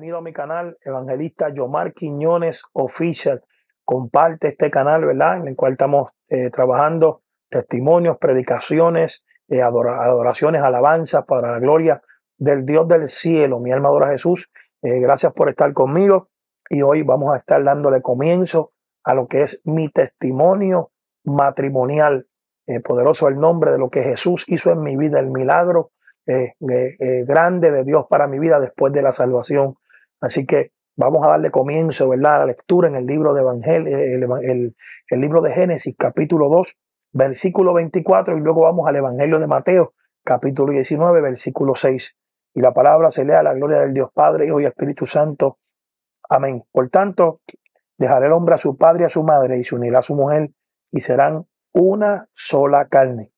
bienvenido a mi canal, Evangelista Yomar Quiñones Official. Comparte este canal, ¿verdad? En el cual estamos eh, trabajando testimonios, predicaciones, eh, adoraciones, alabanzas para la gloria del Dios del cielo. Mi alma adora a Jesús. Eh, gracias por estar conmigo y hoy vamos a estar dándole comienzo a lo que es mi testimonio matrimonial. poderoso el nombre de lo que Jesús hizo en mi vida, el milagro grande de Dios para mi vida después de la salvación. Así que vamos a darle comienzo, ¿verdad?, a la lectura en el libro de Evangelio, eh, el, libro de Génesis, capítulo 2, versículo 24, y luego vamos al Evangelio de Mateo, capítulo 19, versículo 6. Y la palabra se lea a la gloria del Dios Padre, y hoy Espíritu Santo. Amén. Por tanto, dejará el hombre a su padre y a su madre, y se unirá a su mujer, y serán una sola carne.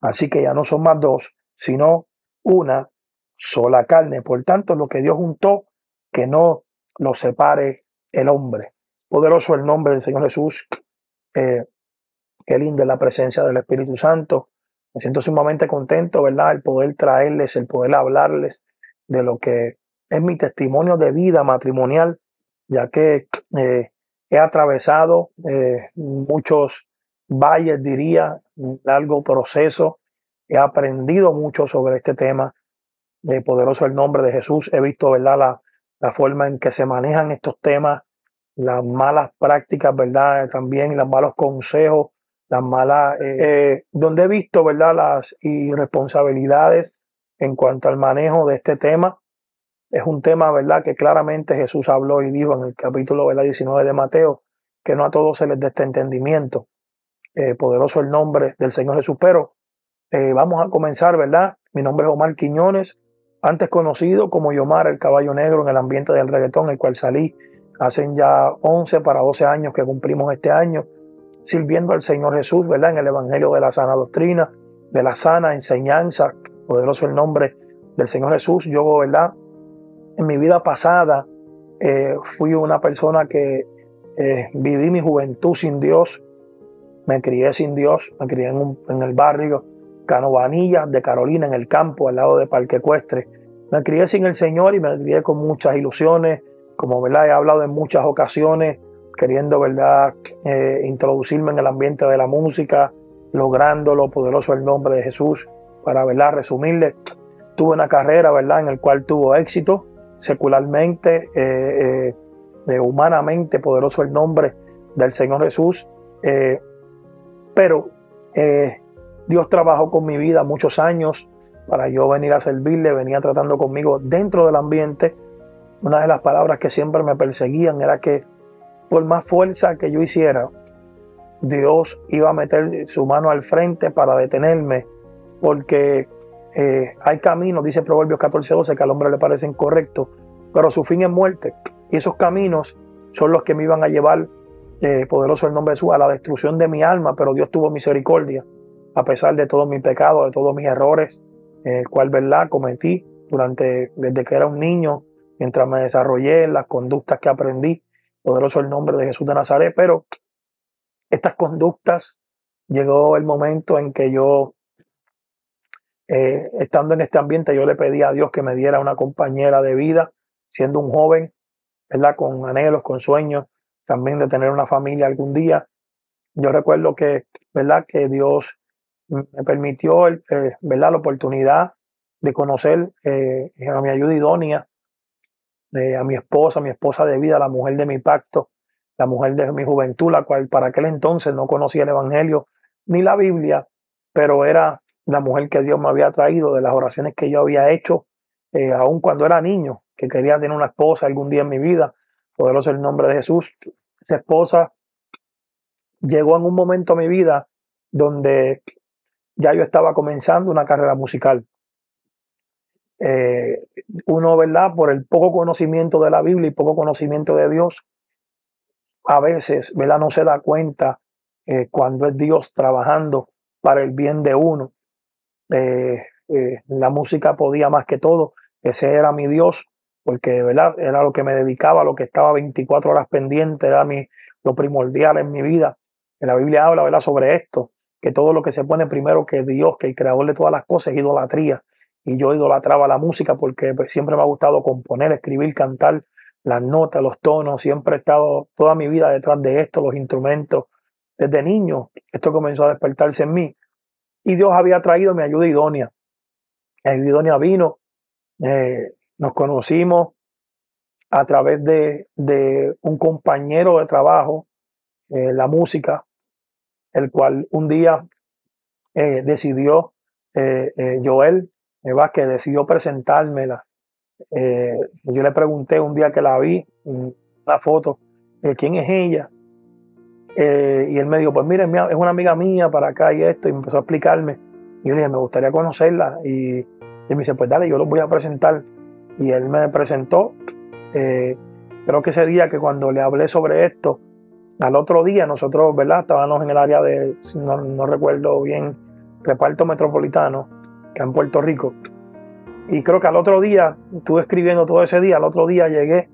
Así que ya no son más dos, sino una sola carne. Por tanto, lo que Dios juntó, que no nos separe el hombre. Poderoso el nombre del Señor Jesús. Eh, qué linda la presencia del Espíritu Santo. Me siento sumamente contento, ¿verdad? El poder traerles, el poder hablarles de lo que es mi testimonio de vida matrimonial, ya que eh, he atravesado eh, muchos valles, diría, largo proceso. He aprendido mucho sobre este tema. Eh, poderoso el nombre de Jesús. He visto, ¿verdad?, la, la forma en que se manejan estos temas, las malas prácticas, ¿verdad? También los malos consejos, las malas, eh, eh, donde he visto, ¿verdad? Las irresponsabilidades en cuanto al manejo de este tema. Es un tema, ¿verdad? Que claramente Jesús habló y dijo en el capítulo, 19 de Mateo, que no a todos se les dé este entendimiento. Eh, poderoso el nombre del Señor Jesús. Pero vamos a comenzar, ¿verdad? Mi nombre es Omar Quiñones antes conocido como Yomar el Caballo Negro en el ambiente del reggaetón, el cual salí hace ya 11 para 12 años que cumplimos este año, sirviendo al Señor Jesús, ¿verdad? En el Evangelio de la Sana Doctrina, de la Sana Enseñanza, poderoso el nombre del Señor Jesús. Yo, ¿verdad? En mi vida pasada eh, fui una persona que eh, viví mi juventud sin Dios, me crié sin Dios, me crié en, el barrio Canovanilla de Carolina, en el campo, al lado de Parque Ecuestre me crié sin el Señor y me crié con muchas ilusiones, como ¿verdad? he hablado en muchas ocasiones, queriendo ¿verdad? Eh, introducirme en el ambiente de la música, logrando lo poderoso el nombre de Jesús. Para ¿verdad? resumirle, tuve una carrera ¿verdad? en la cual tuvo éxito secularmente, eh, eh, humanamente, poderoso el nombre del Señor Jesús. pero Dios trabajó con mi vida muchos años, para yo venir a servirle, venía tratando conmigo dentro del ambiente. Una de las palabras que siempre me perseguían era que por más fuerza que yo hiciera, Dios iba a meter su mano al frente para detenerme, porque eh, hay caminos, dice Proverbios 14:12, que al hombre le parecen correctos, pero su fin es muerte. Y esos caminos son los que me iban a llevar, eh, poderoso el nombre de Jesús, a la destrucción de mi alma, pero Dios tuvo misericordia, a pesar de todos mis pecados, de todos mis errores, el cual ¿verdad? cometí durante, desde que era un niño, mientras me desarrollé, las conductas que aprendí, poderoso el nombre de Jesús de Nazaret, pero estas conductas llegó el momento en que yo, eh, estando en este ambiente, yo le pedí a Dios que me diera una compañera de vida, siendo un joven, ¿verdad? Con anhelos, con sueños, también de tener una familia algún día. Yo recuerdo que, ¿verdad? Que Dios me permitió eh, la oportunidad de conocer eh, a mi ayuda idónea, eh, a mi esposa, mi esposa de vida, la mujer de mi pacto, la mujer de mi juventud, la cual para aquel entonces no conocía el Evangelio ni la Biblia, pero era la mujer que Dios me había traído de las oraciones que yo había hecho, aun cuando era niño, que quería tener una esposa algún día en mi vida, poderoso el nombre de Jesús. Esa esposa llegó en un momento a mi vida donde ya yo estaba comenzando una carrera musical. Eh, uno, ¿verdad? Por el poco conocimiento de la Biblia y poco conocimiento de Dios, a veces, ¿verdad? No se da cuenta eh, cuando es Dios trabajando para el bien de uno. Eh, la música podía más que todo, ese era mi Dios, porque, ¿verdad? Era lo que me dedicaba, lo que estaba 24 horas pendiente, era mi, lo primordial en mi vida. la Biblia habla, ¿verdad? Sobre esto, que todo lo que se pone primero que Dios, que el creador de todas las cosas, es idolatría. Y yo idolatraba la música porque pues, siempre me ha gustado componer, escribir, cantar las notas, los tonos. Siempre he estado toda mi vida detrás de esto, los instrumentos. Desde niño, esto comenzó a despertarse en mí. Y Dios había traído mi ayuda idónea. el idónea vino, eh, nos conocimos a través de, un compañero de trabajo, eh, la música, el cual un día eh, decidió eh, eh, Joel Vázquez, decidió presentármela. yo le pregunté un día que la vi, la foto, de ¿quién es ella? y él me dijo, pues mire, es una amiga mía para acá y esto, y empezó a explicarme. yo le dije, me gustaría conocerla. Y, él me dice, pues dale, yo lo voy a presentar. Y él me presentó. creo que ese día que cuando le hablé sobre esto, al otro día nosotros, ¿verdad? Estábamos en el área de, no, recuerdo bien, reparto metropolitano, que en Puerto Rico. Y creo que al otro día, estuve escribiendo todo ese día, al otro día llegué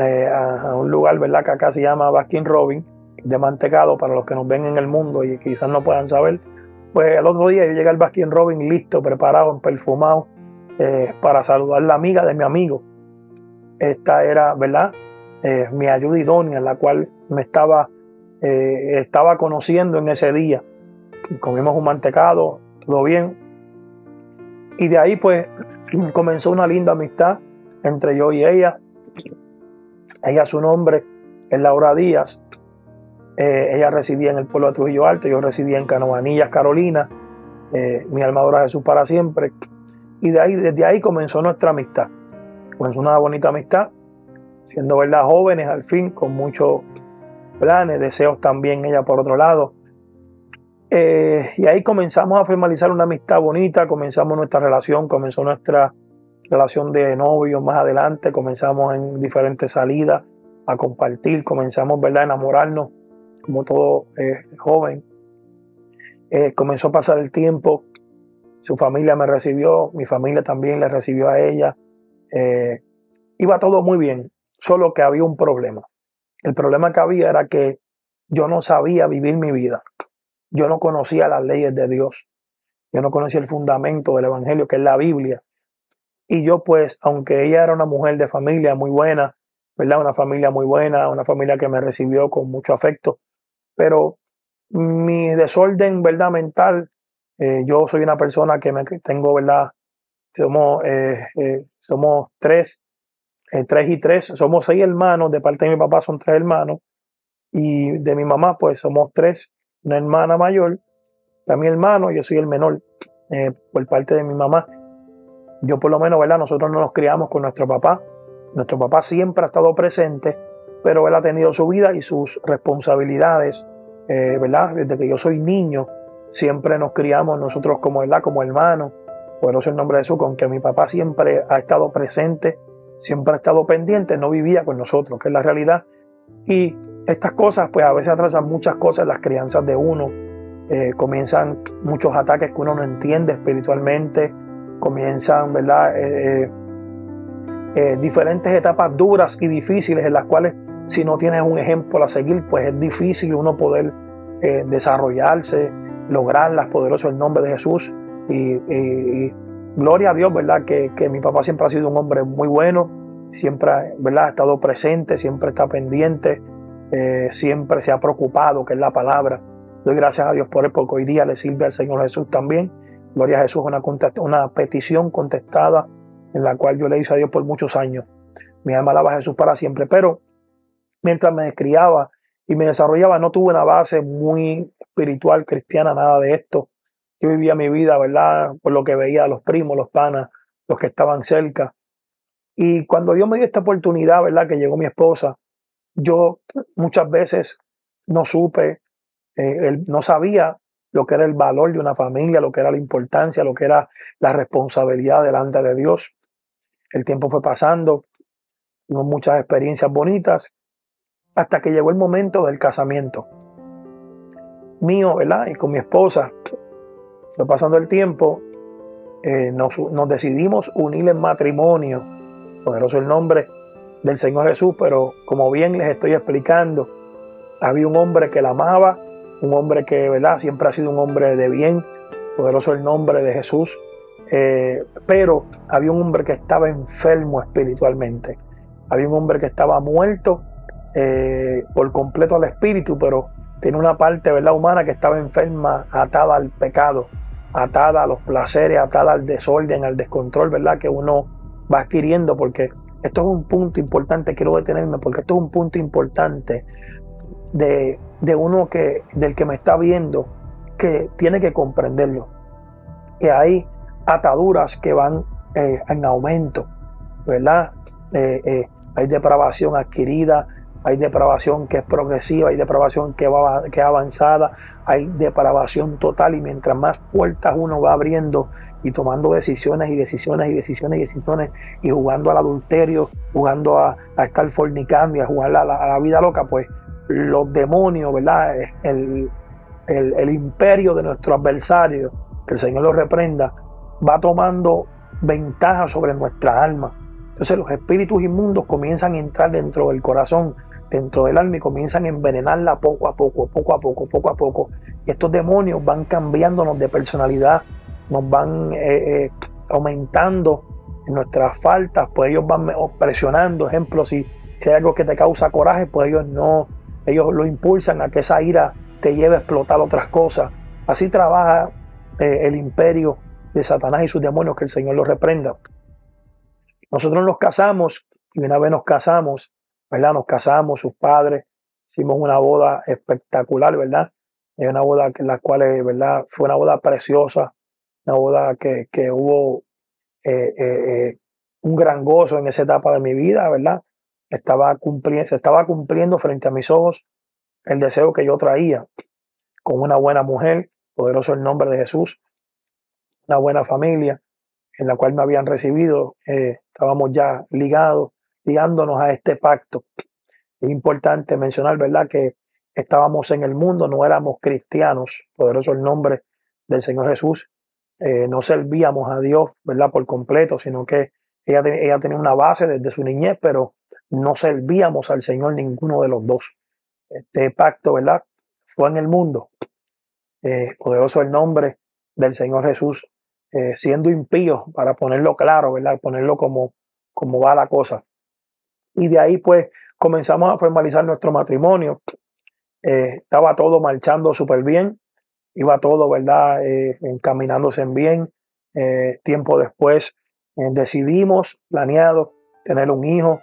eh, a, un lugar, ¿verdad? Que acá se llama Baskin Robin, de mantecado, para los que nos ven en el mundo y quizás no puedan saber. Pues al otro día yo llegué al Baskin Robin listo, preparado, perfumado, eh, para saludar la amiga de mi amigo. Esta era, ¿verdad? Eh, mi ayuda idónea, la cual me estaba, eh, estaba conociendo en ese día. Comimos un mantecado, todo bien. Y de ahí pues comenzó una linda amistad entre yo y ella. Ella su nombre es Laura Díaz. Eh, ella residía en el pueblo de Trujillo Alto, yo residía en Canoanillas, Carolina. Eh, mi alma Jesús para siempre. Y de ahí, desde ahí comenzó nuestra amistad. Comenzó una bonita amistad, siendo verdad jóvenes al fin, con mucho planes, deseos también ella por otro lado. Eh, y ahí comenzamos a formalizar una amistad bonita, comenzamos nuestra relación, comenzó nuestra relación de novio más adelante, comenzamos en diferentes salidas a compartir, comenzamos ¿verdad? a enamorarnos como todo eh, joven. Eh, comenzó a pasar el tiempo, su familia me recibió, mi familia también le recibió a ella. iba todo muy bien, solo que había un problema. El problema que había era que yo no sabía vivir mi vida. Yo no conocía las leyes de Dios. Yo no conocía el fundamento del Evangelio, que es la Biblia. Y yo pues, aunque ella era una mujer de familia muy buena, ¿verdad? Una familia muy buena, una familia que me recibió con mucho afecto, pero mi desorden, ¿verdad? Mental, eh, yo soy una persona que me tengo, ¿verdad? Somos, eh, eh, somos tres tres y tres, somos seis hermanos, de parte de mi papá son tres hermanos, y de mi mamá pues somos tres, una hermana mayor, También hermano, yo soy el menor eh, por parte de mi mamá. Yo por lo menos, ¿verdad? Nosotros no nos criamos con nuestro papá, nuestro papá siempre ha estado presente, pero él ha tenido su vida y sus responsabilidades, eh, ¿verdad? Desde que yo soy niño, siempre nos criamos nosotros como, ¿verdad? Como hermanos, es el nombre de su con que mi papá siempre ha estado presente siempre ha estado pendiente, no vivía con nosotros, que es la realidad. Y estas cosas, pues a veces atrasan muchas cosas, las crianzas de uno, eh, comienzan muchos ataques que uno no entiende espiritualmente, comienzan, ¿verdad? Eh, eh, diferentes etapas duras y difíciles en las cuales si no tienes un ejemplo a seguir, pues es difícil uno poder desarrollarse, lograrlas, poderoso el nombre de Jesús. y, gloria a Dios, ¿verdad? Que, mi papá siempre ha sido un hombre muy bueno, siempre, ¿verdad? Ha estado presente, siempre está pendiente, eh, siempre se ha preocupado, que es la palabra. Doy gracias a Dios por él, porque hoy día le sirve al Señor Jesús también. Gloria a Jesús, una, una petición contestada en la cual yo le hice a Dios por muchos años. Mi alma alaba a Jesús para siempre. Pero mientras me criaba y me desarrollaba, no tuve una base muy espiritual, cristiana, nada de esto. Yo vivía mi vida, ¿verdad? Por lo que veía a los primos, los panas, los que estaban cerca. Y cuando Dios me dio esta oportunidad, ¿verdad? Que llegó mi esposa, yo muchas veces no supe, él eh, no sabía lo que era el valor de una familia, lo que era la importancia, lo que era la responsabilidad delante de Dios. El tiempo fue pasando, tuvimos muchas experiencias bonitas, hasta que llegó el momento del casamiento mío, ¿verdad? Y con mi esposa, pasando el tiempo, eh, nos, decidimos unir en matrimonio, poderoso el nombre del Señor Jesús, pero como bien les estoy explicando, había un hombre que la amaba, un hombre que, ¿verdad?, siempre ha sido un hombre de bien, poderoso el nombre de Jesús, eh, pero había un hombre que estaba enfermo espiritualmente, había un hombre que estaba muerto eh, por completo al espíritu, pero tiene una parte, ¿verdad?, humana que estaba enferma, atada al pecado atada a los placeres, atada al desorden, al descontrol, ¿verdad? Que uno va adquiriendo, porque esto es un punto importante, quiero detenerme, porque esto es un punto importante de, uno que, del que me está viendo, que tiene que comprenderlo, que hay ataduras que van eh, en aumento, ¿verdad? Eh, eh, hay depravación adquirida, hay depravación que es progresiva, hay depravación que, va, es avanzada, hay depravación total y mientras más puertas uno va abriendo y tomando decisiones y decisiones y decisiones y decisiones y jugando al adulterio, jugando a, estar fornicando y a jugar a la, vida loca, pues los demonios, ¿verdad? El, el imperio de nuestro adversario, que el Señor lo reprenda, va tomando ventaja sobre nuestra alma. Entonces los espíritus inmundos comienzan a entrar dentro del corazón dentro del alma y comienzan a envenenarla poco a poco, poco a poco, poco a poco. estos demonios van cambiándonos de personalidad, nos van eh, eh, aumentando nuestras faltas, pues ellos van presionando, ejemplo, si, hay algo que te causa coraje, pues ellos no, ellos lo impulsan a que esa ira te lleve a explotar otras cosas. Así trabaja eh, el imperio de Satanás y sus demonios, que el Señor los reprenda. Nosotros nos casamos y una vez nos casamos, nos casamos, sus padres, hicimos una boda espectacular, ¿verdad? Es una boda en la cual, eh, ¿verdad? Fue una boda preciosa, una boda que, hubo eh, eh, un gran gozo en esa etapa de mi vida, ¿verdad? Estaba cumpliendo, se estaba cumpliendo frente a mis ojos el deseo que yo traía con una buena mujer, poderoso el nombre de Jesús, una buena familia en la cual me habían recibido, estábamos ya ligados, ligándonos a este pacto. Es importante mencionar, ¿verdad?, que estábamos en el mundo, no éramos cristianos, poderoso el nombre del Señor Jesús, eh, no servíamos a Dios, ¿verdad?, por completo, sino que ella, ella tenía una base desde su niñez, pero no servíamos al Señor ninguno de los dos. Este pacto, ¿verdad?, fue en el mundo. Eh, poderoso el nombre del Señor Jesús, eh, siendo impío para ponerlo claro, ¿verdad?, ponerlo como, como va la cosa y de ahí pues comenzamos a formalizar nuestro matrimonio. Eh, estaba todo marchando súper bien, iba todo, ¿verdad? Eh, encaminándose en bien. Eh, tiempo después eh, decidimos, planeado, tener un hijo.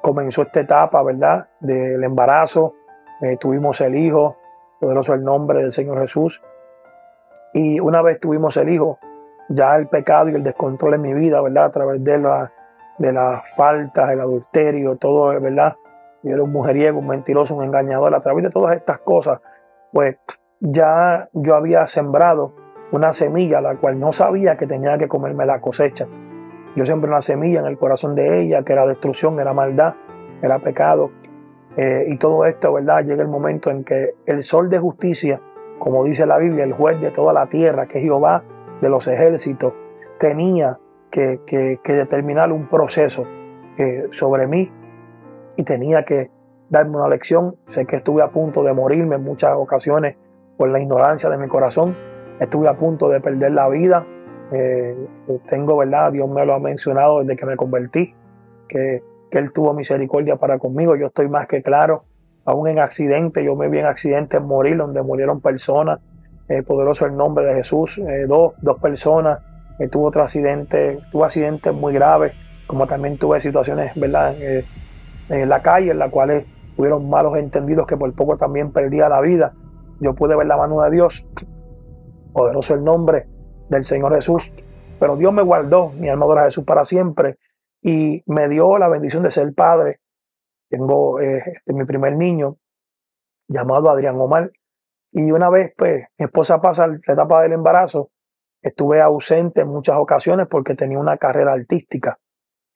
comenzó esta etapa, ¿verdad? Del embarazo, tuvimos el hijo, poderoso el nombre del Señor Jesús. Y una vez tuvimos el hijo, ya el pecado y el descontrol en mi vida, ¿verdad? A través de la de las faltas, el adulterio, todo, ¿verdad? Yo era un mujeriego, un mentiroso, un engañador. A través de todas estas cosas, pues ya yo había sembrado una semilla la cual no sabía que tenía que comerme la cosecha. Yo sembré una semilla en el corazón de ella que era destrucción, era maldad, era pecado. Eh, y todo esto, ¿verdad? Llega el momento en que el sol de justicia, como dice la Biblia, el juez de toda la tierra, que es Jehová de los ejércitos, tenía que, que, determinar un proceso eh, sobre mí y tenía que darme una lección. Sé que estuve a punto de morirme en muchas ocasiones por la ignorancia de mi corazón. Estuve a punto de perder la vida. Eh, tengo, ¿verdad? Dios me lo ha mencionado desde que me convertí, que, Él tuvo misericordia para conmigo. Yo estoy más que claro, aún en accidente, yo me vi en accidente morir, donde murieron personas. Eh, poderoso el nombre de Jesús. dos, dos personas Tuve eh, tuvo otro accidente, tuvo accidentes muy graves, como también tuve situaciones ¿verdad? en eh, la calle en las cuales eh, hubieron malos entendidos que por poco también perdía la vida. Yo pude ver la mano de Dios, poderoso el nombre del Señor Jesús, pero Dios me guardó, mi alma adora a Jesús para siempre, y me dio la bendición de ser padre. Tengo este, mi primer niño, llamado Adrián Omar, y una vez, pues, mi esposa pasa la etapa del embarazo, Estuve ausente en muchas ocasiones porque tenía una carrera artística.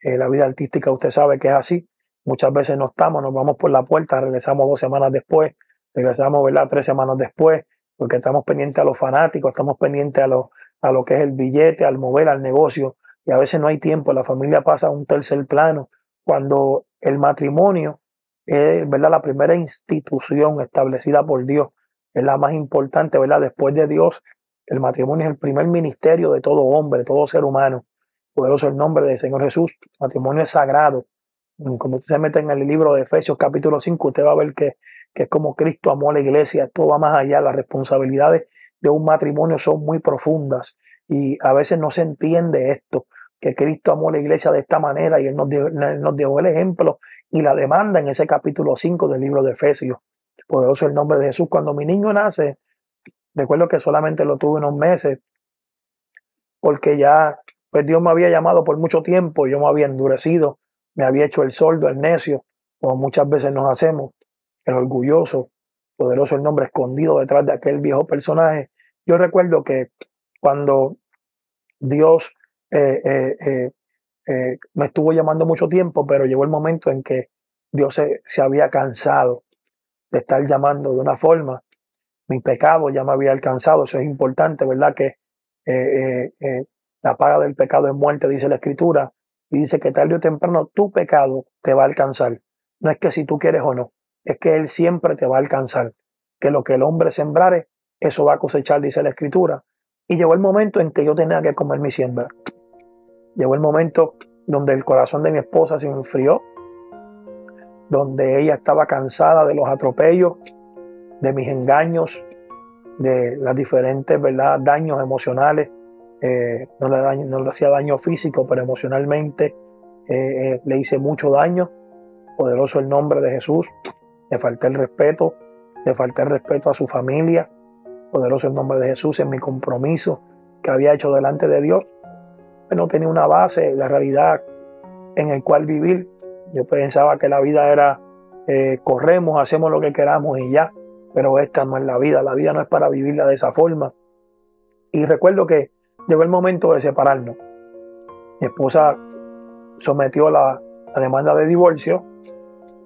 Eh, la vida artística usted sabe que es así. Muchas veces no estamos, nos vamos por la puerta, regresamos dos semanas después, regresamos, ¿verdad? Tres semanas después, porque estamos pendientes a los fanáticos, estamos pendientes a lo, a lo que es el billete, al mover, al negocio, y a veces no hay tiempo, la familia pasa a un tercer plano, cuando el matrimonio es ¿verdad? la primera institución establecida por Dios, es la más importante, ¿verdad? Después de Dios el matrimonio es el primer ministerio de todo hombre, de todo ser humano. Poderoso el nombre del Señor Jesús. El matrimonio es sagrado. Cuando usted se mete en el libro de Efesios capítulo 5, usted va a ver que, que es como Cristo amó a la iglesia. Todo va más allá. Las responsabilidades de un matrimonio son muy profundas y a veces no se entiende esto, que Cristo amó a la iglesia de esta manera y Él nos dio, nos dio el ejemplo y la demanda en ese capítulo 5 del libro de Efesios. Poderoso el nombre de Jesús. Cuando mi niño nace, Recuerdo que solamente lo tuve unos meses, porque ya, pues Dios me había llamado por mucho tiempo, yo me había endurecido, me había hecho el sordo, el necio, como muchas veces nos hacemos, el orgulloso, poderoso el nombre escondido detrás de aquel viejo personaje. Yo recuerdo que cuando Dios eh, eh, eh, me estuvo llamando mucho tiempo, pero llegó el momento en que Dios se había cansado de estar llamando de una forma mi pecado ya me había alcanzado. Eso es importante, ¿verdad? Que eh, eh, eh, la paga del pecado es muerte, dice la escritura. Y dice que tarde o temprano tu pecado te va a alcanzar. No es que si tú quieres o no, es que Él siempre te va a alcanzar. Que lo que el hombre sembrare, eso va a cosechar, dice la escritura. Y llegó el momento en que yo tenía que comer mi siembra. Llegó el momento donde el corazón de mi esposa se enfrió, donde ella estaba cansada de los atropellos, de mis engaños, de las diferentes ¿verdad? daños emocionales. Eh, no, le hacía daño físico, pero emocionalmente eh, eh, le hice mucho daño. Poderoso el nombre de Jesús. Le falté el respeto, le falté el respeto a su familia. Poderoso el nombre de Jesús en mi compromiso que había hecho delante de Dios. No tenía una base, la realidad en el cual vivir. Yo pensaba que la vida era corremos, hacemos lo que queramos y ya pero esta no es la vida, la vida no es para vivirla de esa forma. Y recuerdo que llegó el momento de separarnos. Mi esposa sometió la, la demanda de divorcio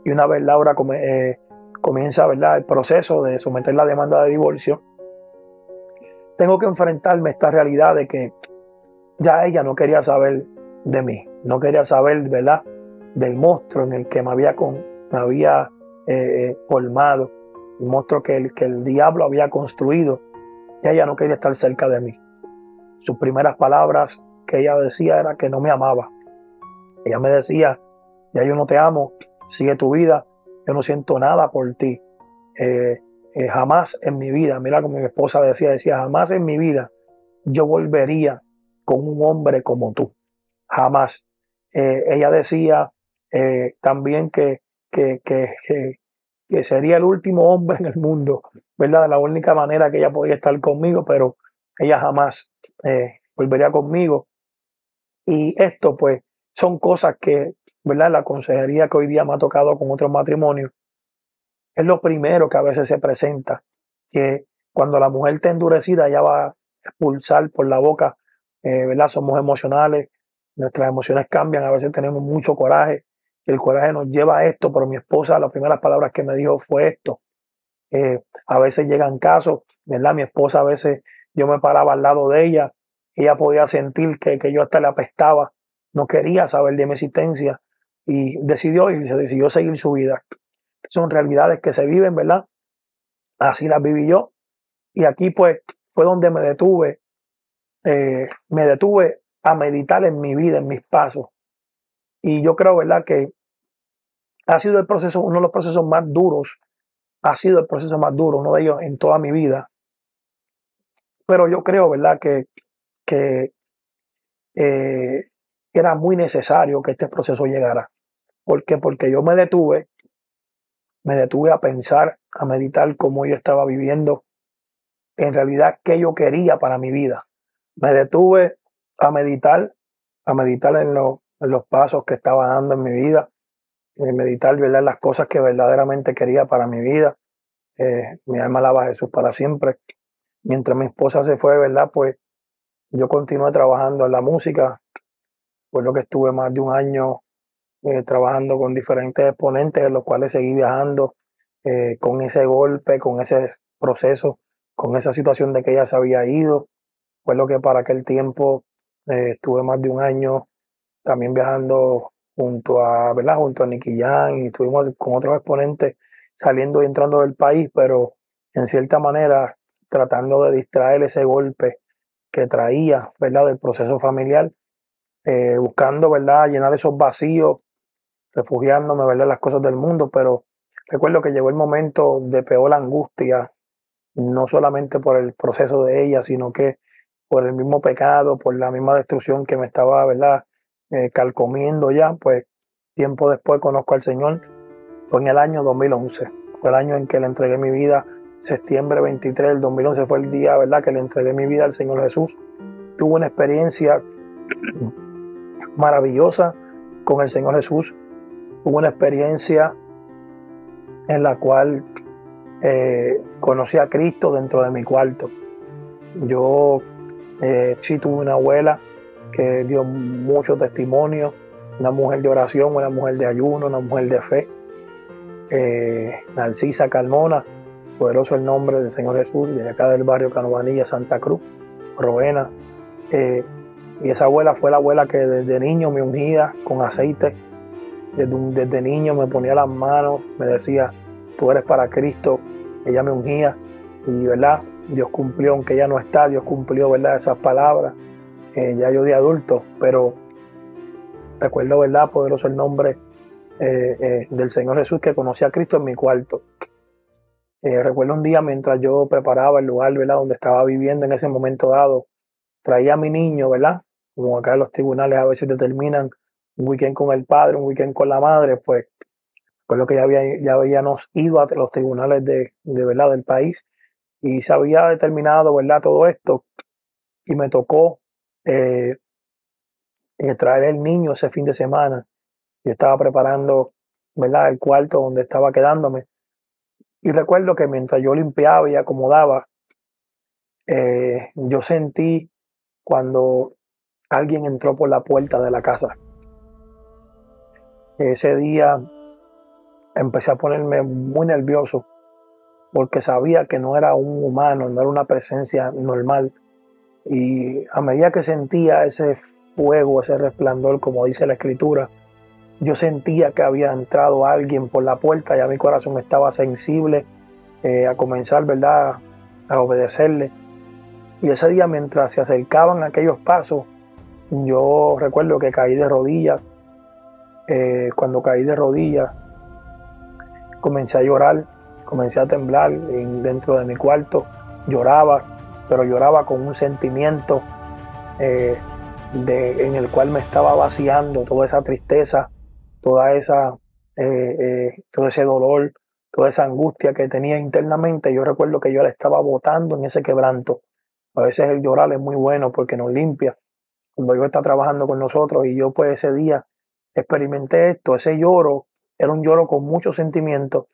y una vez Laura eh, comienza ¿verdad? el proceso de someter la demanda de divorcio, tengo que enfrentarme a esta realidad de que ya ella no quería saber de mí, no quería saber ¿verdad? del monstruo en el que me había, había eh, eh, formado. Un monstruo que el, que el diablo había construido, y ella no quería estar cerca de mí. Sus primeras palabras que ella decía era que no me amaba. Ella me decía, ya yo no te amo, sigue tu vida, yo no siento nada por ti. Eh, eh, jamás en mi vida, mira como mi esposa decía, decía, jamás en mi vida yo volvería con un hombre como tú. Jamás. Eh, ella decía también que, que, que, que sería el último hombre en el mundo, ¿verdad? De la única manera que ella podía estar conmigo, pero ella jamás eh, volvería conmigo. Y esto, pues, son cosas que, ¿verdad? La consejería que hoy día me ha tocado con otros matrimonios, es lo primero que a veces se presenta, que cuando la mujer está endurecida, ella va a expulsar por la boca, eh, ¿verdad? Somos emocionales, nuestras emociones cambian, a veces tenemos mucho coraje, el coraje nos lleva a esto, pero mi esposa, las primeras palabras que me dijo fue esto. Eh, a veces llegan casos, ¿verdad? Mi esposa a veces yo me paraba al lado de ella, ella podía sentir que, yo hasta le apestaba, no quería saber de mi existencia y decidió y se decidió seguir su vida. Son realidades que se viven, ¿verdad? Así las viví yo. Y aquí pues fue donde me detuve, eh, me detuve a meditar en mi vida, en mis pasos, y yo creo, ¿verdad?, que ha sido el proceso, uno de los procesos más duros, ha sido el proceso más duro, uno de ellos en toda mi vida. Pero yo creo, ¿verdad?, que, que eh, era muy necesario que este proceso llegara. porque Porque yo me detuve, me detuve a pensar, a meditar cómo yo estaba viviendo, en realidad qué yo quería para mi vida. Me detuve a meditar, a meditar en lo, los pasos que estaba dando en mi vida, eh, meditar, ver Las cosas que verdaderamente quería para mi vida. Eh, mi alma alaba a Jesús para siempre. Mientras mi esposa se fue, ¿verdad? Pues yo continué trabajando en la música. Fue lo que estuve más de un año eh, trabajando con diferentes exponentes, en los cuales seguí viajando con ese golpe, con ese proceso, con esa situación de que ella se había ido. Fue lo que para aquel tiempo estuve más de un año también viajando junto a, ¿verdad? Junto a Nicky y estuvimos con otros exponentes saliendo y entrando del país, pero en cierta manera tratando de distraer ese golpe que traía, ¿verdad? Del proceso familiar, eh, buscando, ¿verdad? Llenar esos vacíos, refugiándome, ¿verdad? Las cosas del mundo, pero recuerdo que llegó el momento de peor angustia, no solamente por el proceso de ella, sino que por el mismo pecado, por la misma destrucción que me estaba, ¿verdad? Eh, calcomiendo ya, pues tiempo después conozco al Señor. Fue en el año 2011, fue el año en que le entregué mi vida, septiembre 23 del 2011 fue el día, ¿verdad?, que le entregué mi vida al Señor Jesús. Tuve una experiencia maravillosa con el Señor Jesús. Tuve una experiencia en la cual eh, conocí a Cristo dentro de mi cuarto. Yo eh, sí tuve una abuela que dio mucho testimonio, una mujer de oración, una mujer de ayuno, una mujer de fe. Eh, Narcisa Calmona, poderoso el nombre del Señor Jesús, de acá del barrio Canovanilla, Santa Cruz, Roena. Eh, y esa abuela fue la abuela que desde niño me ungía con aceite. Desde, desde niño me ponía las manos, me decía, tú eres para Cristo. Ella me ungía. Y, ¿verdad? Dios cumplió, aunque ella no está, Dios cumplió, ¿verdad? Esas palabras ya yo de adulto, pero recuerdo, ¿verdad? Poderoso el nombre eh, eh, del Señor Jesús que conocí a Cristo en mi cuarto. Eh, recuerdo un día mientras yo preparaba el lugar, ¿verdad? Donde estaba viviendo en ese momento dado, traía a mi niño, ¿verdad? Como acá en los tribunales a veces determinan un weekend con el padre, un weekend con la madre, pues lo que ya, había, ya habíamos ido a los tribunales de, de del país y se había determinado, ¿verdad? Todo esto y me tocó y eh, traer el niño ese fin de semana. Yo estaba preparando, ¿verdad?, el cuarto donde estaba quedándome. Y recuerdo que mientras yo limpiaba y acomodaba, eh, yo sentí cuando alguien entró por la puerta de la casa. Ese día empecé a ponerme muy nervioso porque sabía que no era un humano, no era una presencia normal, y a medida que sentía ese fuego, ese resplandor, como dice la escritura, yo sentía que había entrado alguien por la puerta, ya mi corazón estaba sensible eh, a comenzar, ¿verdad?, a obedecerle. Y ese día, mientras se acercaban aquellos pasos, yo recuerdo que caí de rodillas. Eh, cuando caí de rodillas, comencé a llorar, comencé a temblar dentro de mi cuarto, lloraba, pero lloraba con un sentimiento eh, de, en el cual me estaba vaciando toda esa tristeza, toda esa, eh, eh, todo ese dolor, toda esa angustia que tenía internamente. Yo recuerdo que yo la estaba botando en ese quebranto. A veces el llorar es muy bueno porque nos limpia. Cuando yo está trabajando con nosotros y yo pues ese día experimenté esto, ese lloro, era un lloro con mucho sentimiento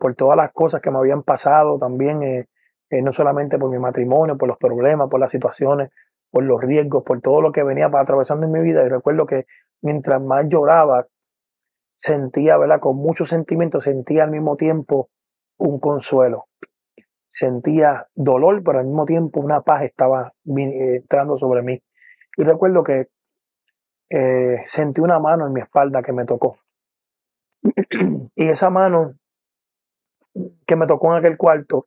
por todas las cosas que me habían pasado también eh, no solamente por mi matrimonio, por los problemas, por las situaciones, por los riesgos, por todo lo que venía atravesando en mi vida. Y recuerdo que mientras más lloraba, sentía, ¿verdad? Con muchos sentimientos, sentía al mismo tiempo un consuelo. Sentía dolor, pero al mismo tiempo una paz estaba eh, entrando sobre mí. Y recuerdo que eh, sentí una mano en mi espalda que me tocó. y esa mano que me tocó en aquel cuarto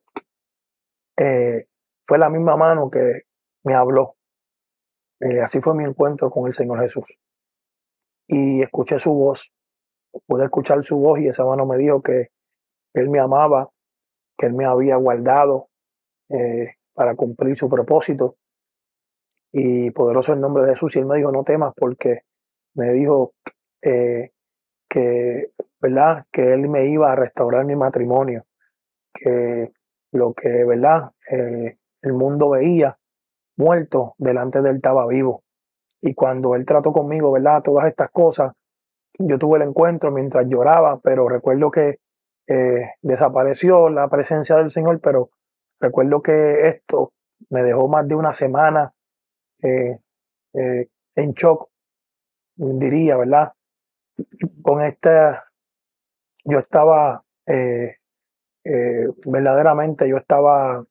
eh, fue la misma mano que me habló. Eh, así fue mi encuentro con el Señor Jesús. Y escuché su voz, pude escuchar su voz y esa mano me dijo que Él me amaba, que Él me había guardado eh, para cumplir su propósito. Y poderoso el nombre de Jesús. Y Él me dijo, no temas porque me dijo que, ¿verdad? Que Él me iba a restaurar mi matrimonio, que lo que, ¿verdad? el mundo veía muerto, delante de él estaba vivo. Y cuando él trató conmigo, ¿verdad? Todas estas cosas, yo tuve el encuentro mientras lloraba, pero recuerdo que eh, desapareció la presencia del Señor, pero recuerdo que esto me dejó más de una semana eh, eh, en shock, diría, ¿verdad? Con esta, yo estaba eh, verdaderamente yo estaba,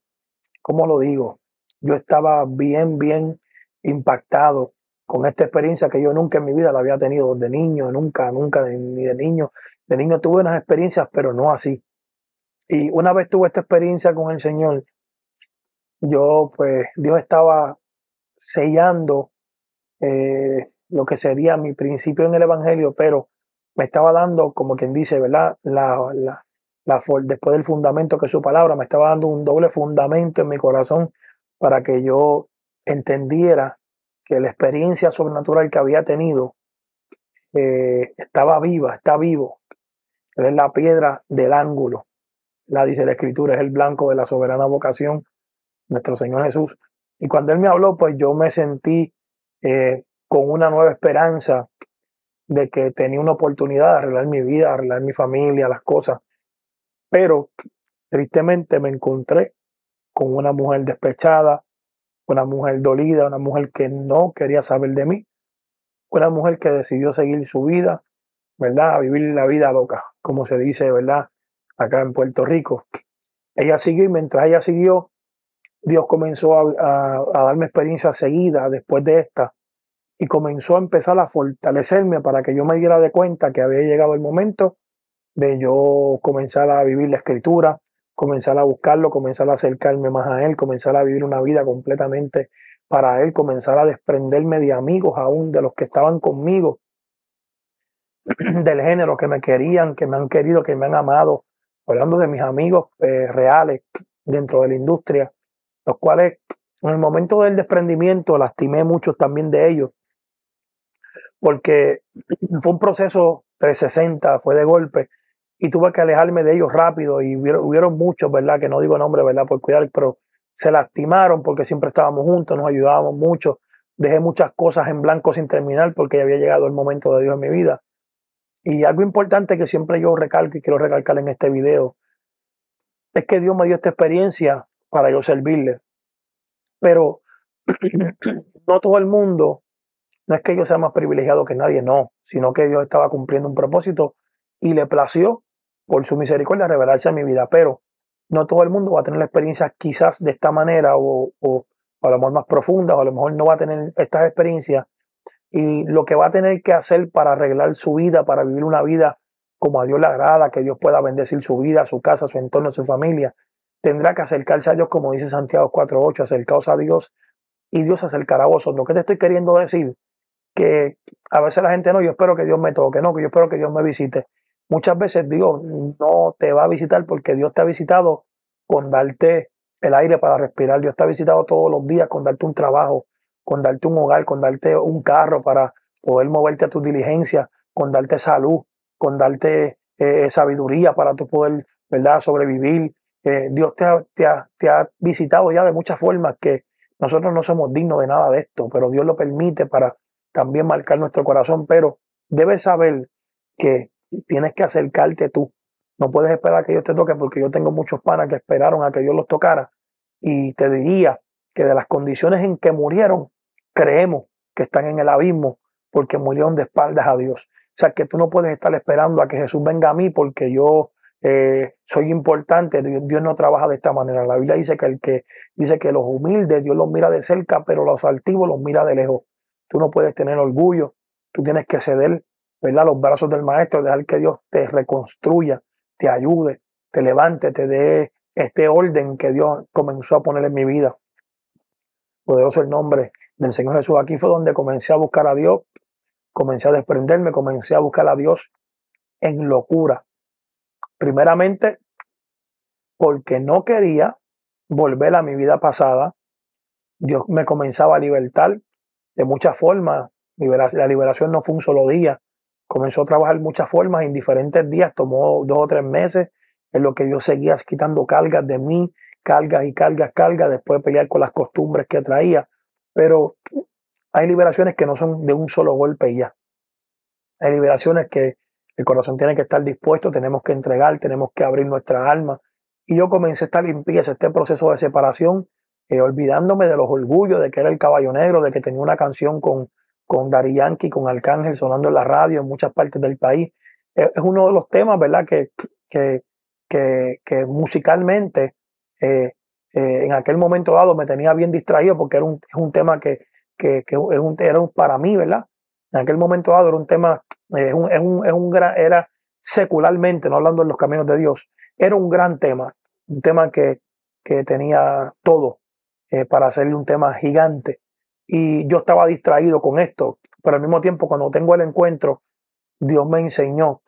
¿cómo lo digo? Yo estaba bien, bien impactado con esta experiencia que yo nunca en mi vida la había tenido de niño, nunca, nunca, ni de niño. De niño tuve unas experiencias, pero no así. Y una vez tuve esta experiencia con el Señor, yo, pues, Dios estaba sellando eh, lo que sería mi principio en el Evangelio, pero me estaba dando, como quien dice, ¿verdad? La, la, después del fundamento que su palabra me estaba dando un doble fundamento en mi corazón para que yo entendiera que la experiencia sobrenatural que había tenido eh, estaba viva, está vivo. Él es la piedra del ángulo. La dice la escritura, es el blanco de la soberana vocación, nuestro Señor Jesús. Y cuando Él me habló, pues yo me sentí eh, con una nueva esperanza de que tenía una oportunidad de arreglar mi vida, arreglar mi familia, las cosas pero tristemente me encontré con una mujer despechada, una mujer dolida, una mujer que no quería saber de mí, una mujer que decidió seguir su vida, ¿verdad? A vivir la vida loca, como se dice, ¿verdad? Acá en Puerto Rico. Ella siguió y mientras ella siguió, Dios comenzó a, a darme experiencia seguida después de esta y comenzó a empezar a fortalecerme para que yo me diera de cuenta que había llegado el momento de yo comenzar a vivir la escritura, comenzar a buscarlo, comenzar a acercarme más a Él, comenzar a vivir una vida completamente para Él, comenzar a desprenderme de amigos aún, de los que estaban conmigo, del género, que me querían, que me han querido, que me han amado, hablando de mis amigos eh, reales dentro de la industria, los cuales en el momento del desprendimiento lastimé mucho también de ellos, porque fue un proceso 360, fue de golpe, y tuve que alejarme de ellos rápido y hubieron, muchos, ¿verdad? Que no digo nombre, ¿verdad? Por cuidar, pero se lastimaron porque siempre estábamos juntos, nos ayudábamos mucho. Dejé muchas cosas en blanco sin terminar porque ya había llegado el momento de Dios en mi vida. Y algo importante que siempre yo recalco y quiero recalcar en este video es que Dios me dio esta experiencia para yo servirle. Pero no todo el mundo, no es que yo sea más privilegiado que nadie, no, sino que Dios estaba cumpliendo un propósito y le plació por su misericordia revelarse a mi vida, pero no todo el mundo va a tener la experiencia quizás de esta manera o, o, a lo mejor más profunda o a lo mejor no va a tener estas experiencias y lo que va a tener que hacer para arreglar su vida, para vivir una vida como a Dios le agrada, que Dios pueda bendecir su vida, su casa, su entorno, su familia, tendrá que acercarse a Dios, como dice Santiago 4.8, acercaos a Dios y Dios se acercará a vosotros. Lo que te estoy queriendo decir, que a veces la gente no, yo espero que Dios me toque, no, que yo espero que Dios me visite. Muchas veces Dios no te va a visitar porque Dios te ha visitado con darte el aire para respirar. Dios te ha visitado todos los días con darte un trabajo, con darte un hogar, con darte un carro para poder moverte a tu diligencia, con darte salud, con darte eh, sabiduría para tu poder ¿verdad? sobrevivir. Eh, Dios te ha, te ha visitado ya de muchas formas que nosotros no somos dignos de nada de esto, pero Dios lo permite para también marcar nuestro corazón. Pero debes saber que tienes que acercarte tú. No puedes esperar a que Dios te toque porque yo tengo muchos panas que esperaron a que Dios los tocara. Y te diría que de las condiciones en que murieron, creemos que están en el abismo porque murieron de espaldas a Dios. O sea, que tú no puedes estar esperando a que Jesús venga a mí porque yo eh, soy importante. Dios, Dios, no trabaja de esta manera. La Biblia dice que, el que, dice que los humildes Dios los mira de cerca, pero los altivos los mira de lejos. Tú no puedes tener orgullo. Tú tienes que ceder los brazos del maestro, dejar que Dios te reconstruya, te ayude, te levante, te dé este orden que Dios comenzó a poner en mi vida. Poderoso el nombre del Señor Jesús. Aquí fue donde comencé a buscar a Dios, comencé a desprenderme, comencé a buscar a Dios en locura. Primeramente, porque no quería volver a mi vida pasada. Dios me comenzaba a libertar de muchas formas. la liberación no fue un solo día, comenzó a trabajar muchas formas en diferentes días, tomó dos o tres meses, en lo que yo seguía quitando cargas de mí, cargas y cargas, cargas, después de pelear con las costumbres que traía. Pero hay liberaciones que no son de un solo golpe y ya. Hay liberaciones que el corazón tiene que estar dispuesto, tenemos que entregar, tenemos que abrir nuestra alma. Y yo comencé esta limpieza, este proceso de separación, eh, olvidándome de los orgullos, de que era el caballo negro, de que tenía una canción con con Dari Yankee, con Arcángel, sonando en la radio en muchas partes del país. Es, uno de los temas, ¿verdad?, que, que, musicalmente eh, eh, en aquel momento dado me tenía bien distraído porque era un, es un tema que, es un, era para mí, ¿verdad? En aquel momento dado era un tema, eh, es un, era secularmente, no hablando en los caminos de Dios, era un gran tema, un tema que, tenía todo para hacerle un tema gigante y yo estaba distraído con esto, pero al mismo tiempo cuando tengo el encuentro, Dios me enseñó,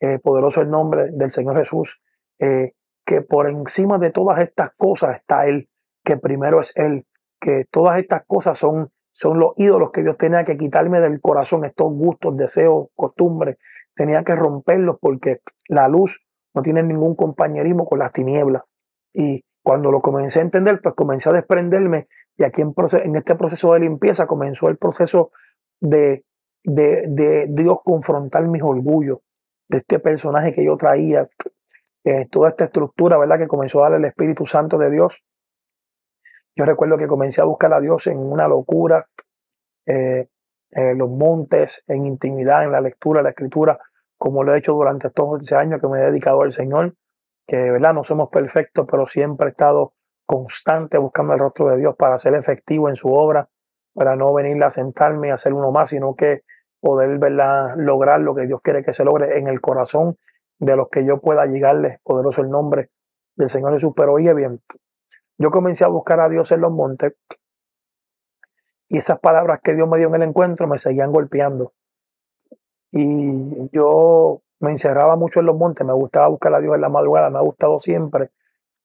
eh, poderoso el nombre del Señor Jesús, eh, que por encima de todas estas cosas está Él, que primero es Él, que todas estas cosas son, son los ídolos que Dios tenía que quitarme del corazón, estos gustos, deseos, costumbres, tenía que romperlos porque la luz no tiene ningún compañerismo con las tinieblas. Y cuando lo comencé a entender, pues comencé a desprenderme y aquí en, en este proceso de limpieza comenzó el proceso de, de, de Dios confrontar mis orgullos, de este personaje que yo traía, toda esta estructura, ¿verdad? Que comenzó a dar el Espíritu Santo de Dios. Yo recuerdo que comencé a buscar a Dios en una locura, eh, en los montes, en intimidad, en la lectura, la escritura, como lo he hecho durante estos 11 años que me he dedicado al Señor que ¿verdad? no somos perfectos, pero siempre he estado constante buscando el rostro de Dios para ser efectivo en su obra, para no venir a sentarme y hacer uno más, sino que poder ¿verdad? lograr lo que Dios quiere que se logre en el corazón de los que yo pueda llegarles, poderoso el nombre del Señor Jesús. Pero oye bien, yo comencé a buscar a Dios en los montes y esas palabras que Dios me dio en el encuentro me seguían golpeando. Y yo me encerraba mucho en los montes, me gustaba buscar a Dios en la madrugada, me ha gustado siempre,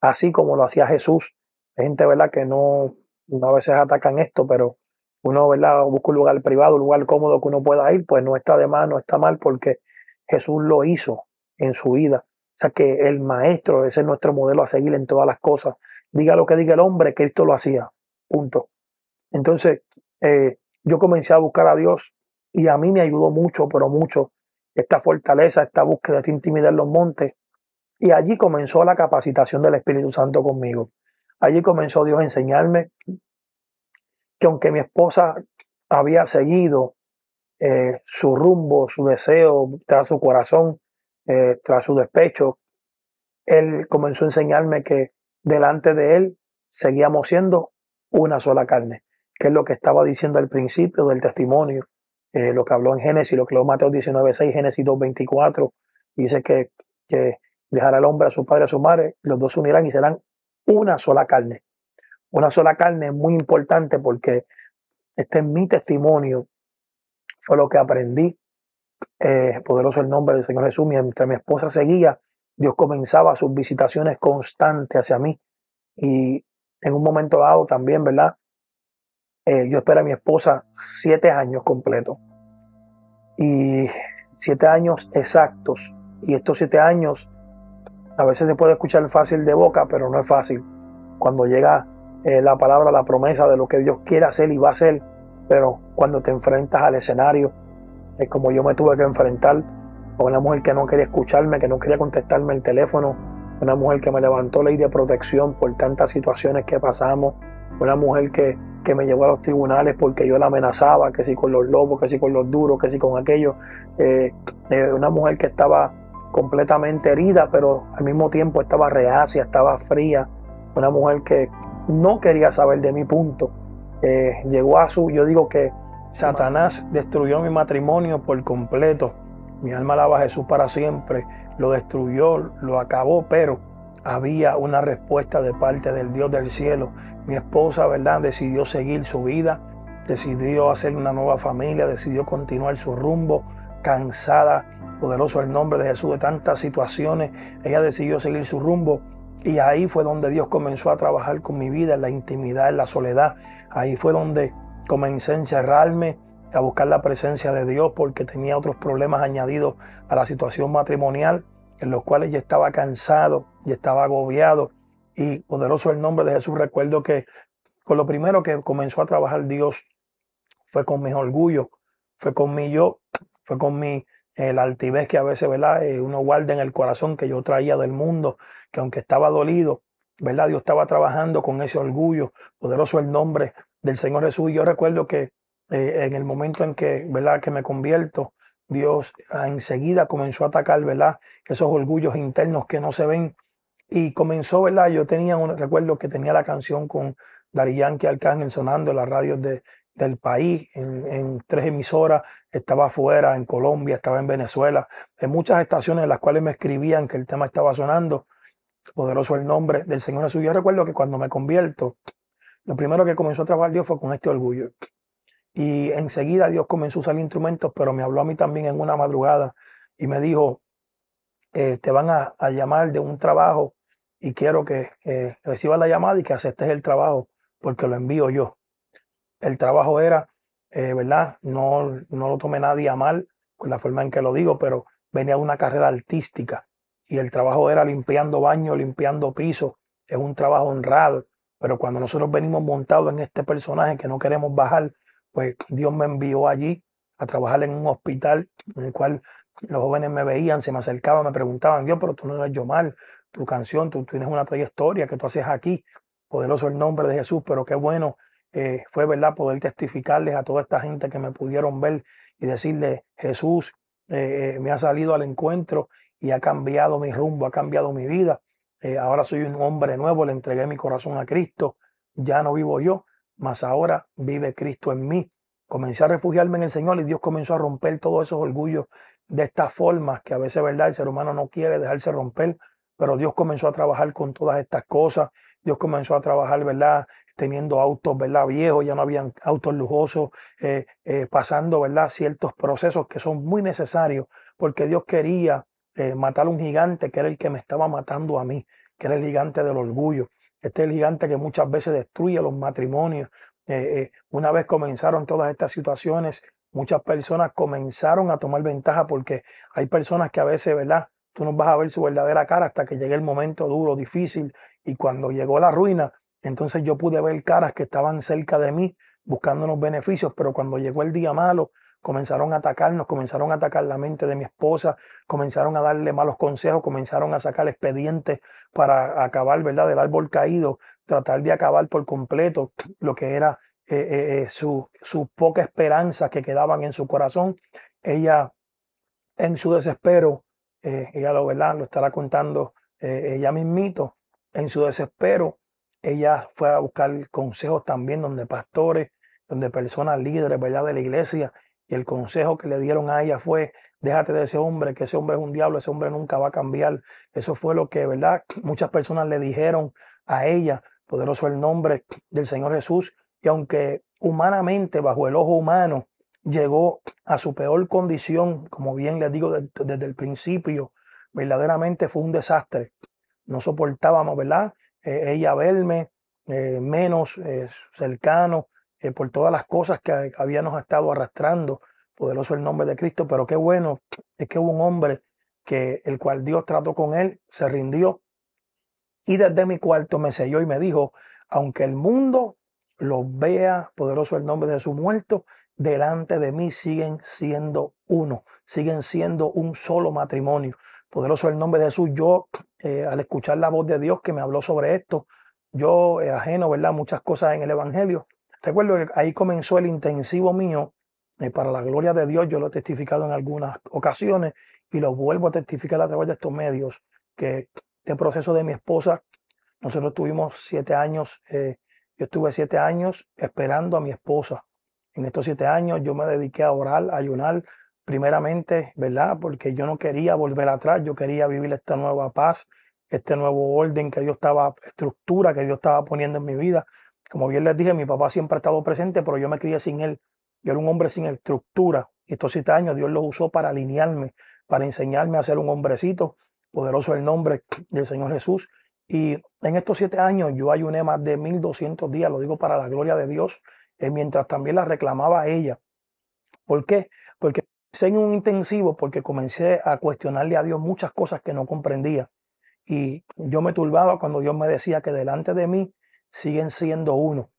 así como lo hacía Jesús. Hay gente, ¿verdad?, que no, no a veces atacan esto, pero uno, ¿verdad?, busca un lugar privado, un lugar cómodo que uno pueda ir, pues no está de más, no está mal, porque Jesús lo hizo en su vida. O sea que el maestro, ese es nuestro modelo a seguir en todas las cosas. Diga lo que diga el hombre, Cristo lo hacía. Punto. Entonces, eh, yo comencé a buscar a Dios y a mí me ayudó mucho, pero mucho esta fortaleza, esta búsqueda, esta intimidad en los montes. Y allí comenzó la capacitación del Espíritu Santo conmigo. Allí comenzó Dios a enseñarme que aunque mi esposa había seguido eh, su rumbo, su deseo, tras su corazón, eh, tras su despecho, Él comenzó a enseñarme que delante de Él seguíamos siendo una sola carne, que es lo que estaba diciendo al principio del testimonio eh, lo que habló en Génesis, lo que habló en Mateo 19.6, Génesis 2.24, dice que, que dejará al hombre a su padre y a su madre, los dos se unirán y serán una sola carne. Una sola carne es muy importante porque este es mi testimonio, fue lo que aprendí. es eh, poderoso el nombre del Señor Jesús. Mientras mi esposa seguía, Dios comenzaba sus visitaciones constantes hacia mí. Y en un momento dado también, ¿verdad? Eh, yo espero a mi esposa siete años completos. Y siete años exactos. Y estos siete años, a veces se puede escuchar fácil de boca, pero no es fácil. Cuando llega eh, la palabra, la promesa de lo que Dios quiere hacer y va a hacer, pero cuando te enfrentas al escenario, es como yo me tuve que enfrentar a una mujer que no quería escucharme, que no quería contestarme el teléfono, una mujer que me levantó la ley de protección por tantas situaciones que pasamos, una mujer que que me llevó a los tribunales porque yo la amenazaba, que si con los lobos, que si con los duros, que si con aquello. Eh, eh, una mujer que estaba completamente herida, pero al mismo tiempo estaba reacia, estaba fría. Una mujer que no quería saber de mi punto. Eh, llegó a su, yo digo que Satanás destruyó mi matrimonio por completo. Mi alma alaba a Jesús para siempre. Lo destruyó, lo acabó, pero había una respuesta de parte del Dios del cielo mi esposa, ¿verdad? Decidió seguir su vida, decidió hacer una nueva familia, decidió continuar su rumbo, cansada, poderoso el nombre de Jesús de tantas situaciones, ella decidió seguir su rumbo. Y ahí fue donde Dios comenzó a trabajar con mi vida, en la intimidad, en la soledad. Ahí fue donde comencé a encerrarme, a buscar la presencia de Dios, porque tenía otros problemas añadidos a la situación matrimonial, en los cuales ya estaba cansado, ya estaba agobiado, y poderoso el nombre de Jesús. Recuerdo que con lo primero que comenzó a trabajar Dios fue con mis orgullo fue con mi yo, fue con mi el altivez que a veces, ¿verdad? Eh, uno guarda en el corazón que yo traía del mundo, que aunque estaba dolido, ¿verdad? Dios estaba trabajando con ese orgullo, poderoso el nombre del Señor Jesús. Y Yo recuerdo que eh, en el momento en que, ¿verdad? Que me convierto, Dios enseguida comenzó a atacar, ¿verdad? Esos orgullos internos que no se ven, y comenzó, ¿verdad? Yo tenía un recuerdo que tenía la canción con Dari Yankee Arcángel sonando en las radios de, del país, en, tres emisoras, estaba afuera, en Colombia, estaba en Venezuela, en muchas estaciones en las cuales me escribían que el tema estaba sonando. Poderoso el nombre del Señor Jesús. Yo recuerdo que cuando me convierto, lo primero que comenzó a trabajar Dios fue con este orgullo. Y enseguida Dios comenzó a usar instrumentos, pero me habló a mí también en una madrugada y me dijo, eh, te van a llamar de un trabajo y quiero que recibas la llamada y que aceptes el trabajo porque lo envío yo. El trabajo era, eh, ¿verdad? No, no lo tomé nadie a mal con la forma en que lo digo, pero venía a una carrera artística y el trabajo era limpiando baños, limpiando pisos. Es un trabajo honrado, pero cuando nosotros venimos montados en este personaje que no queremos bajar, pues Dios me envió allí a trabajar en un hospital en el cual los jóvenes me veían, se me acercaban, me preguntaban, Dios, pero tú no eres yo mal, tu canción, tú tienes una trayectoria que tú haces aquí. Poderoso el nombre de Jesús, pero qué bueno eh, fue, ¿verdad?, poder testificarles a toda esta gente que me pudieron ver y decirle, Jesús eh, eh, me ha salido al encuentro y ha cambiado mi rumbo, ha cambiado mi vida. ahora soy un hombre nuevo, le entregué mi corazón a Cristo. Ya no vivo yo, mas ahora vive Cristo en mí. Comencé a refugiarme en el Señor y Dios comenzó a romper todos esos orgullos de estas formas que a veces, ¿verdad?, el ser humano no quiere dejarse romper pero Dios comenzó a trabajar con todas estas cosas. Dios comenzó a trabajar, ¿verdad? Teniendo autos, ¿verdad? Viejos, ya no habían autos lujosos, eh, eh, pasando, ¿verdad? Ciertos procesos que son muy necesarios, porque Dios quería eh, matar a un gigante que era el que me estaba matando a mí, que era el gigante del orgullo. Este es el gigante que muchas veces destruye los matrimonios. una vez comenzaron todas estas situaciones, muchas personas comenzaron a tomar ventaja porque hay personas que a veces, ¿verdad? tú no vas a ver su verdadera cara hasta que llegue el momento duro, difícil. Y cuando llegó la ruina, entonces yo pude ver caras que estaban cerca de mí buscando beneficios, pero cuando llegó el día malo, comenzaron a atacarnos, comenzaron a atacar la mente de mi esposa, comenzaron a darle malos consejos, comenzaron a sacar expedientes para acabar, ¿verdad?, del árbol caído, tratar de acabar por completo lo que era eh, eh, eh, su, su poca esperanza que quedaban en su corazón. Ella, en su desespero, eh, ella lo, ¿verdad? lo estará contando eh, ella mismito, en su desespero, ella fue a buscar consejos también donde pastores, donde personas líderes ¿verdad? de la iglesia, y el consejo que le dieron a ella fue, déjate de ese hombre, que ese hombre es un diablo, ese hombre nunca va a cambiar. Eso fue lo que, ¿verdad? Muchas personas le dijeron a ella, poderoso el nombre del Señor Jesús, y aunque humanamente, bajo el ojo humano, llegó a su peor condición, como bien les digo desde, el principio, verdaderamente fue un desastre. No soportábamos, ¿verdad? Eh, ella verme eh, menos eh, cercano por todas las cosas que habíamos estado arrastrando. Poderoso el nombre de Cristo, pero qué bueno es que hubo un hombre que el cual Dios trató con él, se rindió y desde mi cuarto me selló y me dijo, aunque el mundo lo vea, poderoso el nombre de su muerto, delante de mí siguen siendo uno, siguen siendo un solo matrimonio. Poderoso el nombre de Jesús. Yo, eh, al escuchar la voz de Dios que me habló sobre esto, yo eh, ajeno, ¿verdad? Muchas cosas en el Evangelio. Recuerdo que ahí comenzó el intensivo mío eh, para la gloria de Dios. Yo lo he testificado en algunas ocasiones y lo vuelvo a testificar a través de estos medios, que este proceso de mi esposa, nosotros tuvimos siete años, yo estuve siete años esperando a mi esposa en estos siete años yo me dediqué a orar, a ayunar, primeramente, ¿verdad? Porque yo no quería volver atrás, yo quería vivir esta nueva paz, este nuevo orden que Dios estaba, estructura que Dios estaba poniendo en mi vida. Como bien les dije, mi papá siempre ha estado presente, pero yo me crié sin él. Yo era un hombre sin estructura. Y estos siete años Dios los usó para alinearme, para enseñarme a ser un hombrecito. Poderoso el nombre del Señor Jesús. Y en estos siete años yo ayuné más de 1200 días, lo digo para la gloria de Dios. Eh, mientras también la reclamaba ella. ¿Por qué? Porque en un intensivo, porque comencé a cuestionarle a Dios muchas cosas que no comprendía. Y yo me turbaba cuando Dios me decía que delante de mí siguen siendo uno.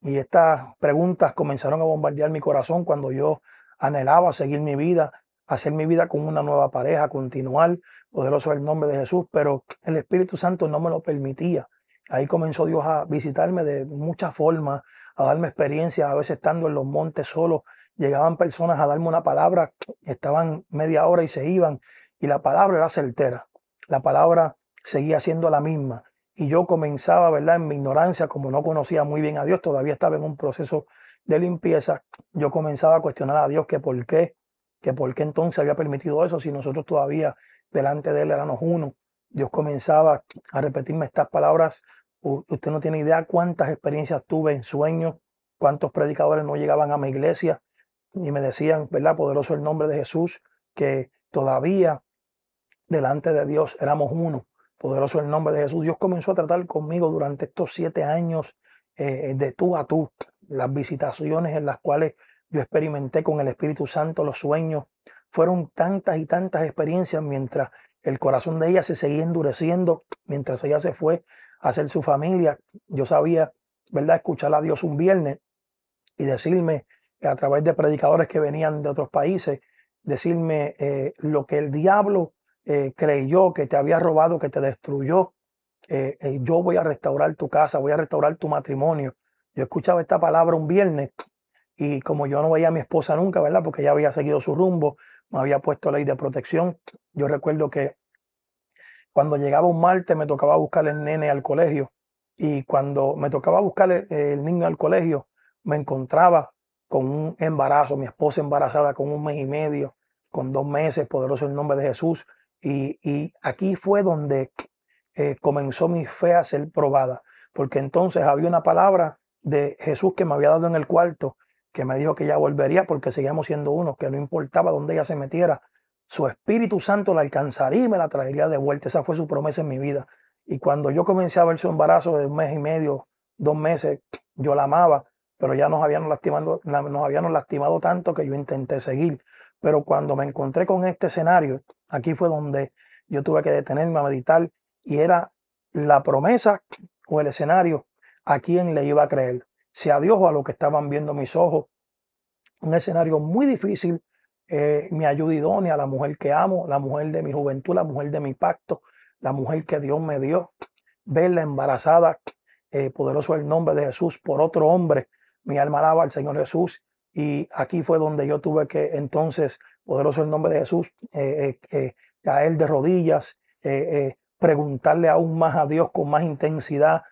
Y estas preguntas comenzaron a bombardear mi corazón cuando yo anhelaba seguir mi vida, hacer mi vida con una nueva pareja, continuar, poderoso el nombre de Jesús, pero el Espíritu Santo no me lo permitía. Ahí comenzó Dios a visitarme de muchas formas, a darme experiencias, a veces estando en los montes solo, llegaban personas a darme una palabra, estaban media hora y se iban, y la palabra era certera, la palabra seguía siendo la misma. Y yo comenzaba, ¿verdad? En mi ignorancia, como no conocía muy bien a Dios, todavía estaba en un proceso de limpieza, yo comenzaba a cuestionar a Dios que por qué, que por qué entonces había permitido eso si nosotros todavía delante de Él éramos uno. Dios comenzaba a repetirme estas palabras Usted no tiene idea cuántas experiencias tuve en sueños, cuántos predicadores no llegaban a mi iglesia y me decían, ¿verdad? Poderoso el nombre de Jesús, que todavía delante de Dios éramos uno. Poderoso el nombre de Jesús. Dios comenzó a tratar conmigo durante estos siete años eh, de tú a tú, las visitaciones en las cuales yo experimenté con el Espíritu Santo, los sueños. Fueron tantas y tantas experiencias mientras el corazón de ella se seguía endureciendo, mientras ella se fue hacer su familia. Yo sabía, ¿verdad?, escuchar a Dios un viernes y decirme a través de predicadores que venían de otros países, decirme eh, lo que el diablo eh, creyó que te había robado, que te destruyó. Eh, yo voy a restaurar tu casa, voy a restaurar tu matrimonio. Yo escuchaba esta palabra un viernes y como yo no veía a mi esposa nunca, ¿verdad? Porque ella había seguido su rumbo, me había puesto ley de protección. Yo recuerdo que cuando llegaba un martes me tocaba buscar el nene al colegio y cuando me tocaba buscar el, niño al colegio me encontraba con un embarazo, mi esposa embarazada con un mes y medio, con dos meses, poderoso el nombre de Jesús. Y, aquí fue donde eh, comenzó mi fe a ser probada, porque entonces había una palabra de Jesús que me había dado en el cuarto, que me dijo que ya volvería porque seguíamos siendo uno, que no importaba dónde ella se metiera, su Espíritu Santo la alcanzaría y me la traería de vuelta. Esa fue su promesa en mi vida. Y cuando yo comencé a ver su embarazo de un mes y medio, dos meses, yo la amaba, pero ya nos habían lastimado, nos habían lastimado tanto que yo intenté seguir. Pero cuando me encontré con este escenario, aquí fue donde yo tuve que detenerme a meditar y era la promesa o el escenario a quien le iba a creer, si a Dios o a lo que estaban viendo mis ojos. Un escenario muy difícil, eh, mi ayuda idónea, la mujer que amo, la mujer de mi juventud, la mujer de mi pacto, la mujer que Dios me dio, verla embarazada, eh, poderoso el nombre de Jesús, por otro hombre, mi alma alaba al Señor Jesús. Y aquí fue donde yo tuve que entonces, poderoso el nombre de Jesús, eh, caer de rodillas, preguntarle aún más a Dios con más intensidad,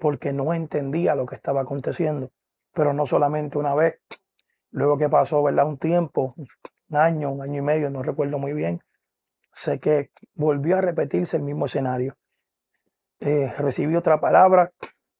porque no entendía lo que estaba aconteciendo. Pero no solamente una vez, Luego que pasó, ¿verdad? Un tiempo, un año, un año y medio, no recuerdo muy bien, sé que volvió a repetirse el mismo escenario. Eh, recibí otra palabra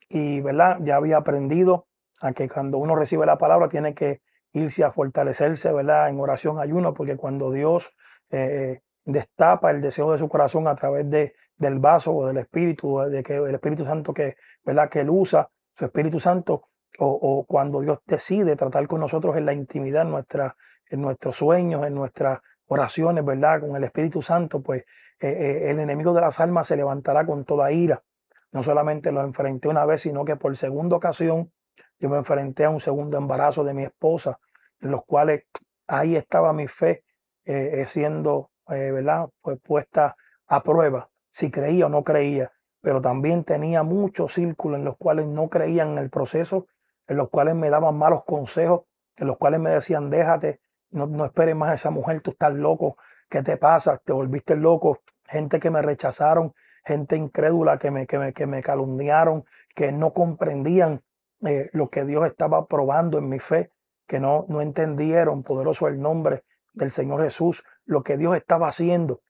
y, ¿verdad? Ya había aprendido a que cuando uno recibe la palabra tiene que irse a fortalecerse, ¿verdad? En oración, ayuno, porque cuando Dios eh, destapa el deseo de su corazón a través de, del vaso o del Espíritu, de que el Espíritu Santo que, ¿verdad? que él usa, su Espíritu Santo, o, cuando Dios decide tratar con nosotros en la intimidad, en, nuestra, en nuestros sueños, en nuestras oraciones, ¿verdad? Con el Espíritu Santo, pues eh, eh, el enemigo de las almas se levantará con toda ira. No solamente lo enfrenté una vez, sino que por segunda ocasión yo me enfrenté a un segundo embarazo de mi esposa, en los cuales ahí estaba mi fe eh, siendo, ¿verdad? Pues puesta a prueba, si creía o no creía pero también tenía muchos círculos en los cuales no creían en el proceso en los cuales me daban malos consejos, en los cuales me decían, déjate, no, no esperes más a esa mujer, tú estás loco, ¿qué te pasa? Te volviste loco. Gente que me rechazaron, gente incrédula que me, que me, que me calumniaron, que no comprendían eh, lo que Dios estaba probando en mi fe, que no, no entendieron, poderoso el nombre del Señor Jesús, lo que Dios estaba haciendo.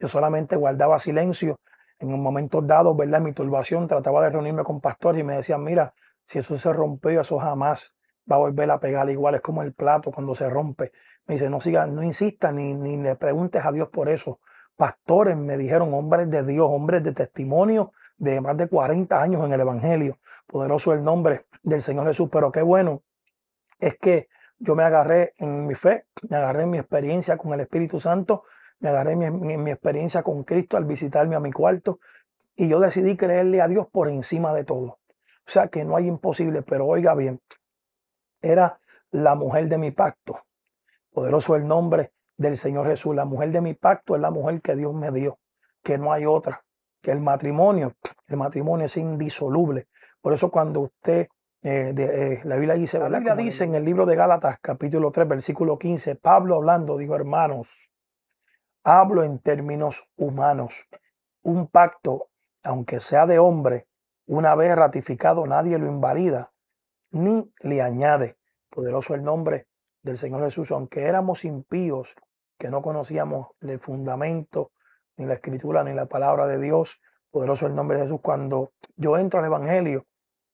Yo solamente guardaba silencio. En un momento dado, ¿verdad? Mi turbación trataba de reunirme con pastores y me decían, mira, si eso se rompió, eso jamás va a volver a pegar igual. Es como el plato cuando se rompe. Me dice, no sigas, no insistas ni, ni le preguntes a Dios por eso. Pastores me dijeron, hombres de Dios, hombres de testimonio de más de 40 años en el Evangelio. Poderoso el nombre del Señor Jesús. Pero qué bueno es que yo me agarré en mi fe, me agarré en mi experiencia con el Espíritu Santo, me agarré mi, en mi experiencia con Cristo al visitarme a mi cuarto y yo decidí creerle a Dios por encima de todo. O sea que no hay imposible, pero oiga bien, era la mujer de mi pacto. Poderoso el nombre del Señor Jesús. La mujer de mi pacto es la mujer que Dios me dio, que no hay otra, que el matrimonio, el matrimonio es indisoluble. Por eso cuando usted, eh, eh, la Biblia dice, la Biblia dice en el libro de Gálatas capítulo 3, versículo 15, Pablo hablando, digo hermanos, hablo en términos humanos. Un pacto, aunque sea de hombre, una vez ratificado, nadie lo invalida ni le añade. Poderoso el nombre del Señor Jesús, aunque éramos impíos, que no conocíamos el fundamento, ni la escritura, ni la palabra de Dios, poderoso el nombre de Jesús, cuando yo entro al Evangelio,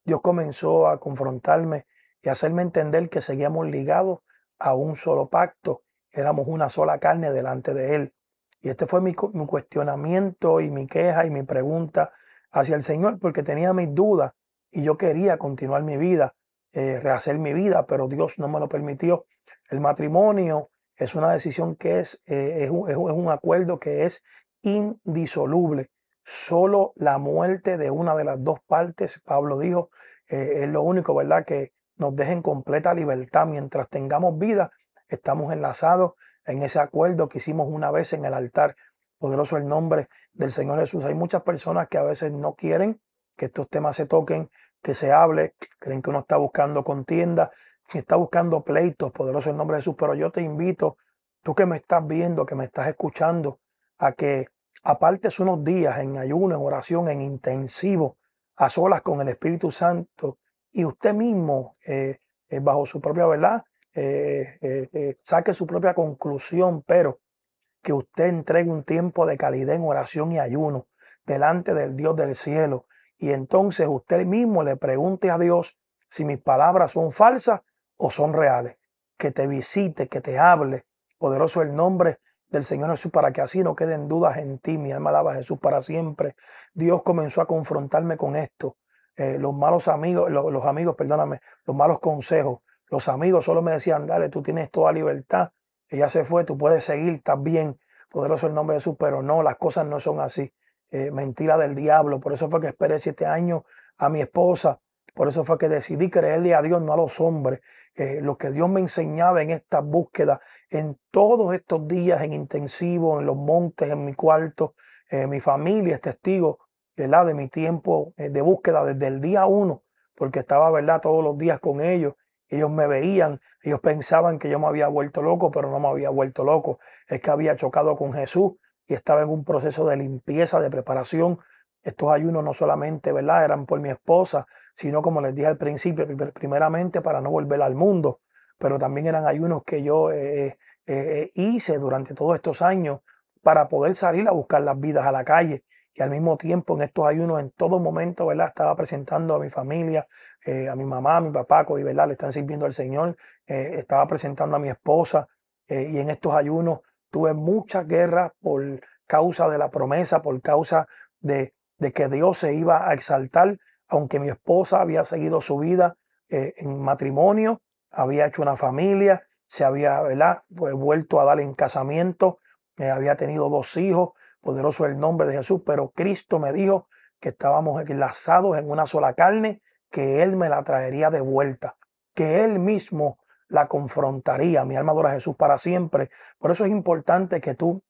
Dios comenzó a confrontarme y hacerme entender que seguíamos ligados a un solo pacto, éramos una sola carne delante de Él. Y este fue mi, mi cuestionamiento y mi queja y mi pregunta hacia el Señor porque tenía mis dudas y yo quería continuar mi vida, eh, rehacer mi vida, pero Dios no me lo permitió. El matrimonio es una decisión que es, eh, es, un, acuerdo que es indisoluble. Solo la muerte de una de las dos partes, Pablo dijo, eh, es lo único, ¿verdad? Que nos dejen completa libertad. Mientras tengamos vida, estamos enlazados en ese acuerdo que hicimos una vez en el altar. Poderoso el nombre del Señor Jesús. Hay muchas personas que a veces no quieren que estos temas se toquen, que se hable, creen que uno está buscando contienda, que está buscando pleitos, poderoso el nombre de Jesús, pero yo te invito, tú que me estás viendo, que me estás escuchando, a que apartes unos días en ayuno, en oración, en intensivo, a solas con el Espíritu Santo, y usted mismo, eh, eh, bajo su propia verdad, eh, saque su propia conclusión, pero que usted entregue un tiempo de calidez en oración y ayuno delante del Dios del cielo. Y entonces usted mismo le pregunte a Dios si mis palabras son falsas o son reales. Que te visite, que te hable. Poderoso el nombre del Señor Jesús para que así no queden dudas en ti. Mi alma alaba a Jesús para siempre. Dios comenzó a confrontarme con esto. Eh, los malos amigos, los amigos, perdóname, los malos consejos. Los amigos solo me decían, dale, tú tienes toda libertad, ella se fue, tú puedes seguir también, poderoso el nombre de Jesús, pero no, las cosas no son así. Eh, mentira del diablo. Por eso fue que esperé siete años a mi esposa. Por eso fue que decidí creerle a Dios, no a los hombres. Eh, lo que Dios me enseñaba en esta búsqueda, en todos estos días, en intensivo, en los montes, en mi cuarto, eh, mi familia es testigo ¿verdad? de mi tiempo de búsqueda desde el día uno, porque estaba ¿verdad? todos los días con ellos ellos me veían, ellos pensaban que yo me había vuelto loco, pero no me había vuelto loco. Es que había chocado con Jesús y estaba en un proceso de limpieza, de preparación. Estos ayunos no solamente, ¿verdad?, eran por mi esposa, sino como les dije al principio, primeramente para no volver al mundo, pero también eran ayunos que yo eh, eh, eh, hice durante todos estos años para poder salir a buscar las vidas a la calle. Y al mismo tiempo, en estos ayunos, en todo momento, ¿verdad? Estaba presentando a mi familia, eh, a mi mamá, a mi papá, y Le están sirviendo al Señor. Eh, estaba presentando a mi esposa eh, y en estos ayunos tuve muchas guerras por causa de la promesa, por causa de, de que Dios se iba a exaltar, aunque mi esposa había seguido su vida en matrimonio, había hecho una familia, se había, ¿verdad? Pues, vuelto a dar en casamiento, había tenido dos hijos, poderoso el nombre de Jesús, pero Cristo me dijo que estábamos enlazados en una sola carne, que Él me la traería de vuelta, que Él mismo la confrontaría. Mi amadora Jesús para siempre. Por eso es importante que tú,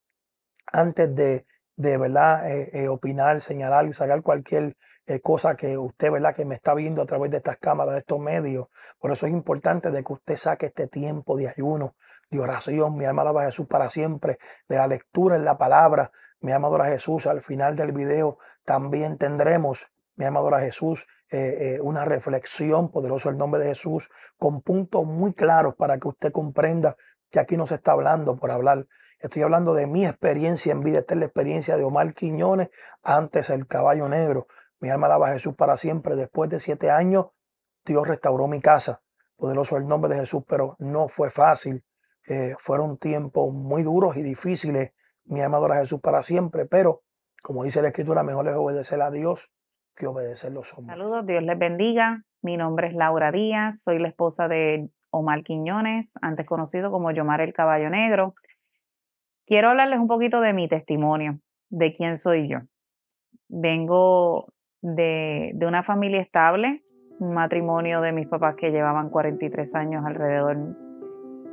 antes de, de ¿verdad? Eh, eh, opinar, señalar, sacar cualquier eh, cosa que usted, ¿verdad? Que me está viendo a través de estas cámaras, de estos medios. Por eso es importante de que usted saque este tiempo de ayuno, de oración. Mi amadora Jesús para siempre, de la lectura en la palabra. Mi amadora Jesús. Al final del video también tendremos, mi amadora Jesús, eh, eh, una reflexión, poderoso el nombre de Jesús, con puntos muy claros para que usted comprenda que aquí no se está hablando por hablar. Estoy hablando de mi experiencia en vida. Esta es la experiencia de Omar Quiñones, antes el caballo negro. Mi alma alaba a Jesús para siempre. Después de siete años, Dios restauró mi casa. Poderoso el nombre de Jesús, pero no fue fácil. Eh, fueron tiempos muy duros y difíciles. Mi alma adora a Jesús para siempre, pero como dice la Escritura, mejor es obedecer a Dios que obedecer los hombres. Saludos, Dios les bendiga. Mi nombre es Laura Díaz, soy la esposa de Omar Quiñones, antes conocido como Yomar el Caballo Negro. Quiero hablarles un poquito de mi testimonio, de quién soy yo. Vengo de, una familia estable, un matrimonio de mis papás que llevaban 43 años alrededor.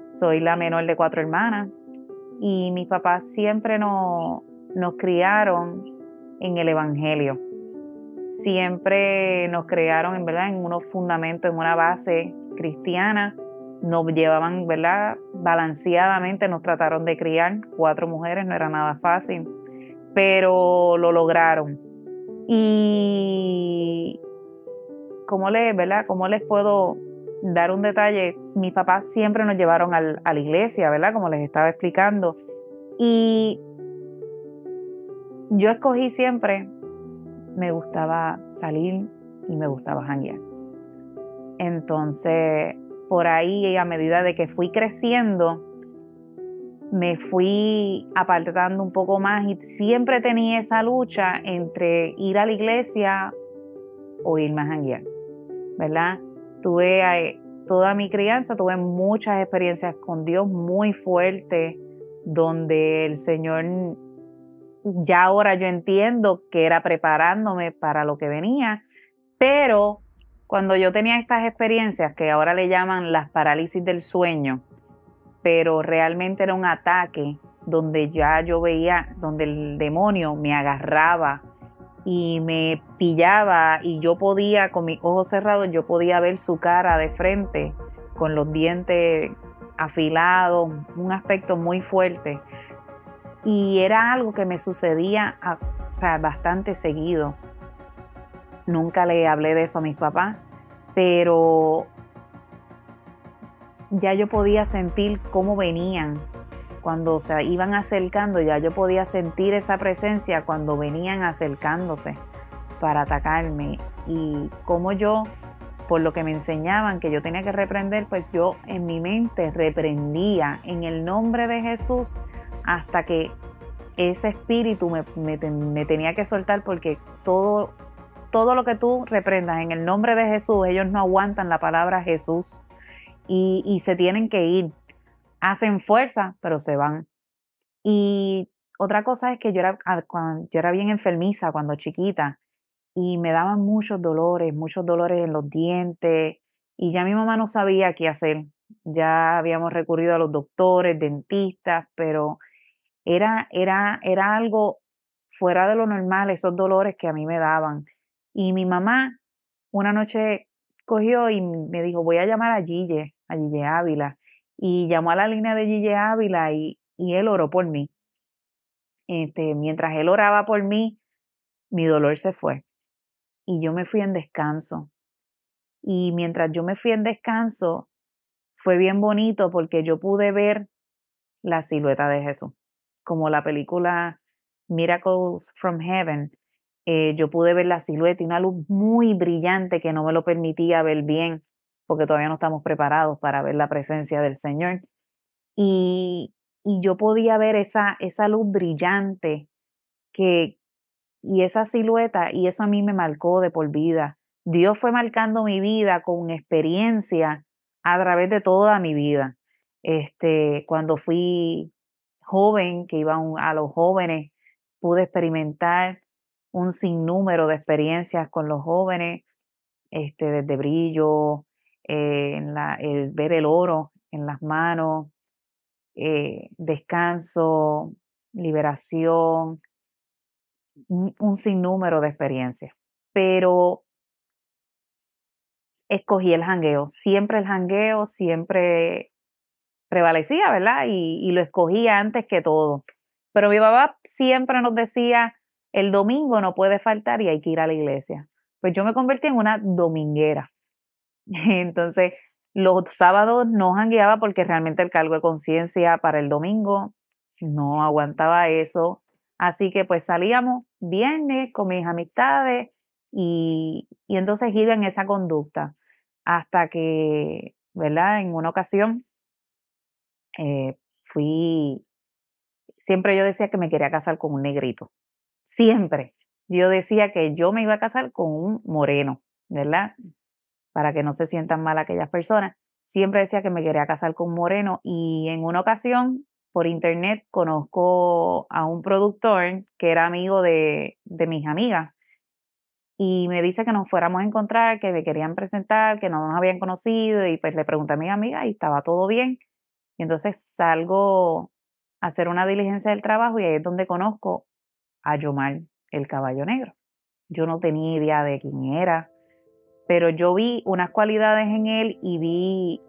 Soy la menor de cuatro hermanas y mis papás siempre nos criaron en el Evangelio siempre nos crearon en verdad en unos fundamentos, en una base cristiana. Nos llevaban, ¿verdad? Balanceadamente nos trataron de criar. Cuatro mujeres no era nada fácil, pero lo lograron. Y ¿cómo les, ¿verdad? ¿Cómo les puedo dar un detalle? Mis papás siempre nos llevaron a la iglesia, ¿verdad? Como les estaba explicando. Y yo escogí siempre me gustaba salir y me gustaba janguear. Entonces, por ahí, a medida de que fui creciendo, me fui apartando un poco más y siempre tenía esa lucha entre ir a la iglesia o irme a janguear, ¿verdad? Tuve eh, toda mi crianza, tuve muchas experiencias con Dios muy fuertes, donde el Señor ya ahora yo entiendo que era preparándome para lo que venía, pero cuando yo tenía estas experiencias que ahora le llaman las parálisis del sueño, pero realmente era un ataque donde ya yo veía, donde el demonio me agarraba y me pillaba y yo podía, con mis ojos cerrados, yo podía ver su cara de frente, con los dientes afilados, un aspecto muy fuerte y era algo que me sucedía ah, bastante seguido. Nunca le hablé de eso a mis papás, pero ya yo podía sentir cómo venían. Cuando se iban acercando, ya yo podía sentir esa presencia cuando venían acercándose para atacarme. Y como yo, por lo que me enseñaban que yo tenía que reprender, pues yo en mi mente reprendía en el nombre de Jesús hasta que ese espíritu me, tenía que soltar porque todo, todo lo que tú reprendas en el nombre de Jesús, ellos no aguantan la palabra Jesús y, se tienen que ir. Hacen fuerza, pero se van. Y otra cosa es que yo era, ah, yo era bien enfermiza cuando chiquita y me daban muchos dolores, muchos dolores en los dientes y ya mi mamá no sabía qué hacer. Ya habíamos recurrido a los doctores, dentistas, pero era, era, algo fuera de lo normal, esos dolores que a mí me daban. Y mi mamá una noche cogió y me dijo, voy a llamar a Gille, a Gille Ávila. Y llamó a la línea de Gille Ávila y, y él oró por mí. Este, mientras él oraba por mí, mi dolor se fue. Y yo me fui en descanso. Y mientras yo me fui en descanso, fue bien bonito porque yo pude ver la silueta de Jesús como la película Miracles from Heaven, eh, yo pude ver la silueta y una luz muy brillante que no me lo permitía ver bien, porque todavía no estamos preparados para ver la presencia del Señor. Y, yo podía ver esa, esa luz brillante que, y esa silueta, y eso a mí me marcó de por vida. Dios fue marcando mi vida con experiencia a través de toda mi vida. Este, cuando fui joven, que iba a los jóvenes, pude experimentar un sinnúmero de experiencias con los jóvenes, este, desde brillo, eh, el ver el oro en las manos, eh, descanso, liberación, un, un sinnúmero de experiencias. Pero escogí el jangueo, siempre el jangueo, siempre prevalecía, ¿verdad? Y, lo escogía antes que todo. Pero mi papá siempre nos decía, el domingo no puede faltar y hay que ir a la iglesia. Pues yo me convertí en una dominguera. Entonces, los sábados no jangueaba porque realmente el cargo de conciencia para el domingo no aguantaba eso. Así que pues salíamos viernes con mis amistades y, y entonces iba en esa conducta hasta que, ¿verdad? En una ocasión eh, fui, siempre yo decía que me quería casar con un negrito, siempre. Yo decía que yo me iba a casar con un moreno, ¿verdad? Mm. Para que no se sientan mal aquellas personas. Siempre decía que me quería casar con moreno y en una ocasión por internet conozco a un productor que era amigo de, de mis amigas y me dice que nos fuéramos a encontrar, que me querían presentar, que no nos habían conocido y pues le pregunté a mi amiga y estaba todo bien. Y entonces salgo a hacer una diligencia del trabajo y ahí es donde conozco a Yomar, el caballo negro. Yo no tenía idea de quién era, pero yo vi unas cualidades en él y vi,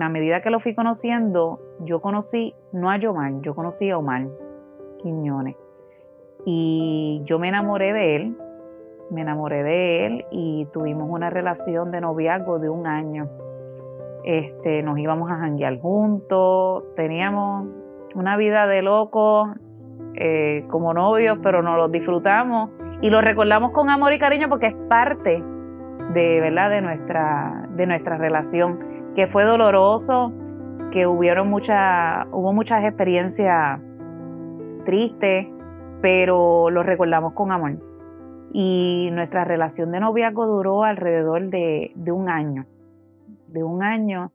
a medida que lo fui conociendo, yo conocí no a Yomar, yo conocí a Omar Quiñones. Y yo me enamoré de él, me enamoré de él y tuvimos una relación de noviazgo de un año. Este, nos íbamos a janguear juntos, teníamos una vida de locos eh, como novios, pero nos lo disfrutamos y lo recordamos con amor y cariño porque es parte de, ¿verdad? de, nuestra, de nuestra relación, que fue doloroso, que hubieron mucha, hubo muchas experiencias tristes, pero lo recordamos con amor. Y nuestra relación de noviazgo duró alrededor de, de un año un año,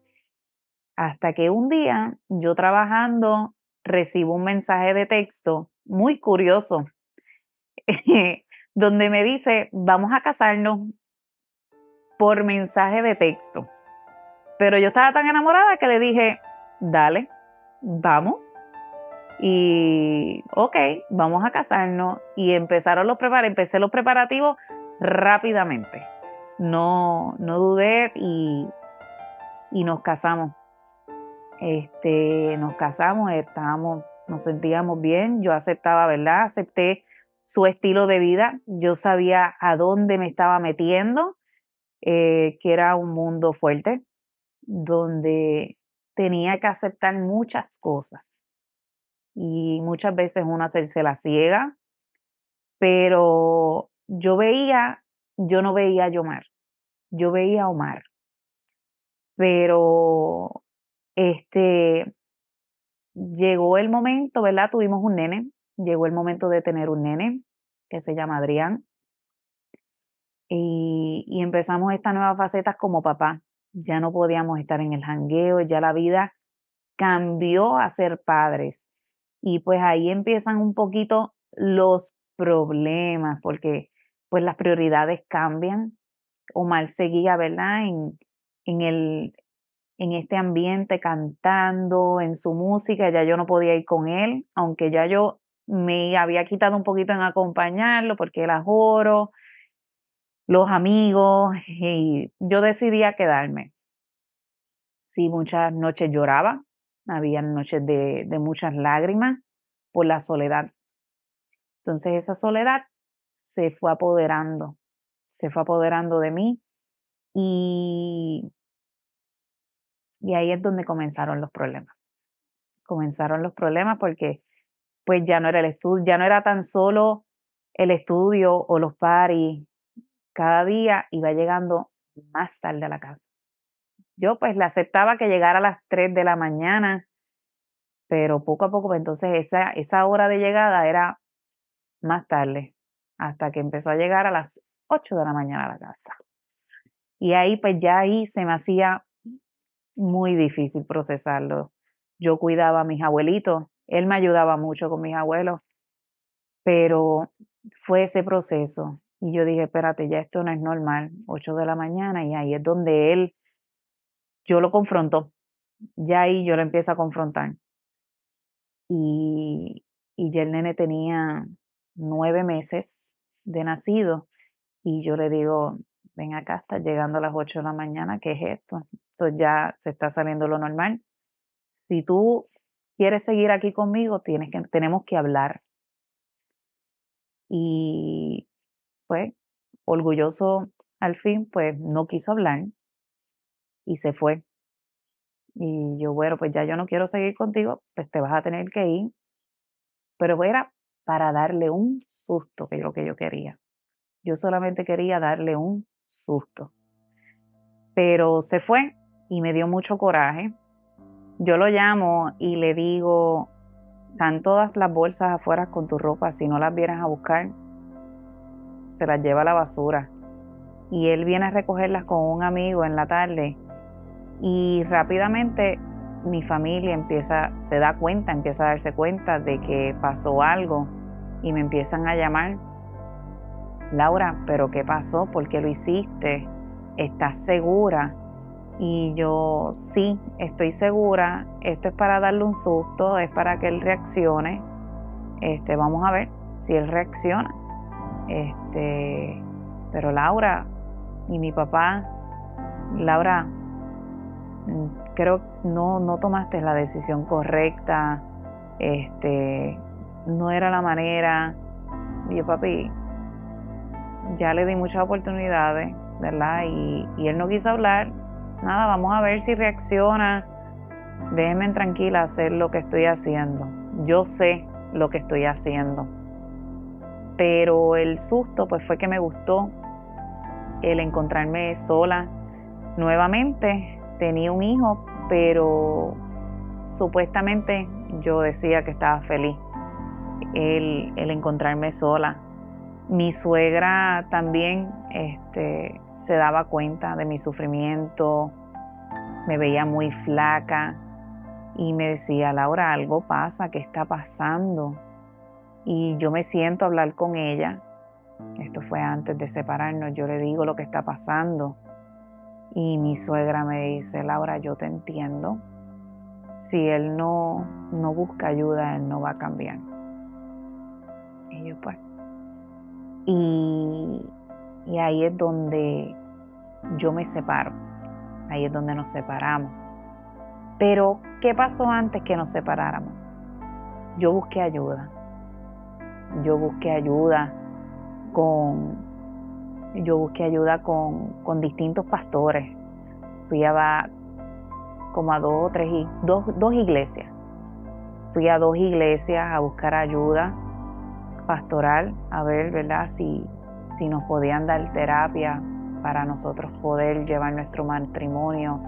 hasta que un día yo trabajando recibo un mensaje de texto muy curioso, donde me dice, vamos a casarnos por mensaje de texto. Pero yo estaba tan enamorada que le dije, dale, vamos. Y, ok, vamos a casarnos. Y empezaron los preparativos, empecé los preparativos rápidamente. No, no dudé y y nos casamos. Este, nos casamos, estábamos, nos sentíamos bien, yo aceptaba, ¿verdad? Acepté su estilo de vida, yo sabía a dónde me estaba metiendo, eh, que era un mundo fuerte, donde tenía que aceptar muchas cosas y muchas veces uno hacerse la ciega, pero yo veía, yo no veía a Yomar, yo veía a Omar pero este llegó el momento, ¿verdad? Tuvimos un nene, llegó el momento de tener un nene que se llama Adrián y, empezamos esta nuevas facetas como papá. Ya no podíamos estar en el jangueo, ya la vida cambió a ser padres. Y pues ahí empiezan un poquito los problemas, porque pues las prioridades cambian. o mal seguía, ¿verdad? en, el, en este ambiente cantando, en su música, ya yo no podía ir con él, aunque ya yo me había quitado un poquito en acompañarlo porque era joro, los amigos, y yo decidía quedarme. Sí, muchas noches lloraba, había noches de muchas lágrimas por la soledad. Entonces esa soledad se fue apoderando, se fue apoderando de mí y, ahí es donde comenzaron los problemas. Comenzaron los problemas porque pues ya no era el estudio, ya no era tan solo el estudio o los paris. Cada día iba llegando más tarde a la casa. Yo pues le aceptaba que llegara a las 3 de la mañana, pero poco a poco, pues, entonces esa, esa hora de llegada era más tarde, hasta que empezó a llegar a las 8 de la mañana a la casa. Y ahí, pues ya ahí se me hacía muy difícil procesarlo. Yo cuidaba a mis abuelitos, él me ayudaba mucho con mis abuelos, pero fue ese proceso. Y yo dije, espérate, ya esto no es normal, 8 de la mañana, y ahí es donde él, yo lo confronto, ya ahí yo lo empiezo a confrontar. Y, y ya el nene tenía nueve meses de nacido, y yo le digo, ven acá, está llegando a las 8 de la mañana, ¿qué es esto? Eso ya se está saliendo lo normal. Si tú quieres seguir aquí conmigo, tienes que, tenemos que hablar. Y pues, orgulloso al fin, pues no quiso hablar y se fue. Y yo, bueno, pues ya yo no quiero seguir contigo, pues te vas a tener que ir. Pero era para darle un susto, que es lo que yo quería. Yo solamente quería darle un susto. Pero se fue y me dio mucho coraje. Yo lo llamo y le digo, están todas las bolsas afuera con tu ropa, si no las vienes a buscar, se las lleva a la basura. Y él viene a recogerlas con un amigo en la tarde y rápidamente mi familia empieza, se da cuenta, empieza a darse cuenta de que pasó algo y me empiezan a llamar Laura, pero ¿qué pasó? ¿Por qué lo hiciste? ¿Estás segura? Y yo, sí, estoy segura, esto es para darle un susto, es para que él reaccione. Este, vamos a ver si él reacciona. Este, pero Laura y mi papá, Laura, mm, creo no no tomaste la decisión correcta. Este, no era la manera. Y yo, papi, ya le di muchas oportunidades, ¿verdad? Y, él no quiso hablar. Nada, vamos a ver si reacciona. Déjenme tranquila hacer lo que estoy haciendo. Yo sé lo que estoy haciendo. Pero el susto pues fue que me gustó el encontrarme sola. Nuevamente tenía un hijo, pero supuestamente yo decía que estaba feliz. El, el encontrarme sola, mi suegra también este, se daba cuenta de mi sufrimiento, me veía muy flaca y me decía, Laura, algo pasa, ¿qué está pasando? Y yo me siento a hablar con ella, esto fue antes de separarnos, yo le digo lo que está pasando. Y mi suegra me dice, Laura, yo te entiendo. Si él no, no busca ayuda, él no va a cambiar. Y yo pues, y, ahí es donde yo me separo, ahí es donde nos separamos. Pero, ¿qué pasó antes que nos separáramos? Yo busqué ayuda. Yo busqué ayuda con yo busqué ayuda con, con distintos pastores. Fui a como a dos o tres dos iglesias. Fui a dos iglesias a buscar ayuda pastoral, a ver, ¿verdad? Si, si nos podían dar terapia para nosotros poder llevar nuestro matrimonio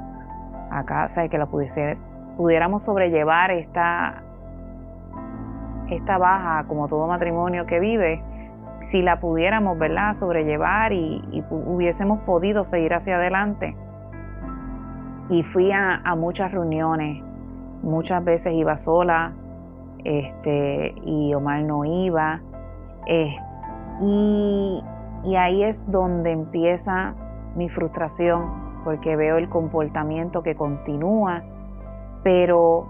a casa y que la pudiese, pudiéramos sobrellevar esta, esta baja, como todo matrimonio que vive, si la pudiéramos ¿verdad? sobrellevar y, hubiésemos podido seguir hacia adelante. Y fui a, muchas reuniones, muchas veces iba sola, este, y Omar no iba. y, ahí es donde empieza mi frustración, porque veo el comportamiento que continúa, pero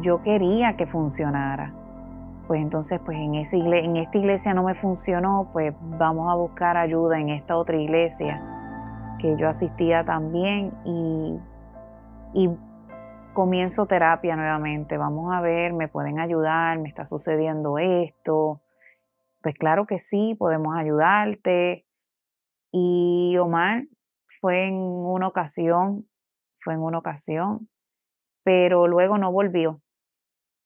yo quería que funcionara. Pues entonces, pues en, esa en esta iglesia no me funcionó, pues vamos a buscar ayuda en esta otra iglesia que yo asistía también y comienzo terapia nuevamente, vamos a ver, me pueden ayudar, me está sucediendo esto. Pues claro que sí, podemos ayudarte. Y Omar fue en una ocasión, fue en una ocasión, pero luego no volvió.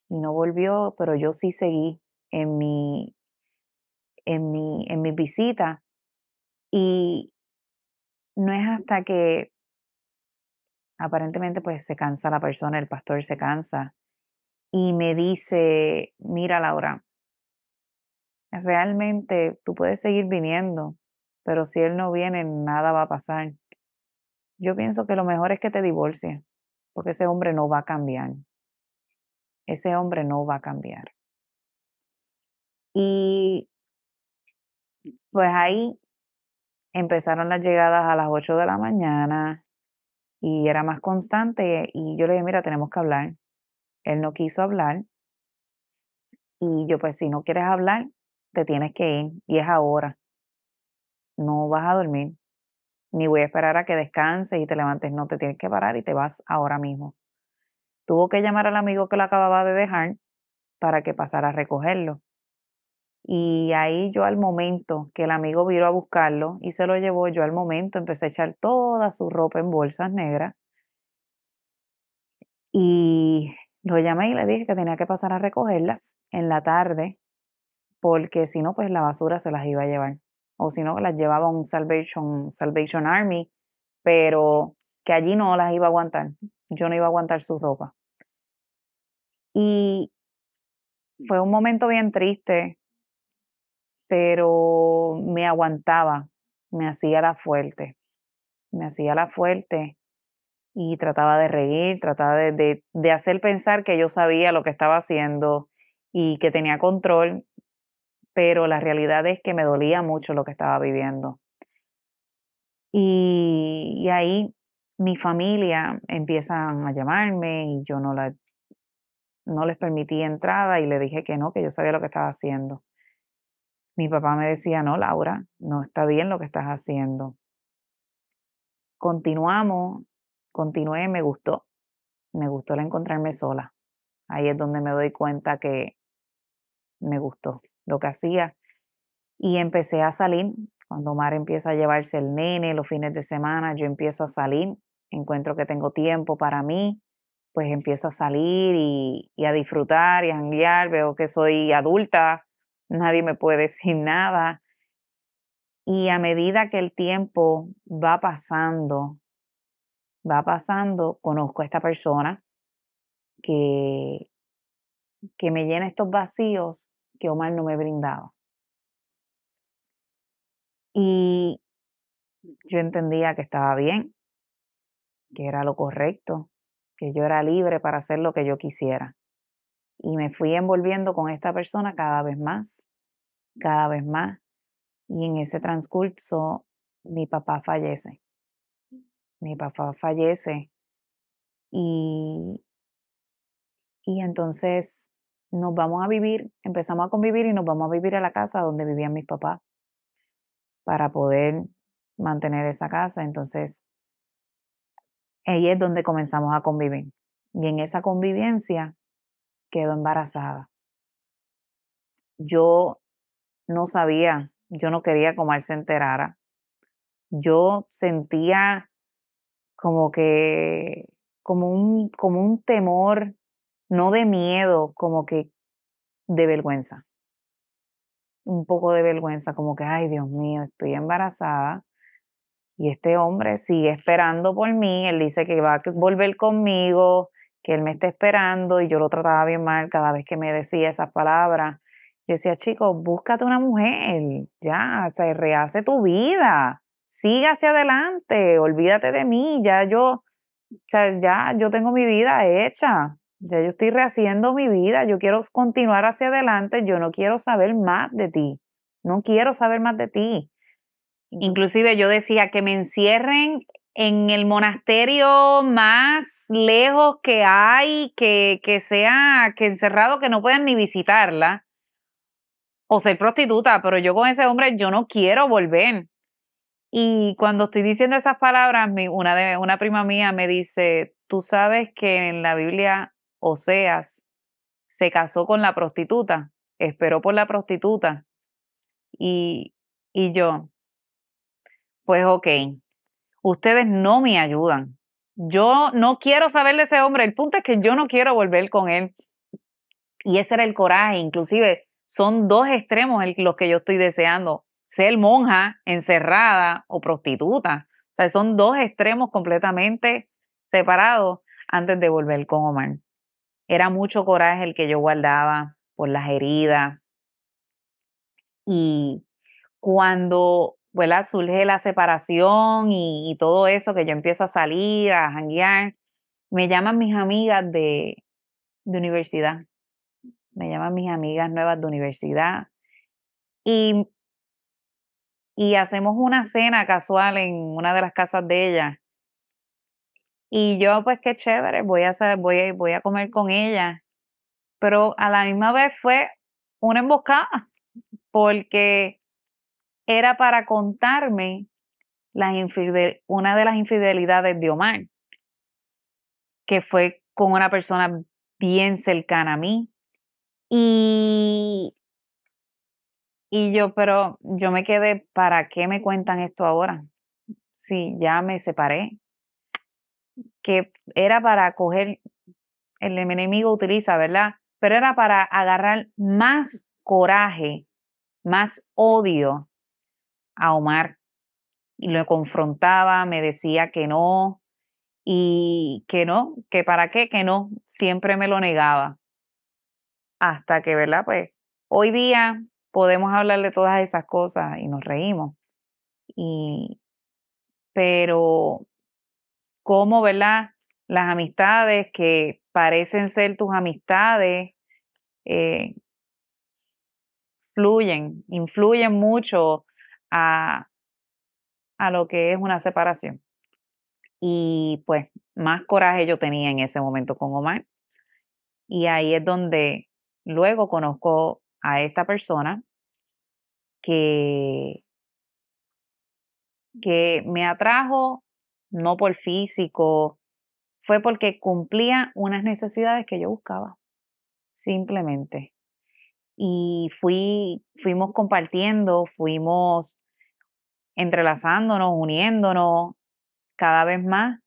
Y no volvió, pero yo sí seguí en mi, en mi, en mi visita Y no es hasta que aparentemente pues se cansa la persona, el pastor se cansa y me dice, mira Laura, realmente tú puedes seguir viniendo, pero si él no viene nada va a pasar. Yo pienso que lo mejor es que te divorcies, porque ese hombre no va a cambiar. Ese hombre no va a cambiar. Y pues ahí empezaron las llegadas a las 8 de la mañana, y era más constante y yo le dije, mira, tenemos que hablar. Él no quiso hablar y yo pues si no quieres hablar, te tienes que ir y es ahora. No vas a dormir, ni voy a esperar a que descanses y te levantes, no, te tienes que parar y te vas ahora mismo. Tuvo que llamar al amigo que lo acababa de dejar para que pasara a recogerlo. Y ahí yo al momento que el amigo vino a buscarlo y se lo llevó, yo al momento empecé a echar toda su ropa en bolsas negras. Y lo llamé y le dije que tenía que pasar a recogerlas en la tarde, porque si no, pues la basura se las iba a llevar. O si no, las llevaba un Salvation, Salvation Army, pero que allí no las iba a aguantar. Yo no iba a aguantar su ropa. Y fue un momento bien triste pero me aguantaba, me hacía la fuerte, me hacía la fuerte y trataba de reír, trataba de, hacer pensar que yo sabía lo que estaba haciendo y que tenía control, pero la realidad es que me dolía mucho lo que estaba viviendo. Y, ahí mi familia empiezan a llamarme y yo no, la, no les permití entrada y le dije que no, que yo sabía lo que estaba haciendo. Mi papá me decía, no, Laura, no está bien lo que estás haciendo. Continuamos, continué, me gustó. Me gustó el encontrarme sola. Ahí es donde me doy cuenta que me gustó lo que hacía. Y empecé a salir. Cuando Mar empieza a llevarse el nene los fines de semana, yo empiezo a salir. Encuentro que tengo tiempo para mí, pues empiezo a salir y, a disfrutar y a guiar, Veo que soy adulta, nadie me puede decir nada. Y a medida que el tiempo va pasando, va pasando, conozco a esta persona que, que me llena estos vacíos que Omar no me brindaba. Y yo entendía que estaba bien, que era lo correcto, que yo era libre para hacer lo que yo quisiera. Y me fui envolviendo con esta persona cada vez más, cada vez más. Y en ese transcurso, mi papá fallece. Mi papá fallece. Y, y entonces nos vamos a vivir, empezamos a convivir y nos vamos a vivir a la casa donde vivían mis papás para poder mantener esa casa. Entonces, ahí es donde comenzamos a convivir. Y en esa convivencia quedó embarazada. Yo no sabía, yo no quería como él se enterara. Yo sentía como que, como un, como un temor, no de miedo, como que de vergüenza. Un poco de vergüenza, como que, ay Dios mío, estoy embarazada. Y este hombre sigue esperando por mí, él dice que va a volver conmigo, que él me está esperando y yo lo trataba bien mal cada vez que me decía esas palabras. Yo decía, chicos, búscate una mujer, ya, se rehace tu vida, siga hacia adelante, olvídate de mí, ya yo, ya yo tengo mi vida hecha, ya yo estoy rehaciendo mi vida, yo quiero continuar hacia adelante, yo no quiero saber más de ti, no quiero saber más de ti. Inclusive yo decía que me encierren en el monasterio más lejos que hay, que, que sea, que encerrado, que no puedan ni visitarla, o ser prostituta, pero yo con ese hombre yo no quiero volver. Y cuando estoy diciendo esas palabras, una, de, una prima mía me dice, tú sabes que en la Biblia Oseas se casó con la prostituta, esperó por la prostituta. Y, y yo, pues ok, ustedes no me ayudan. Yo no quiero saber de ese hombre. El punto es que yo no quiero volver con él. Y ese era el coraje. Inclusive son dos extremos los que yo estoy deseando. Ser monja, encerrada o prostituta. O sea, son dos extremos completamente separados antes de volver con Omar. Era mucho coraje el que yo guardaba por las heridas. Y cuando Surge la separación y, todo eso, que yo empiezo a salir, a janguear, me llaman mis amigas de, universidad. Me llaman mis amigas nuevas de universidad. Y, y hacemos una cena casual en una de las casas de ella. Y yo, pues qué chévere, voy a, voy voy a comer con ella. Pero a la misma vez fue una emboscada, porque era para contarme una de las infidelidades de Omar, que fue con una persona bien cercana a mí. Y, y yo, pero yo me quedé, ¿para qué me cuentan esto ahora? Si ya me separé. Que era para coger, el enemigo utiliza, ¿verdad? Pero era para agarrar más coraje, más odio a Omar y lo confrontaba, me decía que no y que no, que para qué, que no, siempre me lo negaba. Hasta que, ¿verdad? Pues hoy día podemos hablar de todas esas cosas y nos reímos. Y, pero, ¿cómo, verdad? Las amistades que parecen ser tus amistades eh, fluyen, influyen mucho a, a lo que es una separación. Y pues más coraje yo tenía en ese momento con Omar. Y ahí es donde luego conozco a esta persona que, que me atrajo no por físico, fue porque cumplía unas necesidades que yo buscaba, simplemente y fui, fuimos compartiendo, fuimos entrelazándonos, uniéndonos cada vez más.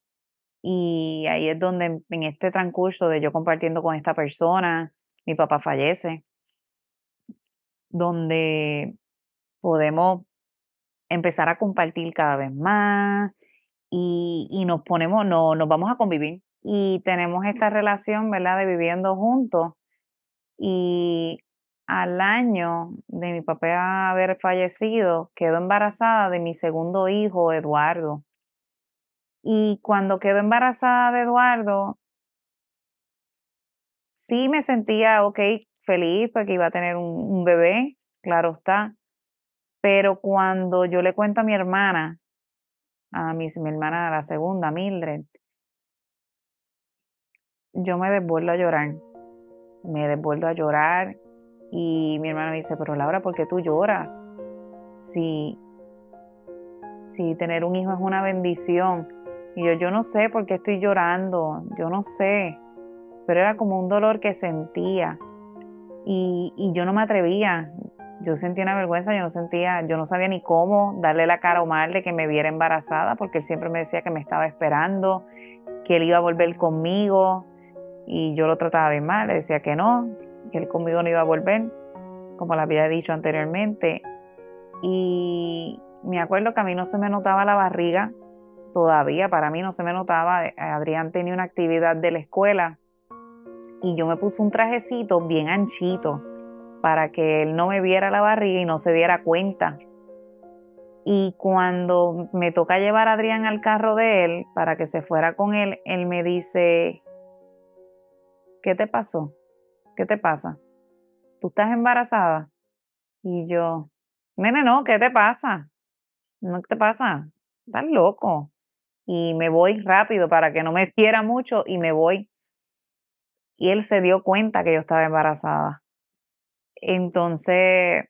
Y ahí es donde en este transcurso de yo compartiendo con esta persona, mi papá fallece, donde podemos empezar a compartir cada vez más y, y nos ponemos, no, nos vamos a convivir. Y tenemos esta relación, ¿verdad?, de viviendo juntos. Y al año de mi papá haber fallecido, quedó embarazada de mi segundo hijo, Eduardo. Y cuando quedó embarazada de Eduardo, sí me sentía, ok, feliz porque iba a tener un, bebé, claro está. Pero cuando yo le cuento a mi hermana, a mi, mi hermana, la segunda, Mildred, yo me desvuelvo a llorar. Me desvuelvo a llorar y mi hermana me dice, pero Laura, ¿por qué tú lloras? Si, si tener un hijo es una bendición. Y yo, yo no sé por qué estoy llorando, yo no sé. Pero era como un dolor que sentía. Y, yo no me atrevía. Yo sentía una vergüenza, yo no sentía, yo no sabía ni cómo darle la cara o Omar de que me viera embarazada, porque él siempre me decía que me estaba esperando, que él iba a volver conmigo, y yo lo trataba bien mal, le decía que no, que él conmigo no iba a volver, como le había dicho anteriormente. Y me acuerdo que a mí no se me notaba la barriga, todavía para mí no se me notaba. Eh, Adrián tenía una actividad de la escuela y yo me puse un trajecito bien anchito para que él no me viera la barriga y no se diera cuenta. Y cuando me toca llevar a Adrián al carro de él para que se fuera con él, él me dice, ¿qué te pasó? ¿qué te pasa? ¿Tú estás embarazada? Y yo, nene, no, ¿qué te pasa? ¿No te pasa? Estás loco. Y me voy rápido para que no me quiera mucho y me voy. Y él se dio cuenta que yo estaba embarazada. Entonces,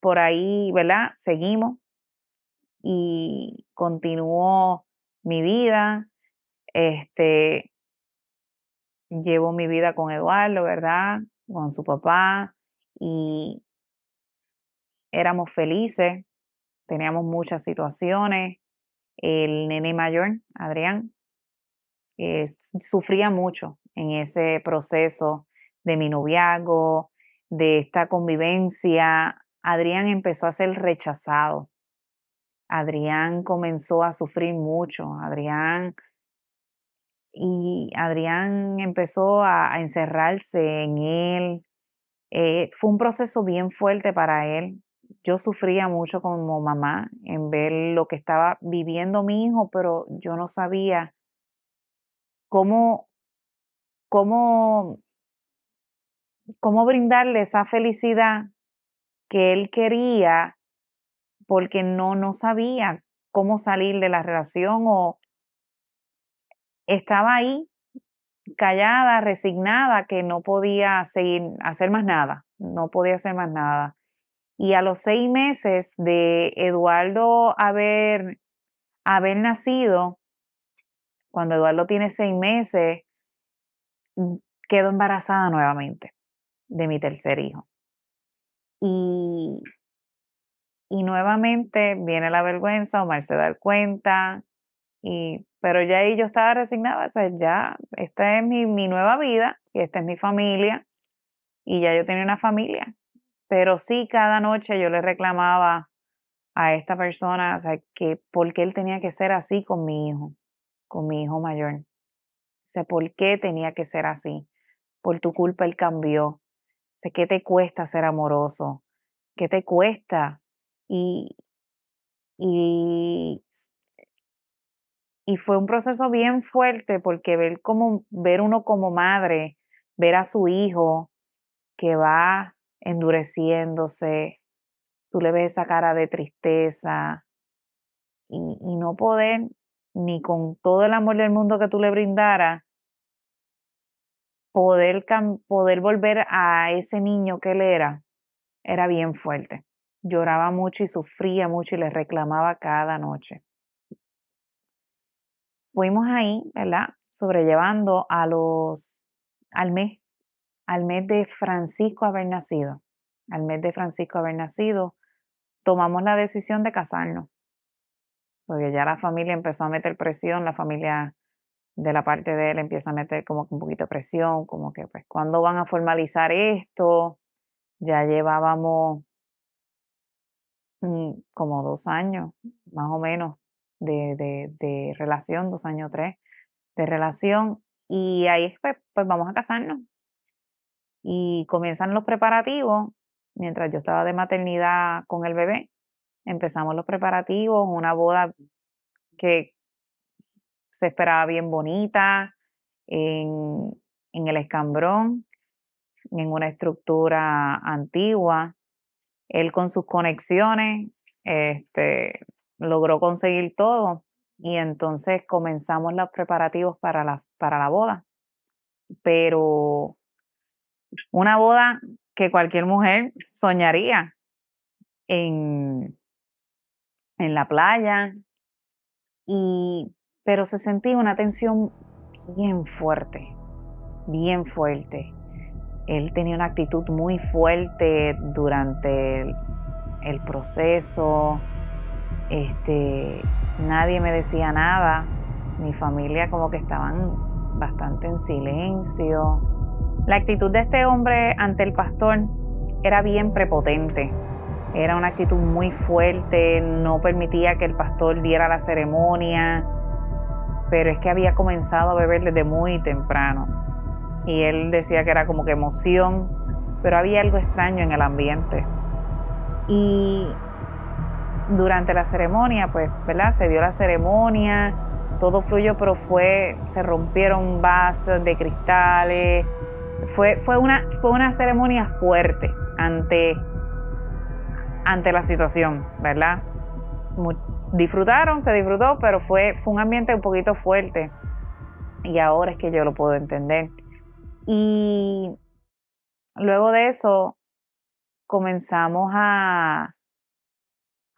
por ahí, ¿verdad? Seguimos y continuó mi vida. Este, llevo mi vida con Eduardo, ¿verdad? Con su papá y éramos felices, teníamos muchas situaciones. El nene mayor, Adrián, sufría mucho en ese proceso de mi noviazgo, de esta convivencia. Adrián empezó a ser rechazado. Adrián comenzó a sufrir mucho. Adrián y Adrián empezó a, encerrarse en él. Eh, fue un proceso bien fuerte para él. Yo sufría mucho como mamá en ver lo que estaba viviendo mi hijo, pero yo no sabía cómo, cómo, cómo brindarle esa felicidad que él quería porque no, no sabía cómo salir de la relación o, estaba ahí callada, resignada, que no podía hacer más nada, no podía hacer más nada. Y a los seis meses de Eduardo haber, haber nacido, cuando Eduardo tiene seis meses, mm, quedo embarazada nuevamente de mi tercer hijo. Y, y nuevamente viene la vergüenza, Omar se da cuenta y pero ya ahí yo estaba resignada, o sea, ya, esta es mi, nueva vida y esta es mi familia y ya yo tenía una familia. Pero sí, cada noche yo le reclamaba a esta persona, o sea, que por qué él tenía que ser así con mi hijo, con mi hijo mayor. O sea, ¿por qué tenía que ser así? Por tu culpa él cambió. O sea, ¿qué te cuesta ser amoroso? ¿Qué te cuesta? Y, y y fue un proceso bien fuerte porque ver como ver uno como madre, ver a su hijo que va endureciéndose, tú le ves esa cara de tristeza y, no poder ni con todo el amor del mundo que tú le brindaras poder poder volver a ese niño que él era era bien fuerte. Lloraba mucho y sufría mucho y le reclamaba cada noche fuimos ahí, ¿verdad? Sobrellevando a los, al mes, al mes de Francisco haber nacido, al mes de Francisco haber nacido, tomamos la decisión de casarnos, porque ya la familia empezó a meter presión, la familia de la parte de él empieza a meter como un poquito de presión, como que pues cuándo van a formalizar esto, ya llevábamos mm, como dos años, más o menos, de, relación, dos años, tres de relación. Y ahí es, pues, pues vamos a casarnos. Y comienzan los preparativos. Mientras yo estaba de maternidad con el bebé, empezamos los preparativos, una boda que se esperaba bien bonita, en, en el escambrón, en una estructura antigua. Él con sus conexiones, este, logró conseguir todo y entonces comenzamos los preparativos para la, para la boda. Pero una boda que cualquier mujer soñaría en, en la playa, y, pero se sentía una tensión bien fuerte, bien fuerte. Él tenía una actitud muy fuerte durante el proceso, este, nadie me decía nada, mi familia como que estaban bastante en silencio. La actitud de este hombre ante el pastor era bien prepotente, era una actitud muy fuerte, no permitía que el pastor diera la ceremonia, pero es que había comenzado a beber desde muy temprano y él decía que era como que emoción, pero había algo extraño en el ambiente. Y durante la ceremonia, pues, ¿verdad? Se dio la ceremonia, todo fluyó, pero fue, se rompieron vasos de cristales. Fue, fue, una, fue una ceremonia fuerte ante, ante la situación, ¿verdad? disfrutaron, se disfrutó, pero fue, fue un ambiente un poquito fuerte. Y ahora es que yo lo puedo entender. Y luego de eso comenzamos a,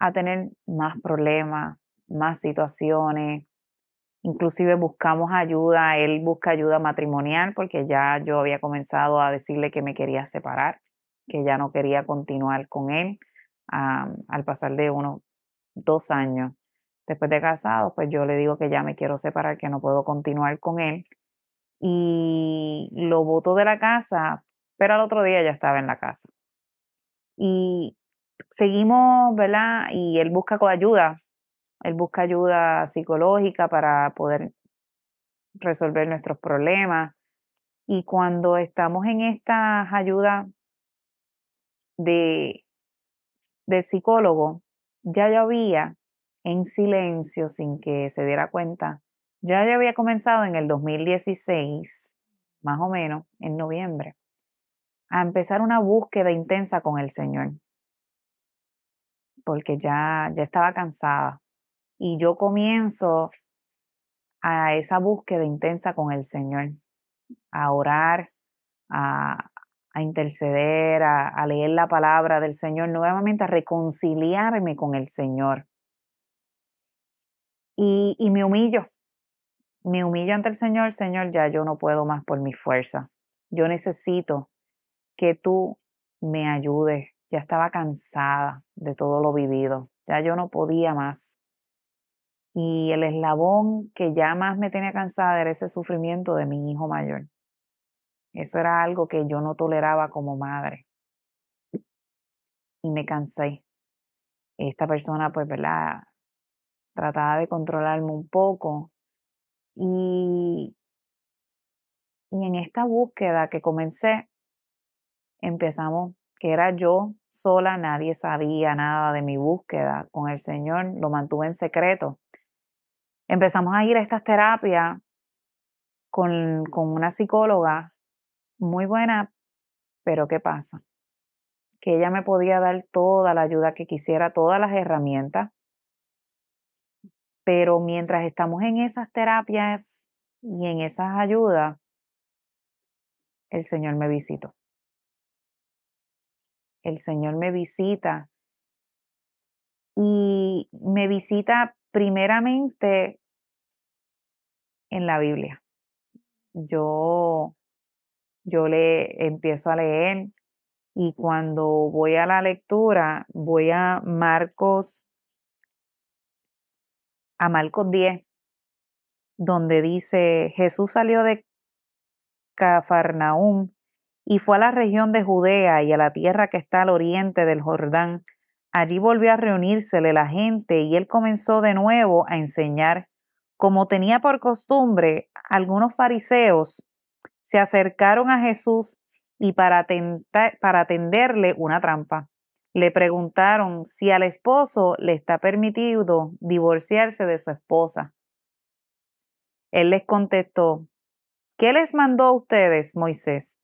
a tener más problemas, más situaciones. Inclusive buscamos ayuda, él busca ayuda matrimonial porque ya yo había comenzado a decirle que me quería separar, que ya no quería continuar con él al pasar de unos dos años después de casado, pues yo le digo que ya me quiero separar, que no puedo continuar con él. Y lo boto de la casa, pero al otro día ya estaba en la casa. Y seguimos, ¿verdad? Y él busca ayuda, él busca ayuda psicológica para poder resolver nuestros problemas. Y cuando estamos en estas ayudas de, de psicólogo, ya yo había en silencio, sin que se diera cuenta, ya ya había comenzado en el 2016, más o menos, en noviembre, a empezar una búsqueda intensa con el Señor porque ya, ya estaba cansada. Y yo comienzo a esa búsqueda intensa con el Señor, a orar, a, a interceder, a, leer la palabra del Señor nuevamente, a reconciliarme con el Señor. Y, y me humillo, me humillo ante el Señor, Señor, ya yo no puedo más por mi fuerza. Yo necesito que tú me ayudes, ya estaba cansada de todo lo vivido, ya yo no podía más. Y el eslabón que ya más me tenía cansada era ese sufrimiento de mi hijo mayor. Eso era algo que yo no toleraba como madre. Y me cansé. Esta persona, pues, ¿verdad? Trataba de controlarme un poco. Y, y en esta búsqueda que comencé, empezamos que era yo sola, nadie sabía nada de mi búsqueda con el Señor, lo mantuve en secreto. Empezamos a ir a estas terapias con, con una psicóloga muy buena, pero ¿qué pasa? Que ella me podía dar toda la ayuda que quisiera, todas las herramientas, pero mientras estamos en esas terapias y en esas ayudas, el Señor me visitó el Señor me visita y me visita primeramente en la Biblia. Yo, yo le empiezo a leer y cuando voy a la lectura voy a Marcos a Marcos 10 donde dice Jesús salió de Cafarnaúm y fue a la región de Judea y a la tierra que está al oriente del Jordán. Allí volvió a reunírsele la gente y él comenzó de nuevo a enseñar. Como tenía por costumbre, algunos fariseos se acercaron a Jesús y para, atenderle para tenderle una trampa. Le preguntaron si al esposo le está permitido divorciarse de su esposa. Él les contestó, ¿qué les mandó a ustedes, Moisés?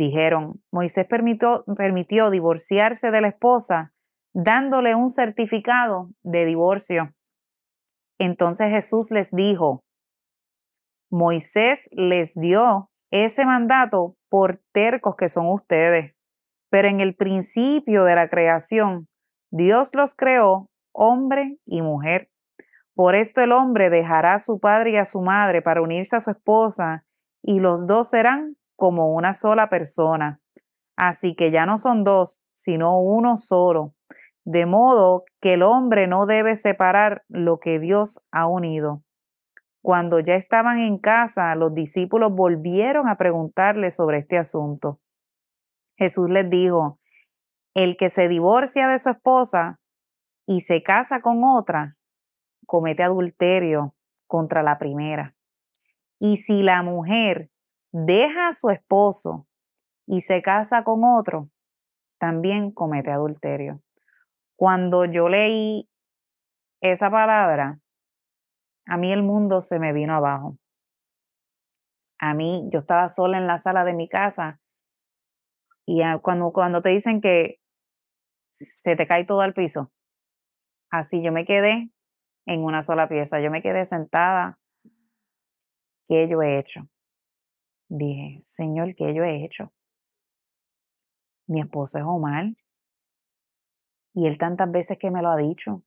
dijeron. Moisés permitió, permitió divorciarse de la esposa dándole un certificado de divorcio. Entonces Jesús les dijo, Moisés les dio ese mandato por tercos que son ustedes, pero en el principio de la creación Dios los creó hombre y mujer. Por esto el hombre dejará a su padre y a su madre para unirse a su esposa, y los dos serán como una sola persona. Así que ya no son dos, sino uno solo. De modo que el hombre no debe separar lo que Dios ha unido. Cuando ya estaban en casa, los discípulos volvieron a preguntarle sobre este asunto. Jesús les dijo, el que se divorcia de su esposa y se casa con otra, comete adulterio contra la primera. Y si la mujer deja a su esposo y se casa con otro, también comete adulterio. Cuando yo leí esa palabra, a mí el mundo se me vino abajo. A mí, yo estaba sola en la sala de mi casa y cuando, cuando te dicen que se te cae todo al piso, así yo me quedé en una sola pieza, yo me quedé sentada. ¿Qué yo he hecho? Dije, Señor, ¿qué yo he hecho? Mi esposo es Omar. Y él tantas veces que me lo ha dicho.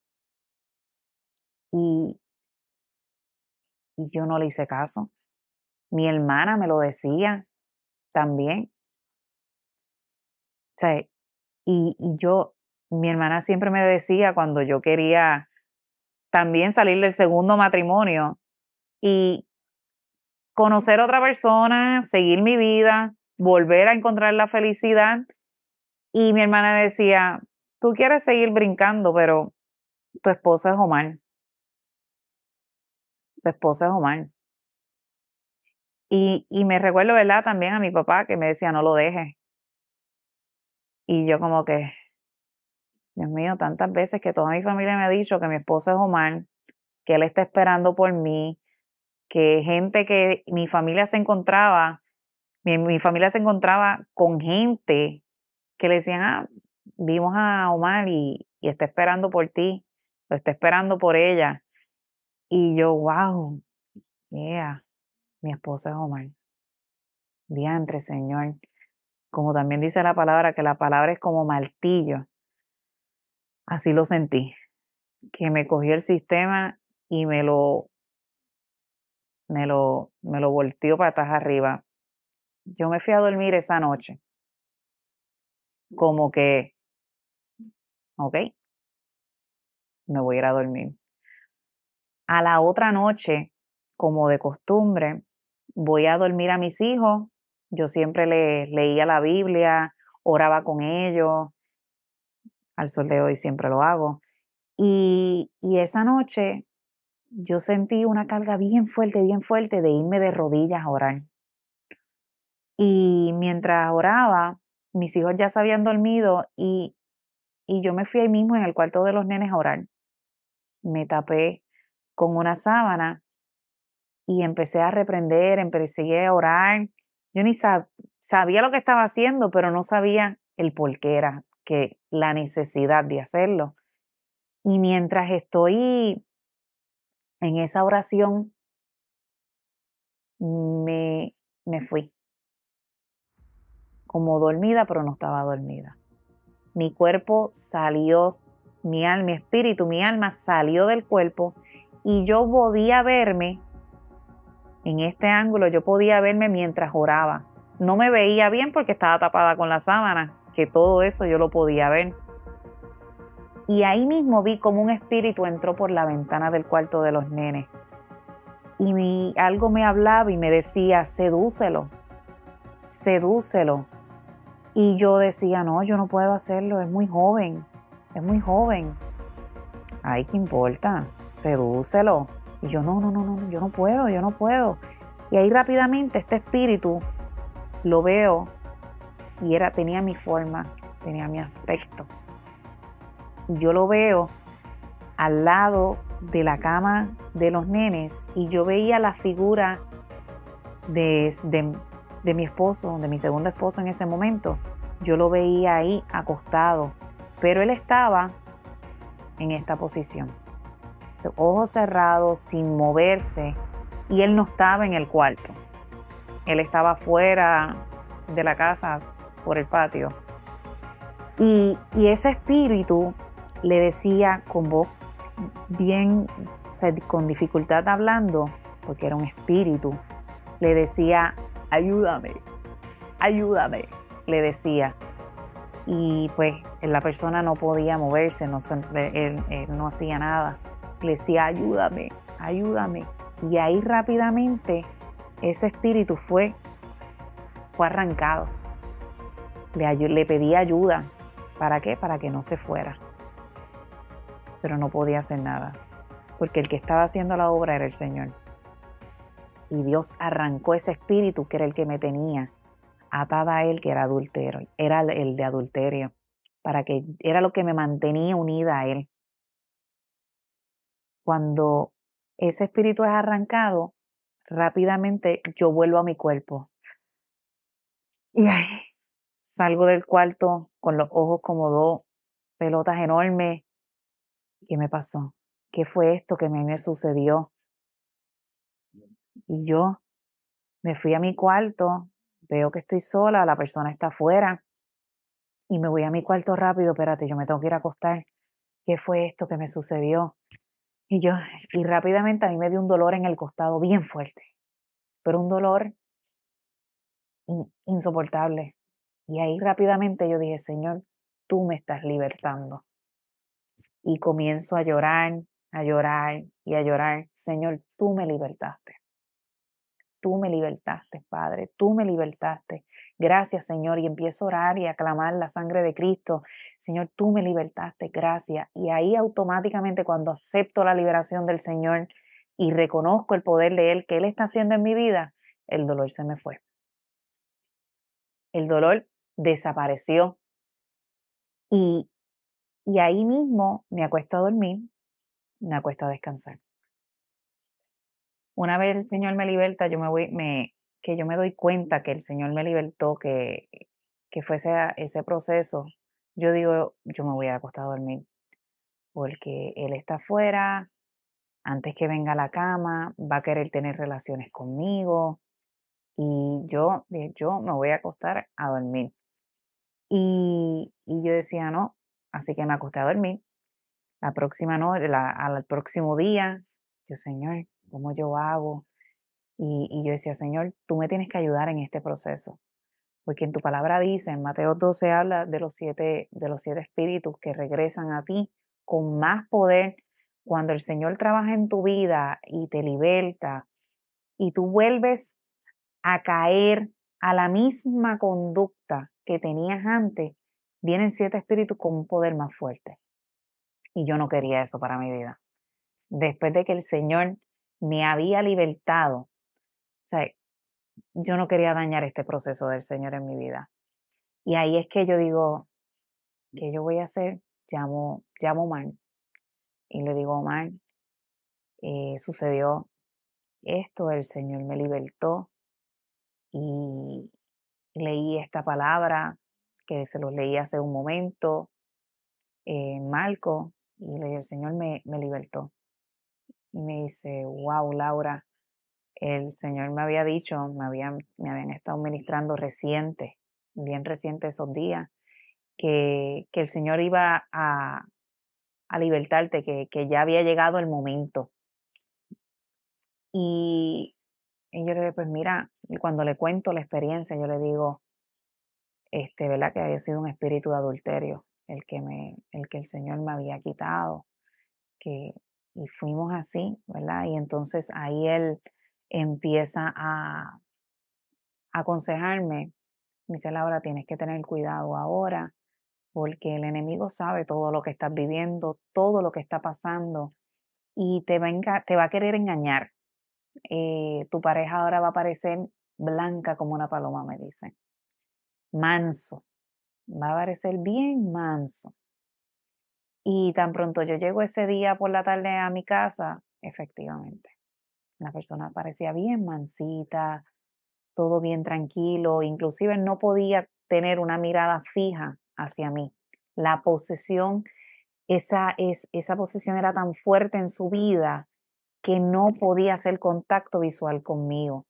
Y, yo no le hice caso. Mi hermana me lo decía también. O sea, y, y yo, mi hermana siempre me decía cuando yo quería también salir del segundo matrimonio y conocer a otra persona, seguir mi vida, volver a encontrar la felicidad. Y mi hermana decía, tú quieres seguir brincando, pero tu esposo es Omar. Tu esposo es Omar. Y, y me recuerdo, ¿verdad? También a mi papá que me decía, no lo dejes. Y yo como que, Dios mío, tantas veces que toda mi familia me ha dicho que mi esposo es Omar, que él está esperando por mí, que gente que mi familia se encontraba, mi, familia se encontraba con gente que le decían, ah, vimos a Omar y, está esperando por ti, lo está esperando por ella. Y yo, wow, yeah, mi esposo es Omar. Diantre, Señor. Como también dice la palabra, que la palabra es como martillo. Así lo sentí, que me cogió el sistema y me lo me lo, me lo volteó patas arriba. Yo me fui a dormir esa noche. Como que, ok, me voy a ir a dormir. A la otra noche, como de costumbre, voy a dormir a mis hijos. Yo siempre le leía la Biblia, oraba con ellos. Al sol de hoy siempre lo hago. Y, y esa noche yo sentí una carga bien fuerte, bien fuerte de irme de rodillas a orar. Y mientras oraba, mis hijos ya se habían dormido y, y yo me fui ahí mismo en el cuarto de los nenes a orar. Me tapé con una sábana y empecé a reprender, empecé a orar. Yo ni sabía lo que estaba haciendo, pero no sabía el por qué era, que la necesidad de hacerlo. Y mientras estoy en esa oración me, me fui, como dormida, pero no estaba dormida. Mi cuerpo salió, mi alma, mi espíritu, mi alma salió del cuerpo y yo podía verme en este ángulo, yo podía verme mientras oraba. No me veía bien porque estaba tapada con la sábana, que todo eso yo lo podía ver y ahí mismo vi como un espíritu entró por la ventana del cuarto de los nenes. Y algo me hablaba y me decía, sedúcelo, sedúcelo. Y yo decía, no, yo no puedo hacerlo, es muy joven, es muy joven. Ay, ¿qué importa? Sedúcelo. Y yo, no, no, no, no, yo no puedo, yo no puedo. Y ahí rápidamente este espíritu lo veo y era, tenía mi forma, tenía mi aspecto yo lo veo al lado de la cama de los nenes y yo veía la figura de, mi esposo, de mi segundo esposo en ese momento. Yo lo veía ahí acostado, pero él estaba en esta posición, ojos cerrados, sin moverse, y él no estaba en el cuarto. Él estaba fuera de la casa, por el patio. Y, y ese espíritu le decía con voz bien, o sea, con dificultad hablando, porque era un espíritu, le decía, ayúdame, ayúdame, le decía. Y pues la persona no podía moverse, no, él, no hacía nada. Le decía, ayúdame, ayúdame. Y ahí rápidamente ese espíritu fue, fue arrancado. Le, le ayuda. ¿Para qué? Para que no se fuera pero no podía hacer nada, porque el que estaba haciendo la obra era el Señor. Y Dios arrancó ese espíritu que era el que me tenía atada a él, que era adultero, era el de adulterio, para que era lo que me mantenía unida a él. Cuando ese espíritu es arrancado, rápidamente yo vuelvo a mi cuerpo. Y ahí salgo del cuarto con los ojos como dos pelotas enormes, ¿qué me pasó? ¿Qué fue esto que me, sucedió? Y yo me fui a mi cuarto, veo que estoy sola, la persona está afuera, y me voy a mi cuarto rápido, espérate, yo me tengo que ir a acostar. ¿Qué fue esto que me sucedió? Y yo, y rápidamente a mí me dio un dolor en el costado bien fuerte, pero un dolor insoportable. Y ahí rápidamente yo dije, Señor, tú me estás libertando y comienzo a llorar, a llorar y a llorar. Señor, tú me libertaste. Tú me libertaste, Padre, tú me libertaste. Gracias, Señor. Y empiezo a orar y a clamar la sangre de Cristo. Señor, tú me libertaste, gracias. Y ahí automáticamente cuando acepto la liberación del Señor y reconozco el poder de Él que Él está haciendo en mi vida, el dolor se me fue. El dolor desapareció. Y y ahí mismo me acuesto a dormir, me acuesto a descansar. Una vez el Señor me liberta, yo me voy, me, que yo me doy cuenta que el Señor me libertó, que, que fuese ese proceso, yo digo, yo me voy a acostar a dormir, porque Él está afuera, antes que venga a la cama, va a querer tener relaciones conmigo, y yo, yo me voy a acostar a dormir. Y, y yo decía, no, Así que me acosté a dormir. La próxima noche, al próximo día, yo, Señor, ¿cómo yo hago? Y, yo decía, Señor, tú me tienes que ayudar en este proceso. Porque en tu palabra dice, en Mateo 12 habla de los siete, de los siete espíritus que regresan a ti con más poder. Cuando el Señor trabaja en tu vida y te liberta y tú vuelves a caer a la misma conducta que tenías antes, vienen siete espíritus con un poder más fuerte. Y yo no quería eso para mi vida. Después de que el Señor me había libertado, o sea, yo no quería dañar este proceso del Señor en mi vida. Y ahí es que yo digo, ¿qué yo voy a hacer? Llamo, llamo a Omar y le digo, Omar, eh, sucedió esto, el Señor me libertó y leí esta palabra se los leí hace un momento, en eh, Marco, y el Señor me, me libertó. Y me dice, wow, Laura, el Señor me había dicho, me habían, me habían estado ministrando reciente, bien reciente esos días, que, que el Señor iba a, a libertarte, que, ya había llegado el momento. Y, y yo le digo, pues mira, cuando le cuento la experiencia, yo le digo, este, ¿verdad? Que había sido un espíritu de adulterio el que, me, el que el Señor me había quitado, que, y fuimos así, ¿verdad? Y entonces ahí Él empieza a, aconsejarme, dice Laura, tienes que tener cuidado ahora, porque el enemigo sabe todo lo que estás viviendo, todo lo que está pasando, y te va a, te va a querer engañar. Eh, tu pareja ahora va a parecer blanca como una paloma, me dice manso, va a parecer bien manso. Y tan pronto yo llego ese día por la tarde a mi casa, efectivamente, la persona parecía bien mansita, todo bien tranquilo, inclusive no podía tener una mirada fija hacia mí. La posesión, esa, es, esa posesión era tan fuerte en su vida que no podía hacer contacto visual conmigo.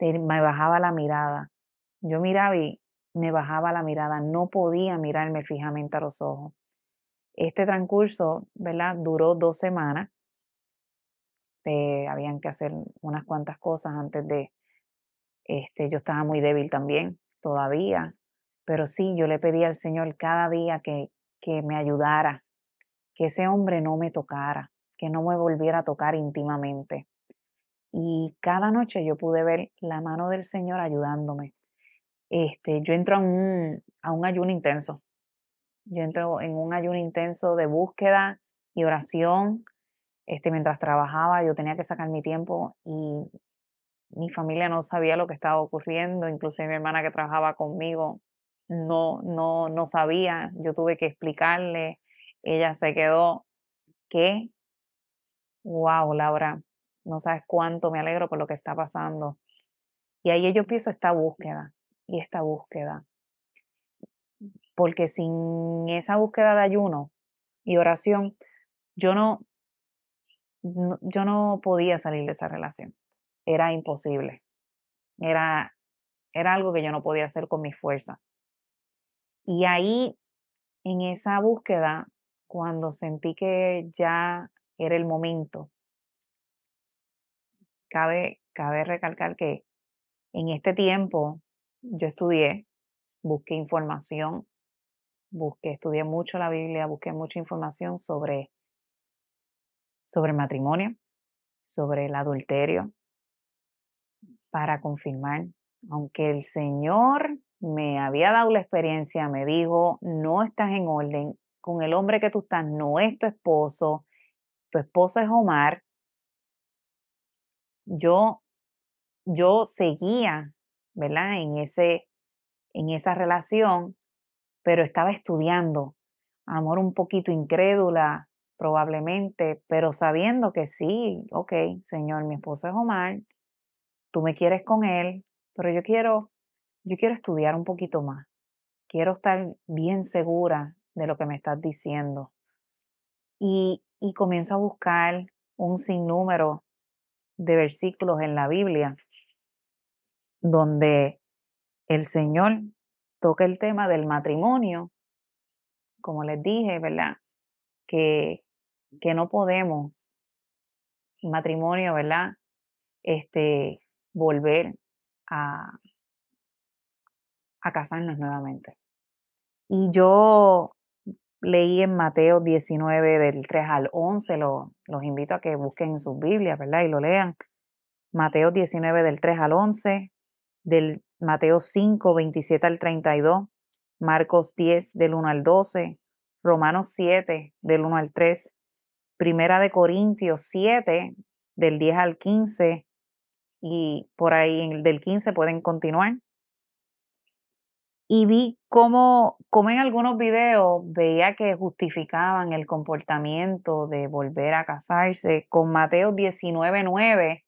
Me bajaba la mirada. Yo miraba y me bajaba la mirada, no podía mirarme fijamente a los ojos. Este transcurso, ¿verdad? Duró dos semanas. Eh, habían que hacer unas cuantas cosas antes de, este, yo estaba muy débil también todavía, pero sí, yo le pedí al Señor cada día que, que me ayudara, que ese hombre no me tocara, que no me volviera a tocar íntimamente. Y cada noche yo pude ver la mano del Señor ayudándome. Este, yo entro a un, a un ayuno intenso. Yo entro en un ayuno intenso de búsqueda y oración. Este, mientras trabajaba yo tenía que sacar mi tiempo y mi familia no sabía lo que estaba ocurriendo, incluso mi hermana que trabajaba conmigo no, no, no sabía, yo tuve que explicarle, ella se quedó, ¿qué? Wow, Laura, no sabes cuánto me alegro por lo que está pasando. Y ahí yo empiezo esta búsqueda y esta búsqueda. Porque sin esa búsqueda de ayuno y oración, yo no, yo no podía salir de esa relación. Era imposible. Era, era algo que yo no podía hacer con mi fuerza. Y ahí, en esa búsqueda, cuando sentí que ya era el momento, cabe, cabe recalcar que en este tiempo yo estudié, busqué información, busqué, estudié mucho la Biblia, busqué mucha información sobre, sobre matrimonio, sobre el adulterio, para confirmar, aunque el Señor me había dado la experiencia, me dijo, no estás en orden, con el hombre que tú estás no es tu esposo, tu esposa es Omar. Yo, yo seguía en, ese, en esa relación, pero estaba estudiando, amor un poquito incrédula probablemente, pero sabiendo que sí, ok, Señor, mi esposo es Omar, tú me quieres con él, pero yo quiero, yo quiero estudiar un poquito más, quiero estar bien segura de lo que me estás diciendo. Y, y comienzo a buscar un sinnúmero de versículos en la Biblia donde el Señor toca el tema del matrimonio, como les dije, ¿verdad? Que, que no podemos, matrimonio, ¿verdad? Este, volver a, a casarnos nuevamente. Y yo leí en Mateo 19 del 3 al 11, lo, los invito a que busquen en sus Biblias, ¿verdad? Y lo lean. Mateo 19 del 3 al 11, del Mateo 5, 27 al 32, Marcos 10, del 1 al 12, Romanos 7, del 1 al 3, Primera de Corintios 7, del 10 al 15, y por ahí del 15 pueden continuar. Y vi cómo, en algunos videos veía que justificaban el comportamiento de volver a casarse con Mateo 19, 9,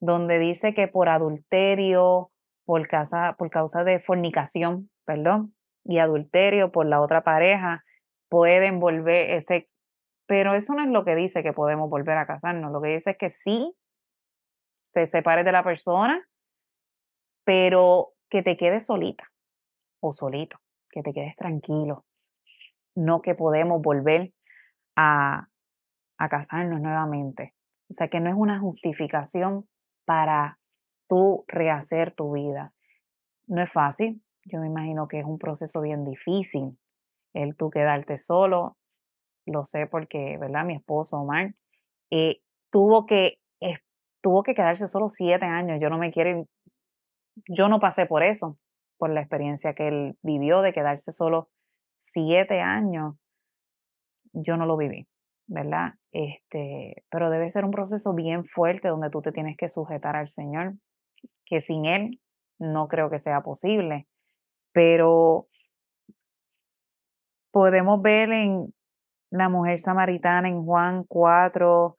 donde dice que por adulterio, por causa, por causa de fornicación, perdón, y adulterio por la otra pareja, pueden volver, este, pero eso no es lo que dice que podemos volver a casarnos, lo que dice es que sí, se separe de la persona, pero que te quedes solita o solito, que te quedes tranquilo, no que podemos volver a, a casarnos nuevamente. O sea que no es una justificación para tú rehacer tu vida. No es fácil, yo me imagino que es un proceso bien difícil el tú quedarte solo, lo sé porque, ¿verdad? Mi esposo Omar eh, tuvo, que, tuvo que quedarse solo siete años, yo no me quiero, yo no pasé por eso, por la experiencia que él vivió de quedarse solo siete años, yo no lo viví. ¿verdad? Este, pero debe ser un proceso bien fuerte donde tú te tienes que sujetar al Señor que sin él no creo que sea posible. Pero podemos ver en la mujer samaritana, en Juan 4,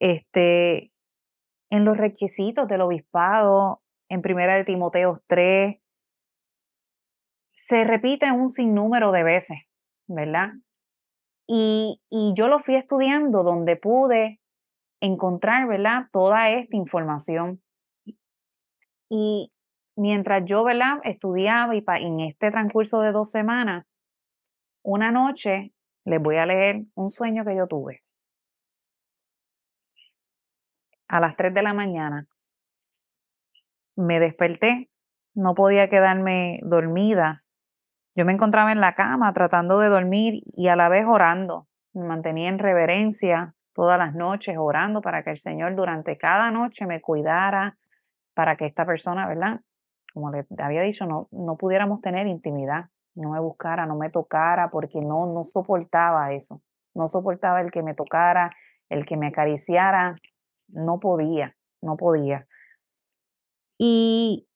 este, en los requisitos del obispado, en primera de Timoteo 3, se repite un sinnúmero de veces, ¿verdad? Y, y, yo lo fui estudiando donde pude encontrar, ¿verdad? Toda esta información. Y mientras yo, ¿verdad? Estudiaba y en este transcurso de dos semanas, una noche les voy a leer un sueño que yo tuve. A las tres de la mañana me desperté, no podía quedarme dormida. Yo me encontraba en la cama tratando de dormir y a la vez orando. Me mantenía en reverencia todas las noches, orando para que el Señor durante cada noche me cuidara, para que esta persona, ¿verdad? Como le había dicho, no, no pudiéramos tener intimidad, no me buscara, no me tocara, porque no, no soportaba eso, no soportaba el que me tocara, el que me acariciara, no podía, no podía. Y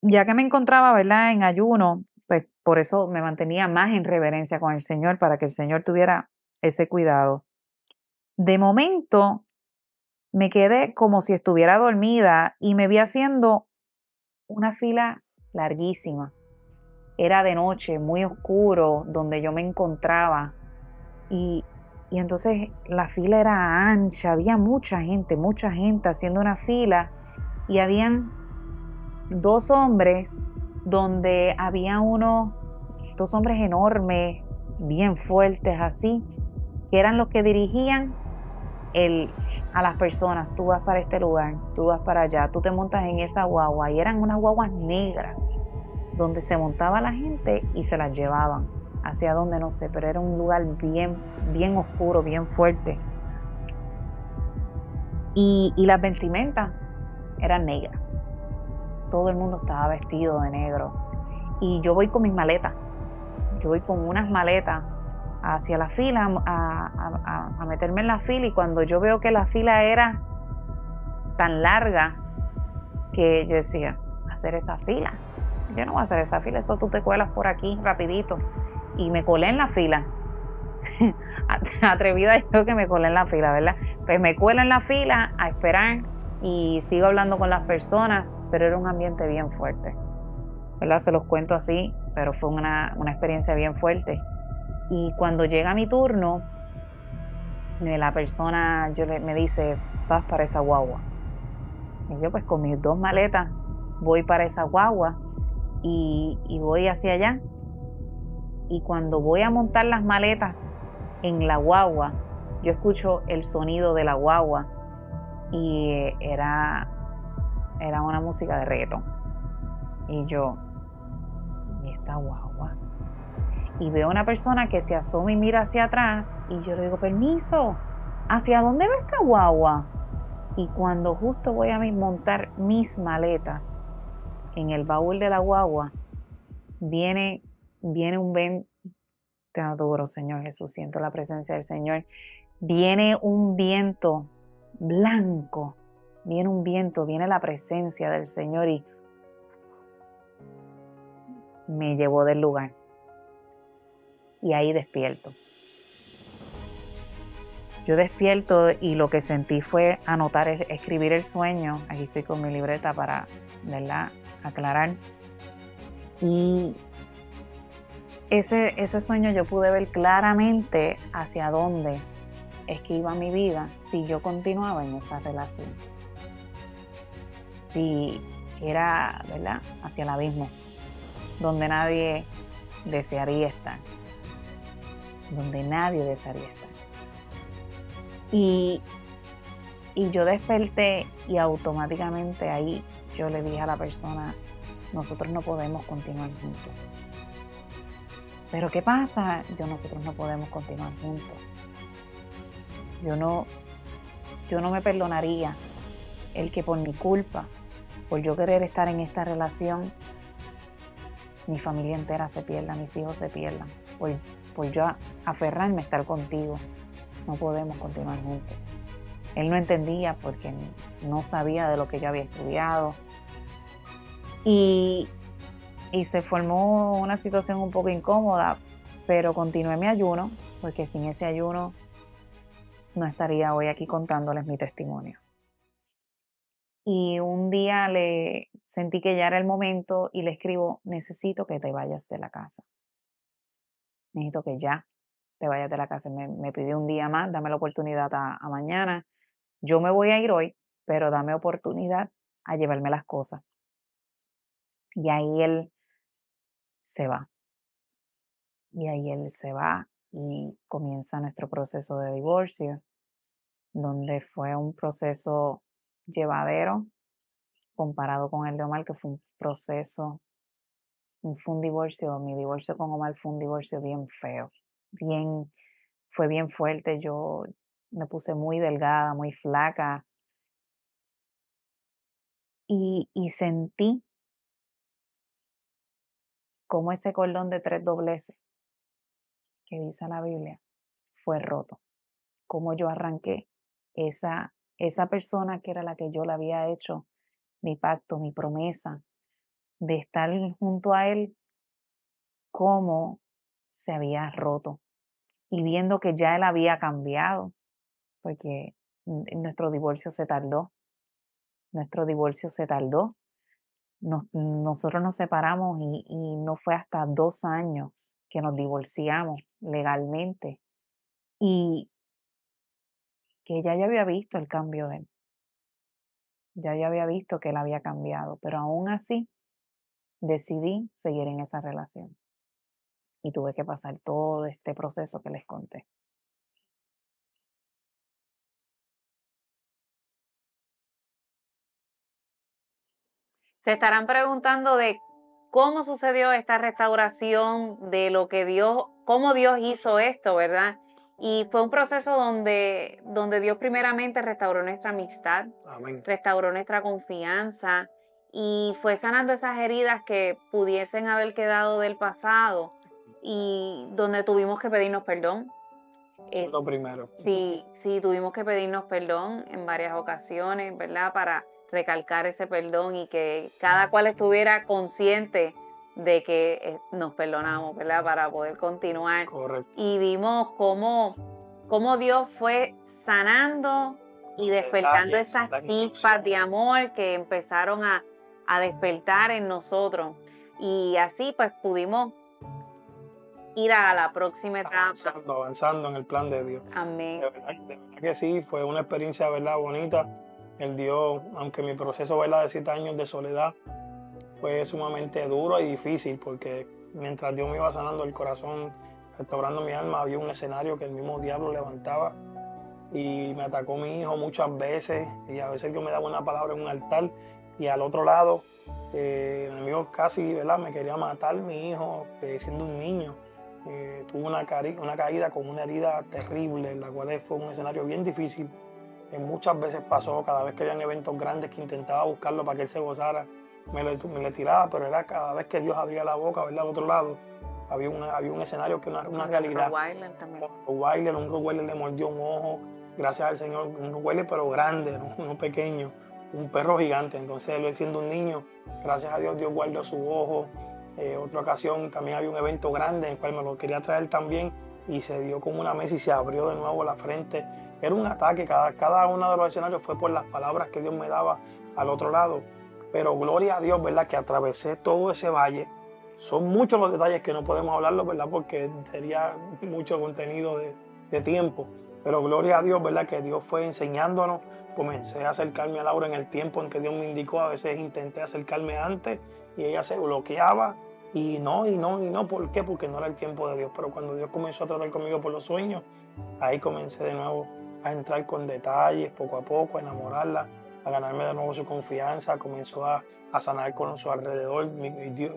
ya que me encontraba, ¿verdad? En ayuno, pues por eso me mantenía más en reverencia con el Señor, para que el Señor tuviera ese cuidado. De momento, me quedé como si estuviera dormida y me vi haciendo una fila larguísima. Era de noche, muy oscuro, donde yo me encontraba. Y, entonces la fila era ancha, había mucha gente, mucha gente haciendo una fila. Y habían dos hombres donde había uno dos hombres enormes, bien fuertes así, que eran los que dirigían a las personas, tú vas para este lugar, tú vas para allá, tú te montas en esa guagua y eran unas guaguas negras donde se montaba la gente y se las llevaban hacia donde no sé, pero era un lugar bien, bien oscuro, bien fuerte. Y, y las vestimentas eran negras. Todo el mundo estaba vestido de negro. Y yo voy con mis maletas. Yo voy con unas maletas hacia la fila, a, meterme en la fila y cuando yo veo que la fila era tan larga que yo decía, hacer esa fila, yo no voy a hacer esa fila, eso tú te cuelas por aquí rapidito. Y me colé en la fila. Atrevida yo que me colé en la fila, ¿verdad? Pues me cuelo en la fila a esperar y sigo hablando con las personas, pero era un ambiente bien fuerte, ¿verdad? Se los cuento así, pero fue una, una experiencia bien fuerte. Y cuando llega mi turno, eh, la persona yo le, me dice, vas para esa guagua. Y yo pues con mis dos maletas voy para esa guagua y, voy hacia allá. Y cuando voy a montar las maletas en la guagua, yo escucho el sonido de la guagua y eh, era, era una música de reto. Y yo, ¿y esta guagua? y veo una persona que se asoma y mira hacia atrás y yo le digo, permiso, ¿hacia dónde va esta guagua? Y cuando justo voy a montar mis maletas en el baúl de la guagua, viene, viene un ven, te adoro Señor Jesús, siento la presencia del Señor, viene un viento blanco, viene un viento, viene la presencia del Señor y me llevó del lugar y ahí despierto. Yo despierto y lo que sentí fue anotar, escribir el sueño. Aquí estoy con mi libreta para, Aclarar. Y ese, ese sueño yo pude ver claramente hacia dónde es que iba mi vida si yo continuaba en esa relación. Si era, ¿verdad? Hacia el abismo, donde nadie desearía estar donde nadie desearía estar. Y, y yo desperté y automáticamente ahí yo le dije a la persona, nosotros no podemos continuar juntos. Pero ¿qué pasa? Yo nosotros no podemos continuar juntos. Yo no, yo no me perdonaría el que por mi culpa, por yo querer estar en esta relación, mi familia entera se pierda, mis hijos se pierdan, pues yo aferrarme a estar contigo. No podemos continuar juntos. Él no entendía porque no sabía de lo que yo había estudiado. Y, se formó una situación un poco incómoda, pero continué mi ayuno, porque sin ese ayuno no estaría hoy aquí contándoles mi testimonio. Y un día le sentí que ya era el momento y le escribo, necesito que te vayas de la casa necesito que ya te vayas de la casa. Me, me pidió un día más, dame la oportunidad a, a, mañana. Yo me voy a ir hoy, pero dame oportunidad a llevarme las cosas. Y ahí él se va. Y ahí él se va y comienza nuestro proceso de divorcio, donde fue un proceso llevadero comparado con el de Omar, que fue un proceso fue un divorcio, mi divorcio con Omar fue un divorcio bien feo, bien, fue bien fuerte, yo me puse muy delgada, muy flaca y, y sentí como ese cordón de tres dobleces que dice la Biblia fue roto, como yo arranqué esa, esa persona que era la que yo le había hecho mi pacto, mi promesa, de estar junto a él, como se había roto y viendo que ya él había cambiado, porque mm, eh, nuestro divorcio se tardó, nuestro divorcio se tardó. nosotros nos separamos y, no fue hasta dos años que nos divorciamos legalmente y que ella ya había visto el cambio de él. Ya ya había visto que él había cambiado, pero aún así decidí seguir en esa relación. Y tuve que pasar todo este proceso que les conté. Se estarán preguntando de cómo sucedió esta restauración, de lo que Dios, cómo Dios hizo esto, ¿verdad? Y fue un proceso donde, donde Dios primeramente restauró nuestra amistad, restauró nuestra confianza, y fue sanando esas heridas que pudiesen haber quedado del pasado y donde tuvimos que pedirnos perdón. es eh, lo primero. Sí, sí, tuvimos que pedirnos perdón en varias ocasiones, ¿verdad? Para recalcar ese perdón y que cada cual estuviera consciente de que eh, nos perdonamos, ¿verdad? Para poder continuar. Correcto. Y vimos cómo, cómo Dios fue sanando y despertando esas chispas de amor que empezaron a, a despertar en nosotros. Y así pues pudimos ir a la próxima etapa. Avanzando, en el plan de Dios. Amén. De verdad, que sí, fue una experiencia, ¿verdad? Bonita. El Dios, aunque mi proceso, ¿verdad? De siete años de soledad fue sumamente duro y difícil porque mientras Dios me iba sanando el corazón, restaurando mi alma, había un escenario que el mismo diablo levantaba y me atacó mi hijo muchas veces y a veces Dios me daba una palabra en un altar y al otro lado eh, el enemigo casi ¿verdad? me quería matar mi hijo eh, siendo un niño. Eh, tuvo una, una caída con una herida terrible, la cual fue un escenario bien difícil. Eh, muchas veces pasó, cada vez que había eventos grandes que intentaba buscarlo para que él se gozara, me le, me tiraba, pero era cada vez que Dios abría la boca, ¿verdad? al otro lado, había, había un escenario que era una, una realidad. Rottweiler también. un Rottweiler le mordió un ojo, gracias al Señor, un Rottweiler pero grande, no pequeño un perro gigante. Entonces él siendo un niño, gracias a Dios Dios guardó su ojo. Eh, otra ocasión también había un evento grande en el cual me lo quería traer también y se dio como una mesa y se abrió de nuevo la frente. Era un ataque, cada, cada uno de los escenarios fue por las palabras que Dios me daba al otro lado. Pero gloria a Dios, ¿verdad? Que atravesé todo ese valle. Son muchos los detalles que no podemos hablarlo, ¿verdad? Porque sería mucho contenido de, de tiempo. Pero gloria a Dios, ¿verdad? Que Dios fue enseñándonos comencé a acercarme a Laura en el tiempo en que Dios me indicó. A veces intenté acercarme antes y ella se bloqueaba. Y no, y no, y no. ¿Por qué? Porque no era el tiempo de Dios. Pero cuando Dios comenzó a tratar conmigo por los sueños, ahí comencé de nuevo a entrar con detalles, poco a poco, a enamorarla, a ganarme de nuevo su confianza. Comenzó a, sanar con su alrededor.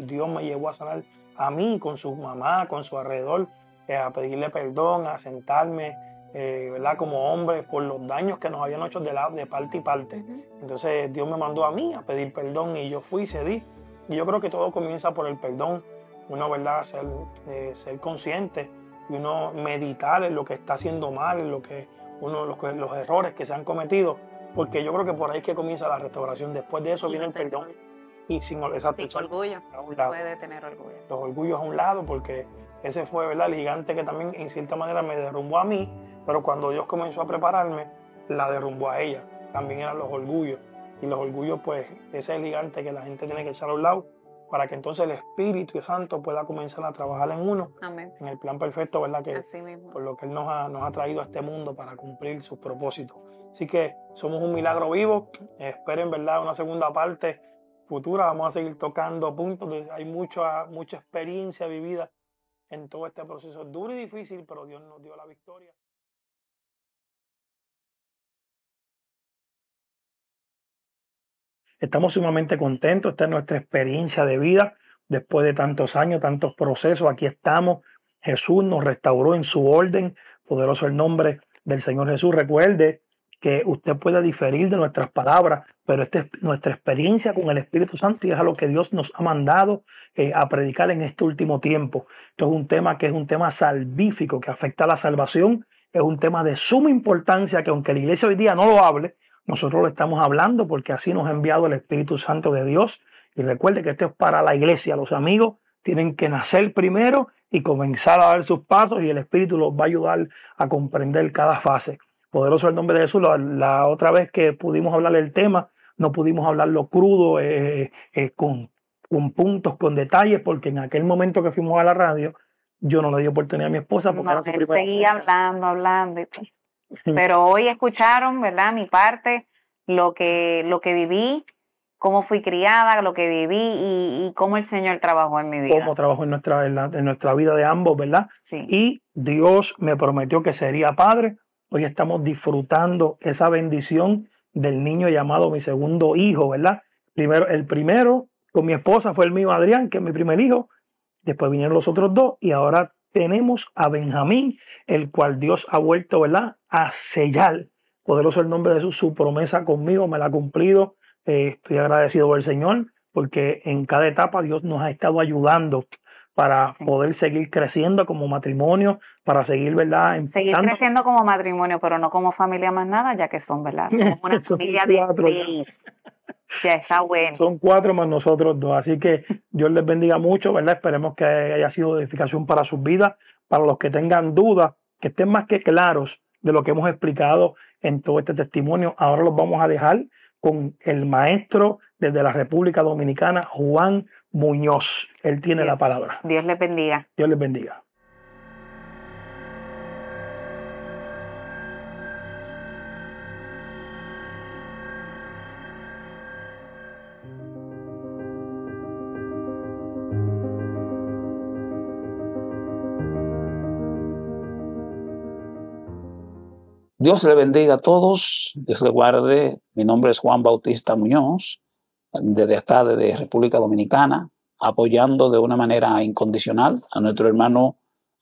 Dios me llevó a sanar a mí, con su mamá, con su alrededor, eh, a pedirle perdón, a sentarme, eh, ¿verdad? Como hombre por los daños que nos habían hecho de, lado de parte y parte. Entonces Dios me mandó a mí a pedir perdón y yo fui y cedí. Y yo creo que todo comienza por el perdón, uno, ¿verdad? Ser, eh, ser consciente y uno meditar en lo que está haciendo mal, en lo que uno, los, los errores que se han cometido, porque yo creo que por ahí es que comienza la restauración. Después de eso viene el perdón. Y sin, esa orgullo, puede tener orgullo. Los orgullos a un lado, porque ese fue ¿verdad? el gigante que también en cierta manera me derrumbó a mí, pero cuando Dios comenzó a prepararme, la derrumbó a ella. También eran los orgullos. Y los orgullos, pues, ese ligante gigante que la gente tiene que echar a un lado para que entonces el Espíritu Santo pueda comenzar a trabajar en uno, en el plan perfecto, ¿verdad? Que, Así mismo. Por lo que Él nos ha, traído a este mundo para cumplir sus propósitos. Así que somos un milagro vivo. Esperen, ¿verdad? Una segunda parte futura. Vamos a seguir tocando puntos. Pues, hay mucha, mucha experiencia vivida en todo este proceso duro y difícil, pero Dios nos dio la victoria. Estamos sumamente contentos, esta es nuestra experiencia de vida después de tantos años, tantos procesos. Aquí estamos. Jesús nos restauró en su orden. Poderoso el nombre del Señor Jesús. Recuerde que usted puede diferir de nuestras palabras, pero esta es nuestra experiencia con el Espíritu Santo y es a lo que Dios nos ha mandado eh, a predicar en este último tiempo. Esto es un tema que es un tema salvífico, que afecta a la salvación. Es un tema de suma importancia que aunque la iglesia hoy día no lo hable, nosotros lo estamos hablando porque así nos ha enviado el Espíritu Santo de Dios. Y recuerde que esto es para la iglesia. Los amigos tienen que nacer primero y comenzar a dar sus pasos y el Espíritu los va a ayudar a comprender cada fase. Poderoso el nombre de Jesús. La, otra vez que pudimos hablar del tema, no pudimos hablarlo crudo, eh, eh, con, puntos, con detalles, porque en aquel momento que fuimos a la radio, yo no le di oportunidad a mi esposa porque no, seguía hablando, hablando. Y pues pero hoy escucharon, ¿verdad? Mi parte, lo que, lo que viví, cómo fui criada, lo que viví y, cómo el Señor trabajó en mi vida. Cómo trabajó en nuestra, nuestra vida de ambos, ¿verdad? Sí. Y Dios me prometió que sería padre. Hoy estamos disfrutando esa bendición del niño llamado mi segundo hijo, ¿verdad? Primero, el primero con mi esposa fue el mío Adrián, que es mi primer hijo. Después vinieron los otros dos y ahora tenemos a Benjamín, el cual Dios ha vuelto, ¿verdad?, a sellar. Poderoso el nombre de Jesús, su promesa conmigo me la ha cumplido. Eh, estoy agradecido por el Señor, porque en cada etapa Dios nos ha estado ayudando para poder seguir creciendo como matrimonio, para seguir, ¿verdad? Seguir creciendo como matrimonio, pero no como familia más nada, ya que son, ¿verdad? como una familia de está bueno. Son cuatro más nosotros dos. Así que Dios les bendiga mucho, ¿verdad? Esperemos que haya sido edificación para sus vidas. Para los que tengan dudas, que estén más que claros de lo que hemos explicado en todo este testimonio. Ahora los vamos a dejar con el maestro desde la República Dominicana, Juan Muñoz. Él tiene la palabra. Dios les bendiga. Dios les bendiga. Dios le bendiga a todos, Dios le guarde. Mi nombre es Juan Bautista Muñoz, desde acá, de República Dominicana, apoyando de una manera incondicional a nuestro hermano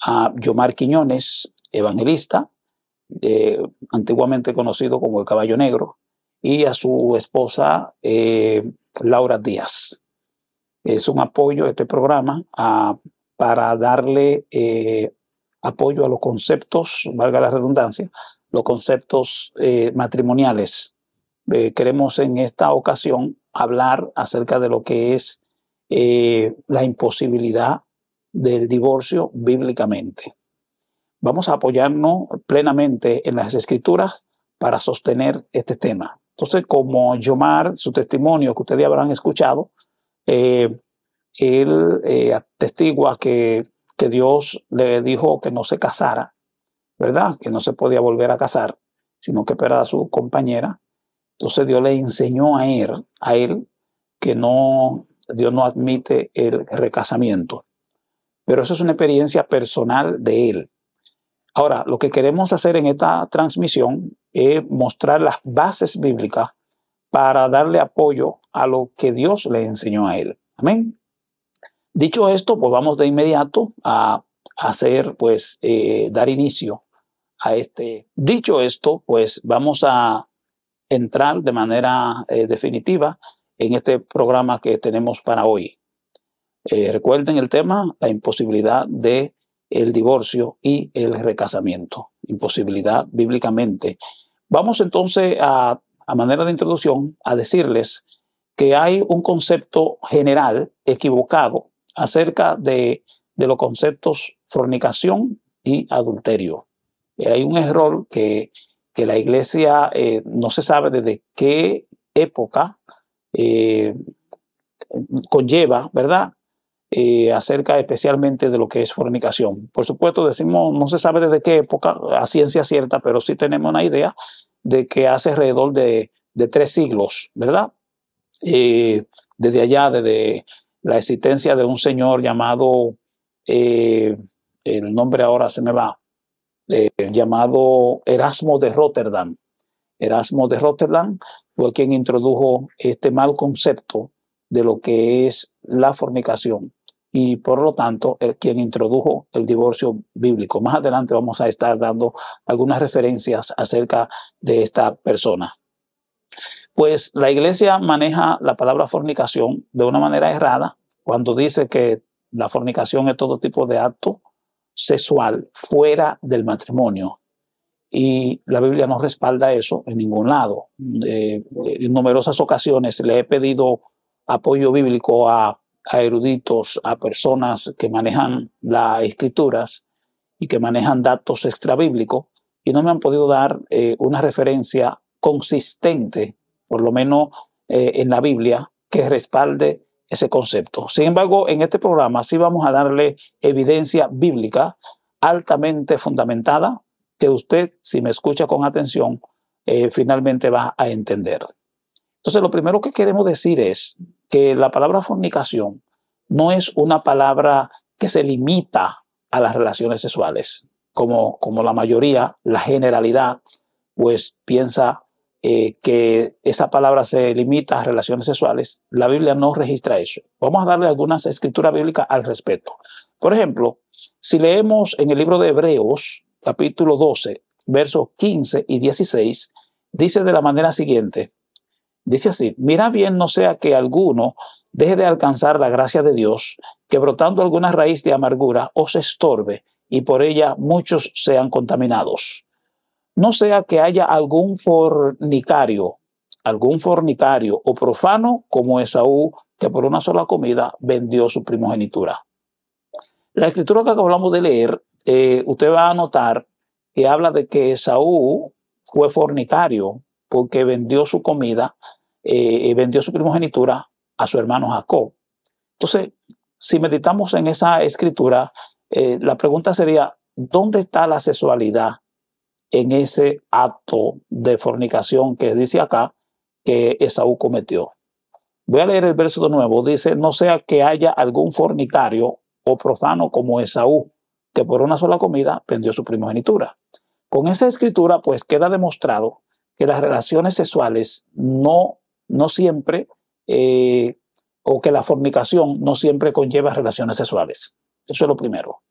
a Yomar Quiñones, evangelista, eh, antiguamente conocido como el Caballo Negro, y a su esposa eh, Laura Díaz. Es un apoyo a este programa para darle eh, apoyo a los conceptos, valga la redundancia, los conceptos eh, matrimoniales. Eh, queremos en esta ocasión hablar acerca de lo que es eh, la imposibilidad del divorcio bíblicamente. Vamos a apoyarnos plenamente en las escrituras para sostener este tema. Entonces, como Yomar, su testimonio que ustedes habrán escuchado, él atestigua que Dios le dijo que no se casara ¿verdad? Que no se podía volver a casar, sino que a su compañera. Entonces Dios le enseñó a él, a él que no, Dios no admite el recasamiento. Pero eso es una experiencia personal de él. Ahora, lo que queremos hacer en esta transmisión es mostrar las bases bíblicas para darle apoyo a lo que Dios le enseñó a él. Amén. Dicho esto, pues vamos de inmediato a hacer, pues, eh, dar inicio a este. Dicho esto, pues vamos a entrar de manera eh, definitiva en este programa que tenemos para hoy. Eh, recuerden el tema, la imposibilidad de el divorcio y el recasamiento, imposibilidad bíblicamente. Vamos entonces a, a manera de introducción a decirles que hay un concepto general equivocado acerca de los conceptos fornicación y adulterio hay un error que, la iglesia eh, no se sabe desde qué época eh, conlleva, ¿verdad? Eh, acerca especialmente de lo que es fornicación. Por supuesto, decimos, no se sabe desde qué época, a ciencia cierta, pero sí tenemos una idea de que hace alrededor de, tres siglos, ¿verdad? desde allá, desde la existencia de un señor llamado, el nombre ahora se me va, eh, llamado Erasmo de Rotterdam. Erasmo de Rotterdam fue quien introdujo este mal concepto de lo que es la fornicación y por lo tanto el quien introdujo el divorcio bíblico. Más adelante vamos a estar dando algunas referencias acerca de esta persona. Pues la iglesia maneja la palabra fornicación de una manera errada cuando dice que la fornicación es todo tipo de acto sexual fuera del matrimonio. Y la Biblia no respalda eso en ningún lado. en numerosas ocasiones le he pedido apoyo bíblico a, eruditos, a personas que manejan las escrituras y que manejan datos extrabíblicos, y no me han podido dar eh, una referencia consistente, por lo menos eh, en la Biblia, que respalde ese concepto. Sin embargo, en este programa sí vamos a darle evidencia bíblica altamente fundamentada que usted, si me escucha con atención, eh, finalmente va a entender. Entonces, lo primero que queremos decir es que la palabra fornicación no es una palabra que se limita a las relaciones sexuales, como, como la mayoría, la generalidad, pues piensa eh, que esa palabra se limita a relaciones sexuales, la Biblia no registra eso. Vamos a darle algunas escrituras bíblicas al respecto. Por ejemplo, si leemos en el libro de Hebreos, capítulo 12, versos 15 y 16, dice de la manera siguiente, dice así, mira bien no sea que alguno deje de alcanzar la gracia de Dios, que brotando alguna raíz de amargura os estorbe y por ella muchos sean contaminados no sea que haya algún fornicario, algún fornicario o profano como Esaú, que por una sola comida vendió su primogenitura. La escritura que acabamos de leer, eh, usted va a notar que habla de que Esaú fue fornicario porque vendió su comida, y eh, eh, vendió su primogenitura a su hermano Jacob. Entonces, si meditamos en esa escritura, la pregunta sería, ¿dónde está la sexualidad en ese acto de fornicación que dice acá que Esaú cometió. Voy a leer el verso de nuevo. Dice, no sea que haya algún fornicario o profano como Esaú, que por una sola comida vendió su primogenitura. Con esa escritura, pues queda demostrado que las relaciones sexuales no, no siempre, eh, o que la fornicación no siempre conlleva relaciones sexuales. Eso es lo primero.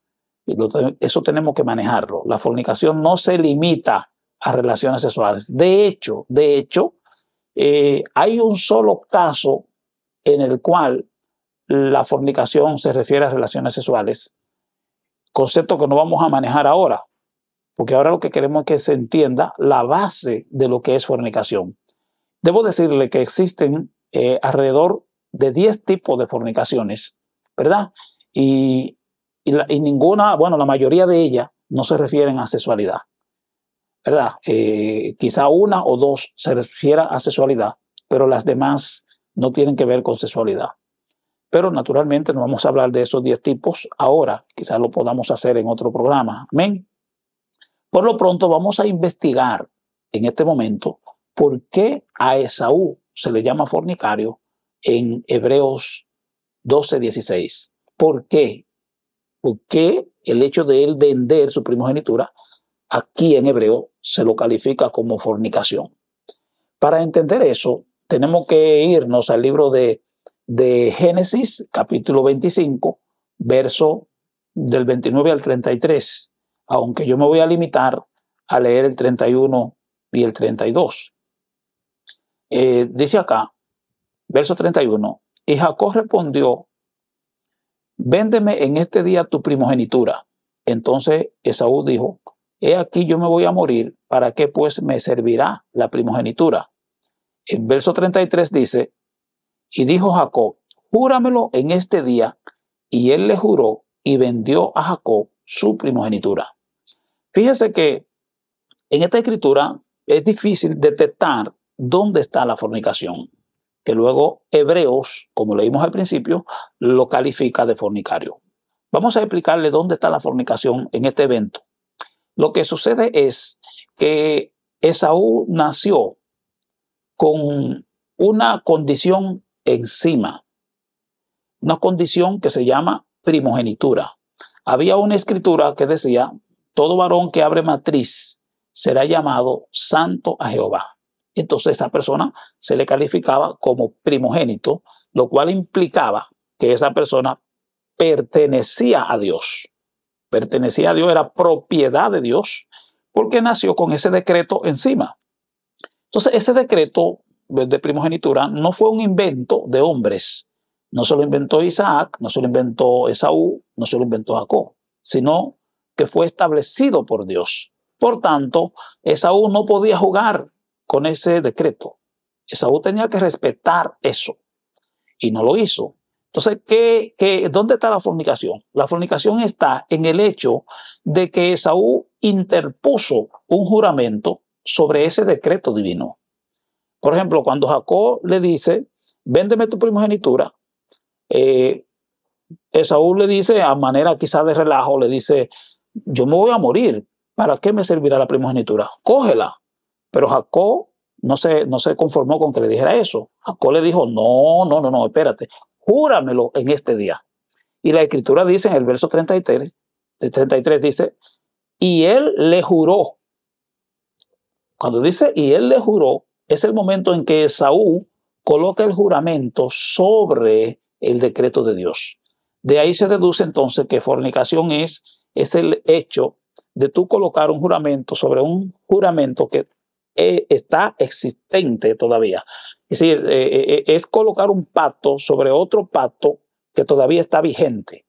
Eso tenemos que manejarlo. La fornicación no se limita a relaciones sexuales. De hecho, de hecho, eh, hay un solo caso en el cual la fornicación se refiere a relaciones sexuales. Concepto que no vamos a manejar ahora, porque ahora lo que queremos es que se entienda la base de lo que es fornicación. Debo decirle que existen eh, alrededor de 10 tipos de fornicaciones, ¿verdad? Y y, ninguna, bueno, la mayoría de ellas no se refieren a sexualidad, ¿verdad? Eh, quizá una o dos se refiera a sexualidad, pero las demás no tienen que ver con sexualidad. Pero naturalmente no vamos a hablar de esos 10 tipos ahora, quizás lo podamos hacer en otro programa. Amén. Por lo pronto vamos a investigar en este momento por qué a Esaú se le llama fornicario en Hebreos 12, 16. ¿Por qué porque el hecho de él vender su primogenitura, aquí en hebreo se lo califica como fornicación. Para entender eso, tenemos que irnos al libro de, de Génesis, capítulo 25, verso del 29 al 33, aunque yo me voy a limitar a leer el 31 y el 32. Eh, dice acá, verso 31, y Jacob respondió véndeme en este día tu primogenitura. Entonces Esaú dijo, he aquí yo me voy a morir, ¿para qué pues me servirá la primogenitura? En verso 33 dice, y dijo Jacob, júramelo en este día, y él le juró y vendió a Jacob su primogenitura. Fíjese que en esta escritura es difícil detectar dónde está la fornicación que luego Hebreos, como leímos al principio, lo califica de fornicario. Vamos a explicarle dónde está la fornicación en este evento. Lo que sucede es que Esaú nació con una condición encima, una condición que se llama primogenitura. Había una escritura que decía, todo varón que abre matriz será llamado santo a Jehová entonces esa persona se le calificaba como primogénito, lo cual implicaba que esa persona pertenecía a Dios. Pertenecía a Dios, era propiedad de Dios, porque nació con ese decreto encima. Entonces, ese decreto de primogenitura no fue un invento de hombres. No se lo inventó Isaac, no se lo inventó Esaú, no se lo inventó Jacob, sino que fue establecido por Dios. Por tanto, Esaú no podía jugar con ese decreto. Esaú tenía que respetar eso y no lo hizo. Entonces, ¿qué, dónde está la fornicación? La fornicación está en el hecho de que Esaú interpuso un juramento sobre ese decreto divino. Por ejemplo, cuando Jacob le dice, véndeme tu primogenitura, eh, Esaú le dice, a manera quizás de relajo, le dice, yo me voy a morir, ¿para qué me servirá la primogenitura? Cógela, pero Jacob no se, no se conformó con que le dijera eso. Jacob le dijo, no, no, no, no, espérate, júramelo en este día. Y la escritura dice en el verso 33, de 33 dice, y él le juró. Cuando dice, y él le juró, es el momento en que Saúl coloca el juramento sobre el decreto de Dios. De ahí se deduce entonces que fornicación es, es el hecho de tú colocar un juramento sobre un juramento que eh, está existente todavía. Es decir, eh, eh, es colocar un pacto sobre otro pacto que todavía está vigente.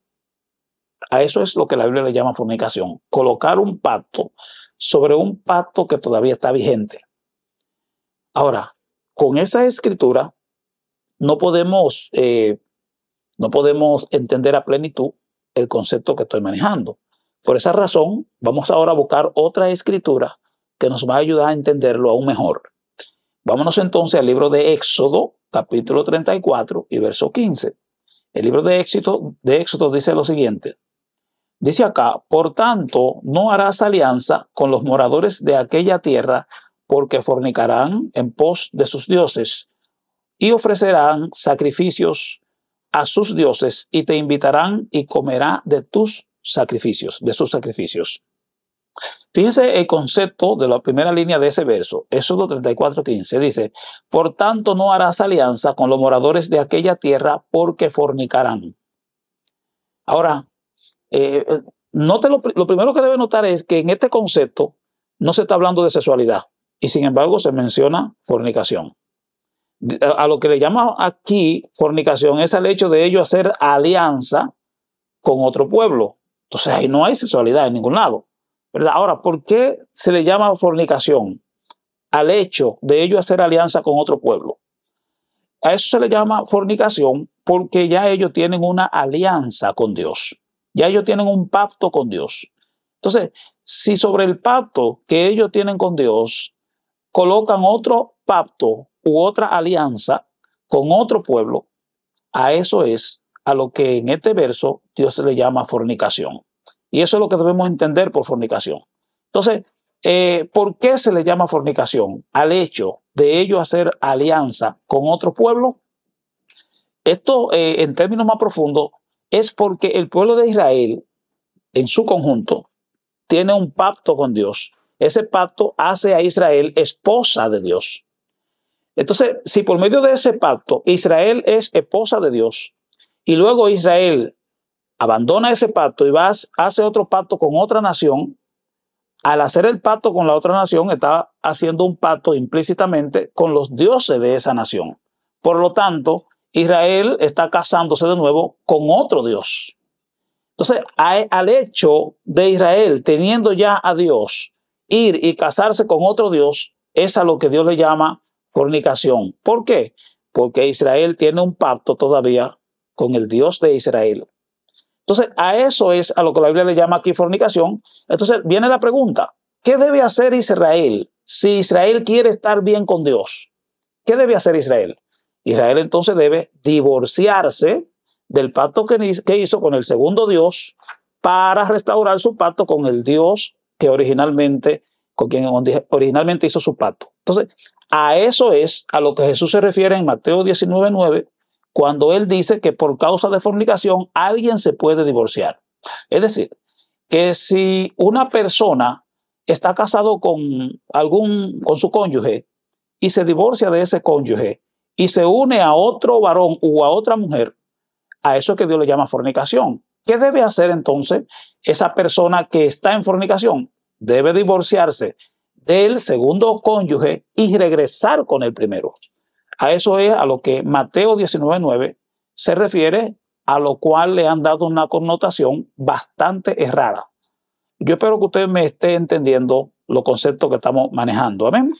A eso es lo que la Biblia le llama fornicación, colocar un pacto sobre un pacto que todavía está vigente. Ahora, con esa escritura no podemos, no podemos entender a plenitud el concepto que estoy manejando. Por esa razón, vamos ahora a buscar otra escritura que nos va a ayudar a entenderlo aún mejor. Vámonos entonces al libro de Éxodo, capítulo 34 y verso 15. El libro de Éxodo, de Éxodo dice lo siguiente. Dice acá, por tanto, no harás alianza con los moradores de aquella tierra, porque fornicarán en pos de sus dioses, y ofrecerán sacrificios a sus dioses, y te invitarán y comerá de tus sacrificios, de sus sacrificios. Fíjense el concepto de la primera línea de ese verso, Éxodo 34:15. Dice, por tanto no harás alianza con los moradores de aquella tierra porque fornicarán. Ahora, eh, eh, lo, primero que debe notar es que en este concepto no se está hablando de sexualidad y sin embargo se menciona fornicación. A lo que le llama aquí fornicación es el hecho de ellos hacer alianza con otro pueblo. Entonces ahí no hay sexualidad en ningún lado. Ahora, ¿por qué se le llama fornicación al hecho de ellos hacer alianza con otro pueblo? A eso se le llama fornicación porque ya ellos tienen una alianza con Dios, ya ellos tienen un pacto con Dios. Entonces, si sobre el pacto que ellos tienen con Dios colocan otro pacto u otra alianza con otro pueblo, a eso es a lo que en este verso Dios le llama fornicación. Y eso es lo que debemos entender por fornicación. Entonces, eh, ¿por qué se le llama fornicación? Al hecho de ellos hacer alianza con otro pueblo. Esto, eh, en términos más profundos, es porque el pueblo de Israel, en su conjunto, tiene un pacto con Dios. Ese pacto hace a Israel esposa de Dios. Entonces, si por medio de ese pacto Israel es esposa de Dios y luego Israel abandona ese pacto y vas, hace otro pacto con otra nación, al hacer el pacto con la otra nación, está haciendo un pacto implícitamente con los dioses de esa nación. Por lo tanto, Israel está casándose de nuevo con otro dios. Entonces, al hecho de Israel teniendo ya a Dios, ir y casarse con otro Dios, es a lo que Dios le llama fornicación. ¿Por qué? Porque Israel tiene un pacto todavía con el Dios de Israel. Entonces, a eso es a lo que la Biblia le llama aquí fornicación. Entonces, viene la pregunta, ¿qué debe hacer Israel si Israel quiere estar bien con Dios? ¿Qué debe hacer Israel? Israel entonces debe divorciarse del pacto que hizo con el segundo Dios para restaurar su pacto con el Dios que originalmente, con quien originalmente hizo su pacto. Entonces, a eso es a lo que Jesús se refiere en Mateo 19, 9, cuando él dice que por causa de fornicación alguien se puede divorciar. Es decir, que si una persona está casado con algún con su cónyuge y se divorcia de ese cónyuge y se une a otro varón o a otra mujer, a eso que Dios le llama fornicación. ¿Qué debe hacer entonces esa persona que está en fornicación? Debe divorciarse del segundo cónyuge y regresar con el primero. A eso es a lo que Mateo 19.9 se refiere, a lo cual le han dado una connotación bastante errada. Yo espero que usted me esté entendiendo los conceptos que estamos manejando. Amén.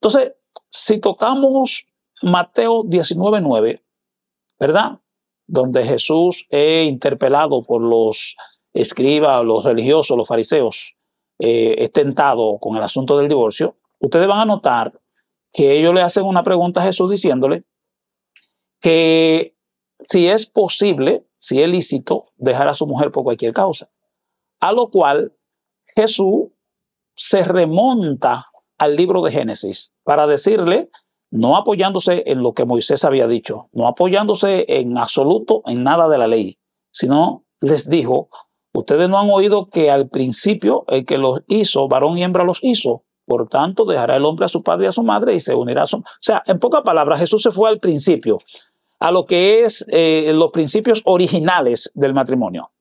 Entonces, si tocamos Mateo 19.9, ¿verdad? Donde Jesús es interpelado por los escribas, los religiosos, los fariseos, eh, es con el asunto del divorcio, ustedes van a notar que ellos le hacen una pregunta a Jesús diciéndole que si es posible, si es lícito, dejar a su mujer por cualquier causa. A lo cual Jesús se remonta al libro de Génesis para decirle, no apoyándose en lo que Moisés había dicho, no apoyándose en absoluto en nada de la ley, sino les dijo, ustedes no han oído que al principio el que los hizo, varón y hembra los hizo, por tanto, dejará el hombre a su padre y a su madre y se unirá a su... O sea, en pocas palabras, Jesús se fue al principio, a lo que es eh, los principios originales del matrimonio.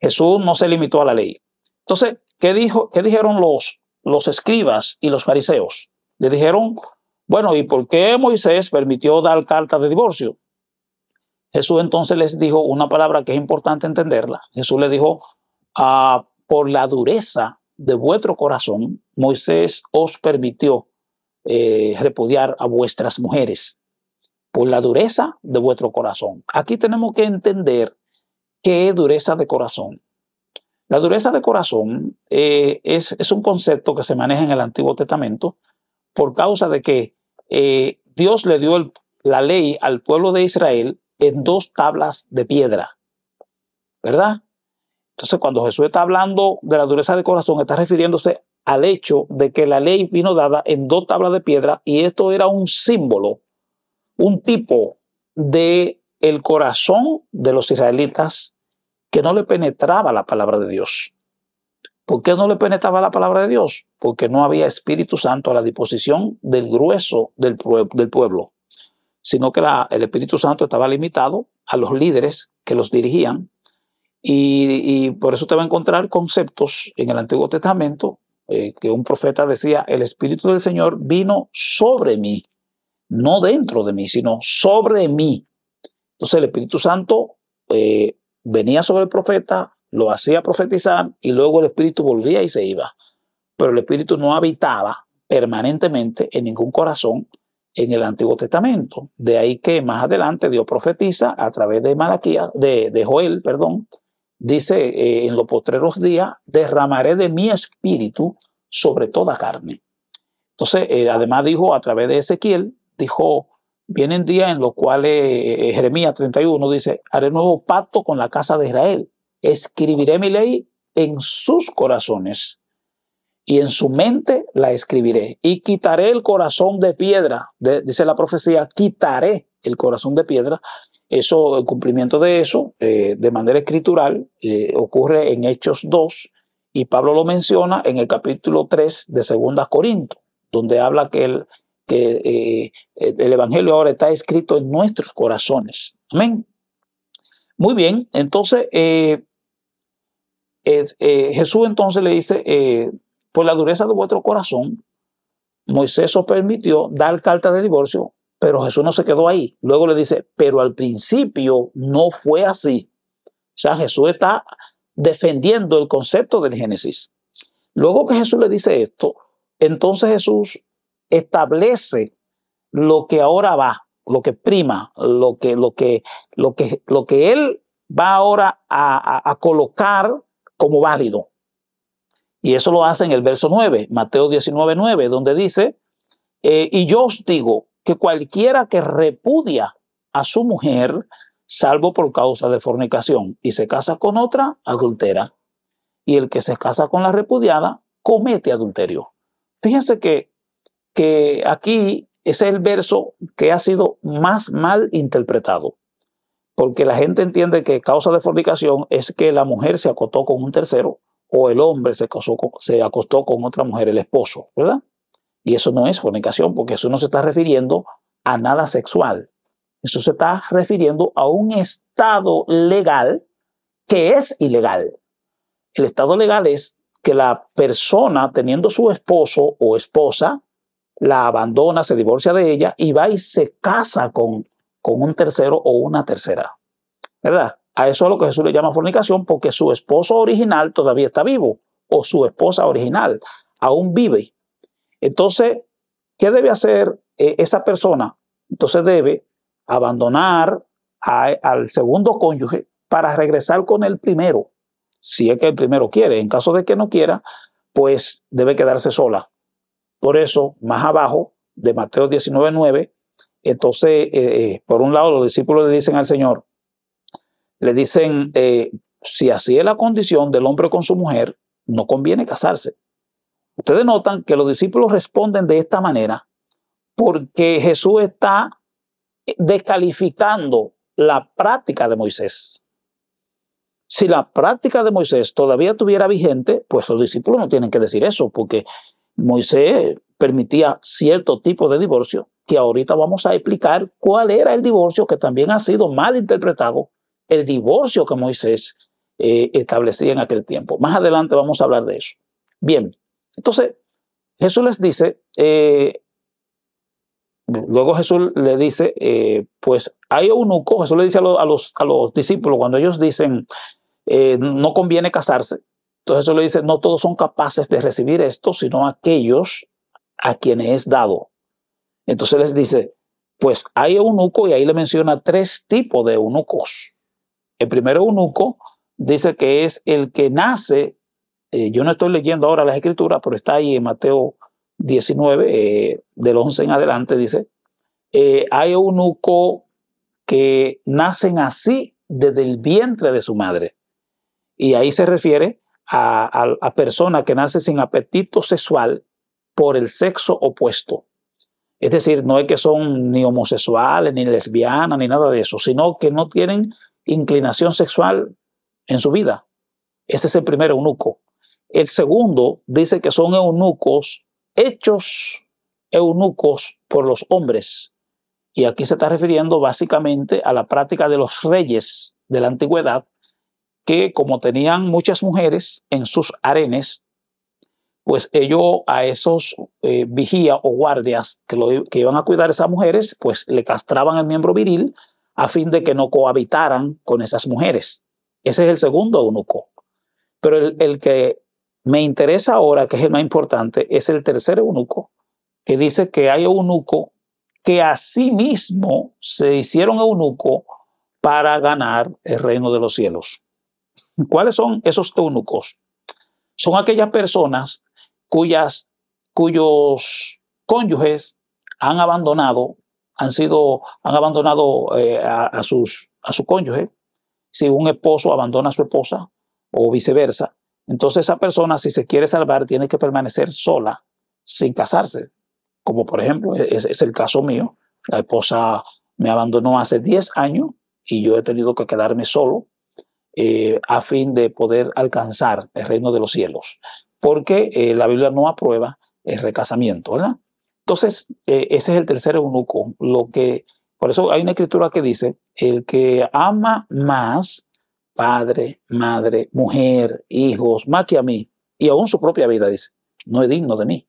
Jesús no se limitó a la ley. Entonces, ¿qué, dijo, dijeron los, los escribas y los fariseos? Le dijeron, bueno, ¿y por qué Moisés permitió dar carta de divorcio? Jesús entonces les dijo una palabra que es importante entenderla. Jesús le dijo, ah, por la dureza de vuestro corazón, Moisés os permitió eh, repudiar a vuestras mujeres por la dureza de vuestro corazón. Aquí tenemos que entender qué dureza de corazón. La dureza de corazón eh, es, un concepto que se maneja en el Antiguo Testamento por causa de que eh, Dios le dio la ley al pueblo de Israel en dos tablas de piedra, ¿verdad? Entonces, cuando Jesús está hablando de la dureza de corazón, está refiriéndose al hecho de que la ley vino dada en dos tablas de piedra y esto era un símbolo, un tipo de el corazón de los israelitas que no le penetraba la palabra de Dios. ¿Por qué no le penetraba la palabra de Dios? Porque no había Espíritu Santo a la disposición del grueso del, pueblo, sino que el Espíritu Santo estaba limitado a los líderes que los dirigían y, por eso te va a encontrar conceptos en el Antiguo Testamento eh, que un profeta decía, el Espíritu del Señor vino sobre mí, no dentro de mí, sino sobre mí. Entonces el Espíritu Santo eh, venía sobre el profeta, lo hacía profetizar y luego el Espíritu volvía y se iba. Pero el Espíritu no habitaba permanentemente en ningún corazón en el Antiguo Testamento. De ahí que más adelante Dios profetiza a través de Malaquía, de, de Joel, perdón, dice, eh, en los postreros días derramaré de mi espíritu sobre toda carne. Entonces, eh, además dijo a través de Ezequiel, dijo, vienen días en los cuales eh, Jeremías 31 dice, haré nuevo pacto con la casa de Israel, escribiré mi ley en sus corazones y en su mente la escribiré. Y quitaré el corazón de piedra, dice la profecía, quitaré el corazón de piedra el cumplimiento de eso, eh, de manera escritural, eh, ocurre en Hechos 2 y Pablo lo menciona en el capítulo 3 de 2 Corinto, donde habla que, eh, el, el Evangelio ahora está escrito en nuestros corazones. Amén. Muy bien, entonces Jesús entonces le dice, por la dureza de vuestro corazón, Moisés os permitió dar carta de divorcio pero Jesús no se quedó ahí. Luego le dice, pero al principio no fue así. O sea, Jesús está defendiendo el concepto del Génesis. Luego que Jesús le dice esto, entonces Jesús establece lo que ahora va, lo que prima, lo que, lo que, lo que, lo que él va ahora a, colocar como válido. Y eso lo hace en el verso 9, Mateo 19, 9, donde dice, eh, y yo os digo, cualquiera que repudia a su mujer, salvo por causa de fornicación, y se casa con otra, adultera. Y el que se casa con la repudiada, comete adulterio. Fíjense que, que aquí es el verso que ha sido más mal interpretado, porque la gente entiende que causa de fornicación es que la mujer se acostó con un tercero o el hombre se, se acostó con otra mujer, el esposo, ¿verdad? Y eso no es fornicación, porque eso no se está refiriendo a nada sexual. Eso se está refiriendo a un estado legal que es ilegal. El estado legal es que la persona teniendo su esposo o esposa la abandona, se divorcia de ella y va y se casa con, con un tercero o una tercera. ¿Verdad? A eso es lo que Jesús le llama fornicación porque su esposo original todavía está vivo o su esposa original aún vive entonces, ¿qué debe hacer eh, esa persona? Entonces debe abandonar al segundo cónyuge para regresar con el primero, si es que el primero quiere. En caso de que no quiera, pues debe quedarse sola. Por eso, más abajo de Mateo 19:9, entonces, eh, eh, por un lado, los discípulos le dicen al Señor, le dicen, si así es la condición del hombre con su mujer, no conviene casarse. Ustedes notan que los discípulos responden de esta manera porque Jesús está descalificando la práctica de Moisés. Si la práctica de Moisés todavía estuviera vigente, pues los discípulos no tienen que decir eso, porque Moisés permitía cierto tipo de divorcio, que ahorita vamos a explicar cuál era el divorcio que también ha sido mal interpretado, el divorcio que Moisés eh, establecía en aquel tiempo. Más adelante vamos a hablar de eso. Bien, entonces, Jesús les dice, eh, luego Jesús le dice, eh, pues hay eunuco. Jesús le dice a, los, a los discípulos, cuando ellos dicen, eh, no conviene casarse, entonces Jesús le dice, no todos son capaces de recibir esto, sino aquellos a quienes es dado. Entonces les dice, pues hay eunuco y ahí le menciona tres tipos de eunucos. El primero eunuco dice que es el que nace eh, yo no estoy leyendo ahora las escrituras, pero está ahí en Mateo 19, eh, del 11 en adelante, dice, eh, hay eunuco que nacen así desde el vientre de su madre. Y ahí se refiere a, a personas que nacen sin apetito sexual por el sexo opuesto. Es decir, no es que son ni homosexuales, ni lesbianas, ni nada de eso, sino que no tienen inclinación sexual en su vida. Ese es el primer eunuco. El segundo dice que son eunucos hechos eunucos por los hombres. Y aquí se está refiriendo básicamente a la práctica de los reyes de la antigüedad, que como tenían muchas mujeres en sus arenes, pues ellos a esos eh, vigías o guardias que, iban a cuidar a esas mujeres, pues le castraban el miembro viril a fin de que no cohabitaran con esas mujeres. Ese es el segundo eunuco. Pero el, el que me interesa ahora, que es el más importante, es el tercer eunuco, que dice que hay eunuco que a sí mismo se hicieron eunuco para ganar el reino de los cielos. ¿Cuáles son esos eunucos? Son aquellas personas cuyas, cuyos cónyuges han abandonado, han sido, han abandonado eh, sus, a su cónyuge. Si un esposo abandona a su esposa o viceversa, entonces esa persona, si se quiere salvar, tiene que permanecer sola, sin casarse. Como por ejemplo, e-, es, el caso mío. La esposa me abandonó hace 10 años y yo he tenido que quedarme solo eh, a fin de poder alcanzar el reino de los cielos. Porque eh, la Biblia no aprueba el recasamiento, ¿verdad? Entonces, eh, ese es el tercer eunuco. Lo que, por eso hay una escritura que dice, el que ama más padre, madre, mujer, hijos, más que a mí, y aún su propia vida, dice, no es digno de mí.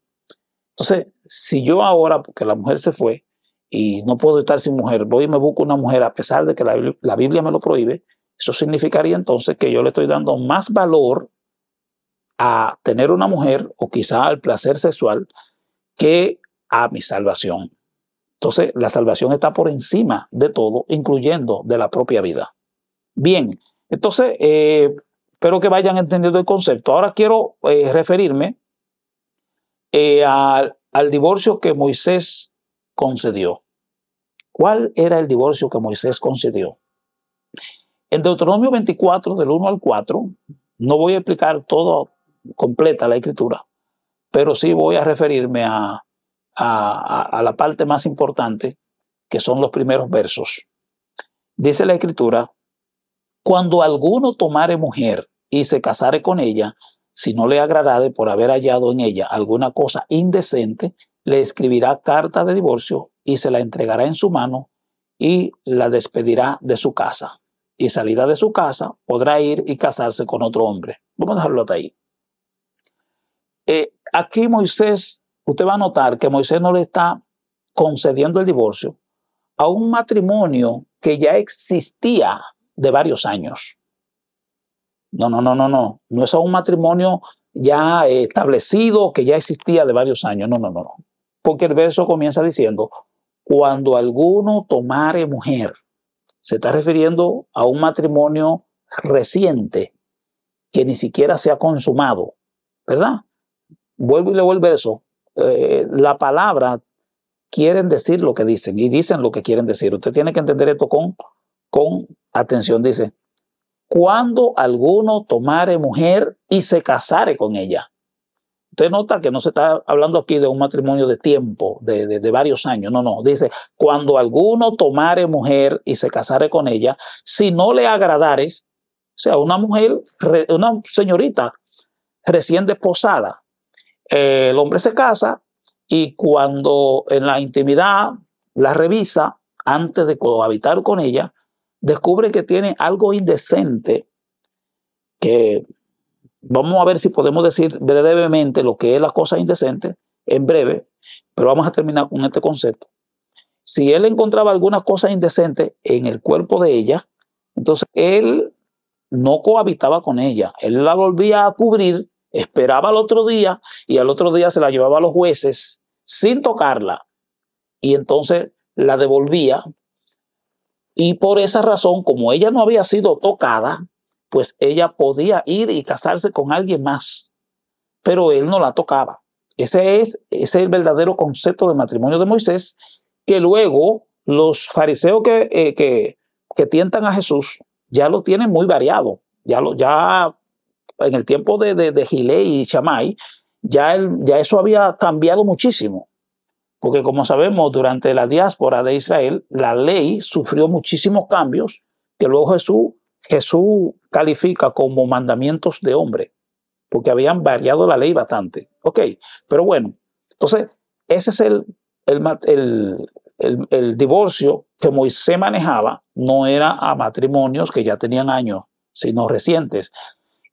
Entonces, si yo ahora, porque la mujer se fue y no puedo estar sin mujer, voy y me busco una mujer a pesar de que la, Biblia me lo prohíbe, eso significaría entonces que yo le estoy dando más valor a tener una mujer o quizá al placer sexual que a mi salvación. Entonces, la salvación está por encima de todo, incluyendo de la propia vida. Bien, entonces, eh, espero que vayan entendiendo el concepto. Ahora quiero eh, referirme eh, al, divorcio que Moisés concedió. ¿Cuál era el divorcio que Moisés concedió? En Deuteronomio 24, del 1 al 4, no voy a explicar todo completa la escritura, pero sí voy a referirme a, la parte más importante, que son los primeros versos. Dice la escritura, cuando alguno tomare mujer y se casare con ella, si no le agradare por haber hallado en ella alguna cosa indecente, le escribirá carta de divorcio y se la entregará en su mano y la despedirá de su casa. Y salida de su casa, podrá ir y casarse con otro hombre. Vamos a dejarlo hasta ahí. Eh, aquí Moisés, usted va a notar que Moisés no le está concediendo el divorcio a un matrimonio que ya existía de varios años. No, no, no, no, no. No es a un matrimonio ya establecido que ya existía de varios años. No, no, no, no. Porque el verso comienza diciendo, cuando alguno tomare mujer, se está refiriendo a un matrimonio reciente que ni siquiera se ha consumado, ¿verdad? Vuelvo y leo el verso. Eh, la palabra quieren decir lo que dicen y dicen lo que quieren decir. Usted tiene que entender esto con con atención, dice, cuando alguno tomare mujer y se casare con ella. Usted nota que no se está hablando aquí de un matrimonio de tiempo, de, de, varios años, no, no, dice, cuando alguno tomare mujer y se casare con ella, si no le agradares, o sea, una mujer, una señorita recién desposada, eh, el hombre se casa y cuando en la intimidad la revisa antes de cohabitar con ella, descubre que tiene algo indecente, que vamos a ver si podemos decir brevemente lo que es la cosa indecente, en breve, pero vamos a terminar con este concepto. Si él encontraba alguna cosa indecente en el cuerpo de ella, entonces él no cohabitaba con ella, él la volvía a cubrir, esperaba al otro día y al otro día se la llevaba a los jueces sin tocarla y entonces la devolvía y por esa razón, como ella no había sido tocada, pues ella podía ir y casarse con alguien más, pero él no la tocaba. Ese es, el verdadero concepto de matrimonio de Moisés, que luego los fariseos eh, que, tientan a Jesús ya lo tienen muy variado. Ya, lo, ya en el tiempo de, de, y Chamay, ya, ya eso había cambiado muchísimo porque como sabemos, durante la diáspora de Israel, la ley sufrió muchísimos cambios que luego Jesús, Jesús califica como mandamientos de hombre, porque habían variado la ley bastante. Ok, pero bueno, entonces ese es el, el, el, divorcio que Moisés manejaba, no era a matrimonios que ya tenían años, sino recientes.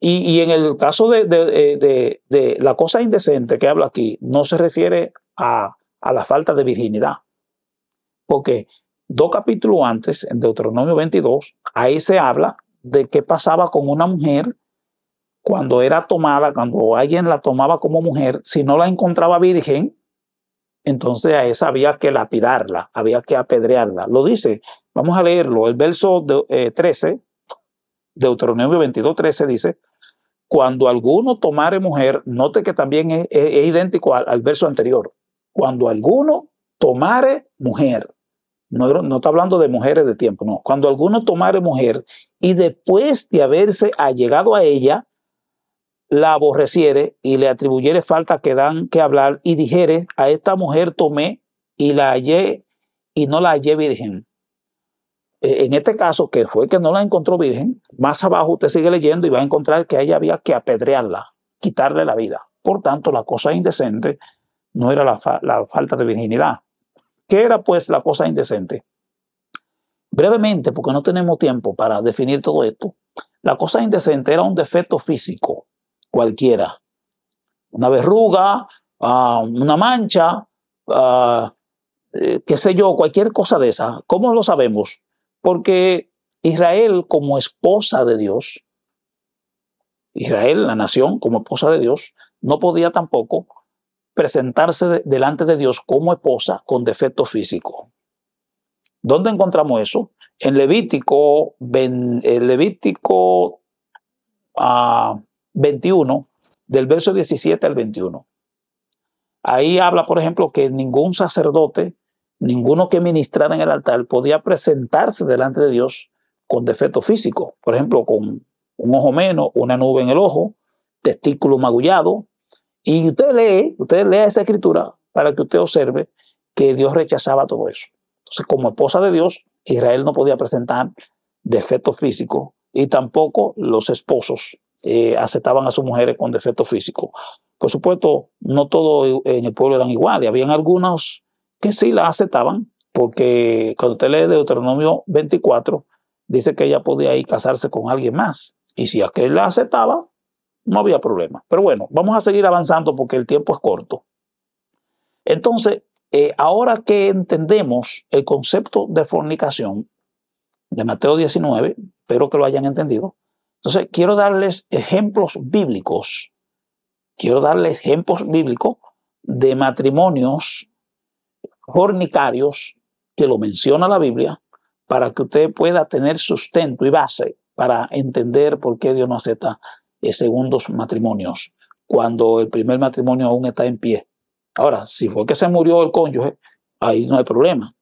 Y, en el caso eh, de, de, la cosa indecente que habla aquí, no se refiere a a la falta de virginidad. Porque dos capítulos antes, en Deuteronomio 22, ahí se habla de qué pasaba con una mujer cuando era tomada, cuando alguien la tomaba como mujer, si no la encontraba virgen, entonces a esa había que lapidarla, había que apedrearla. Lo dice, vamos a leerlo, el verso de, 13, eh, Deuteronomio 22, 13 dice, cuando alguno tomare mujer, note que también es, idéntico al, verso anterior, cuando alguno tomare mujer. No, no está hablando de mujeres de tiempo, no. Cuando alguno tomare mujer y después de haberse allegado a ella, la aborreciere y le atribuyere falta que dan que hablar y dijere, a esta mujer tomé y la hallé y no la hallé virgen. E, en este caso, que fue que no la encontró virgen, más abajo usted sigue leyendo y va a encontrar que ella había que apedrearla, quitarle la vida. Por tanto, la cosa es indecente no era la, falta de virginidad. ¿Qué era pues la cosa indecente? Brevemente, porque no tenemos tiempo para definir todo esto, la cosa indecente era un defecto físico cualquiera. Una verruga, ah, una mancha, ah, eh, qué sé yo, cualquier cosa de esa. ¿Cómo lo sabemos? Porque Israel como esposa de Dios, Israel, la nación como esposa de Dios, no podía tampoco presentarse delante de Dios como esposa con defecto físico. ¿Dónde encontramos eso? En Levítico, eh, Levítico 21, ah, del verso 17 al 21. Ahí habla, por ejemplo, que ningún sacerdote, ninguno que ministrara en el altar podía presentarse delante de Dios con defecto físico. Por ejemplo, con un ojo menos, una nube en el ojo, testículo magullado, y usted lee, usted lea esa escritura para que usted observe que Dios rechazaba todo eso. Entonces, como esposa de Dios, Israel no podía presentar defecto físico y tampoco los esposos eh, aceptaban a sus mujeres con defecto físico. Por supuesto, no todos en el pueblo eran iguales. Habían algunos que sí la aceptaban, porque cuando usted lee Deuteronomio 24, dice que ella podía ir casarse con alguien más. Y si aquel la aceptaba, no había problema. Pero bueno, vamos a seguir avanzando porque el tiempo es corto. Entonces, eh, ahora que entendemos el concepto de fornicación de Mateo 19, espero que lo hayan entendido, entonces quiero darles ejemplos bíblicos, quiero darles ejemplos bíblicos de matrimonios fornicarios que lo menciona la Biblia para que usted pueda tener sustento y base para entender por qué Dios no acepta eh, segundos matrimonios, cuando el primer matrimonio aún está en pie. Ahora, si fue que se murió el cónyuge, ahí no hay problema.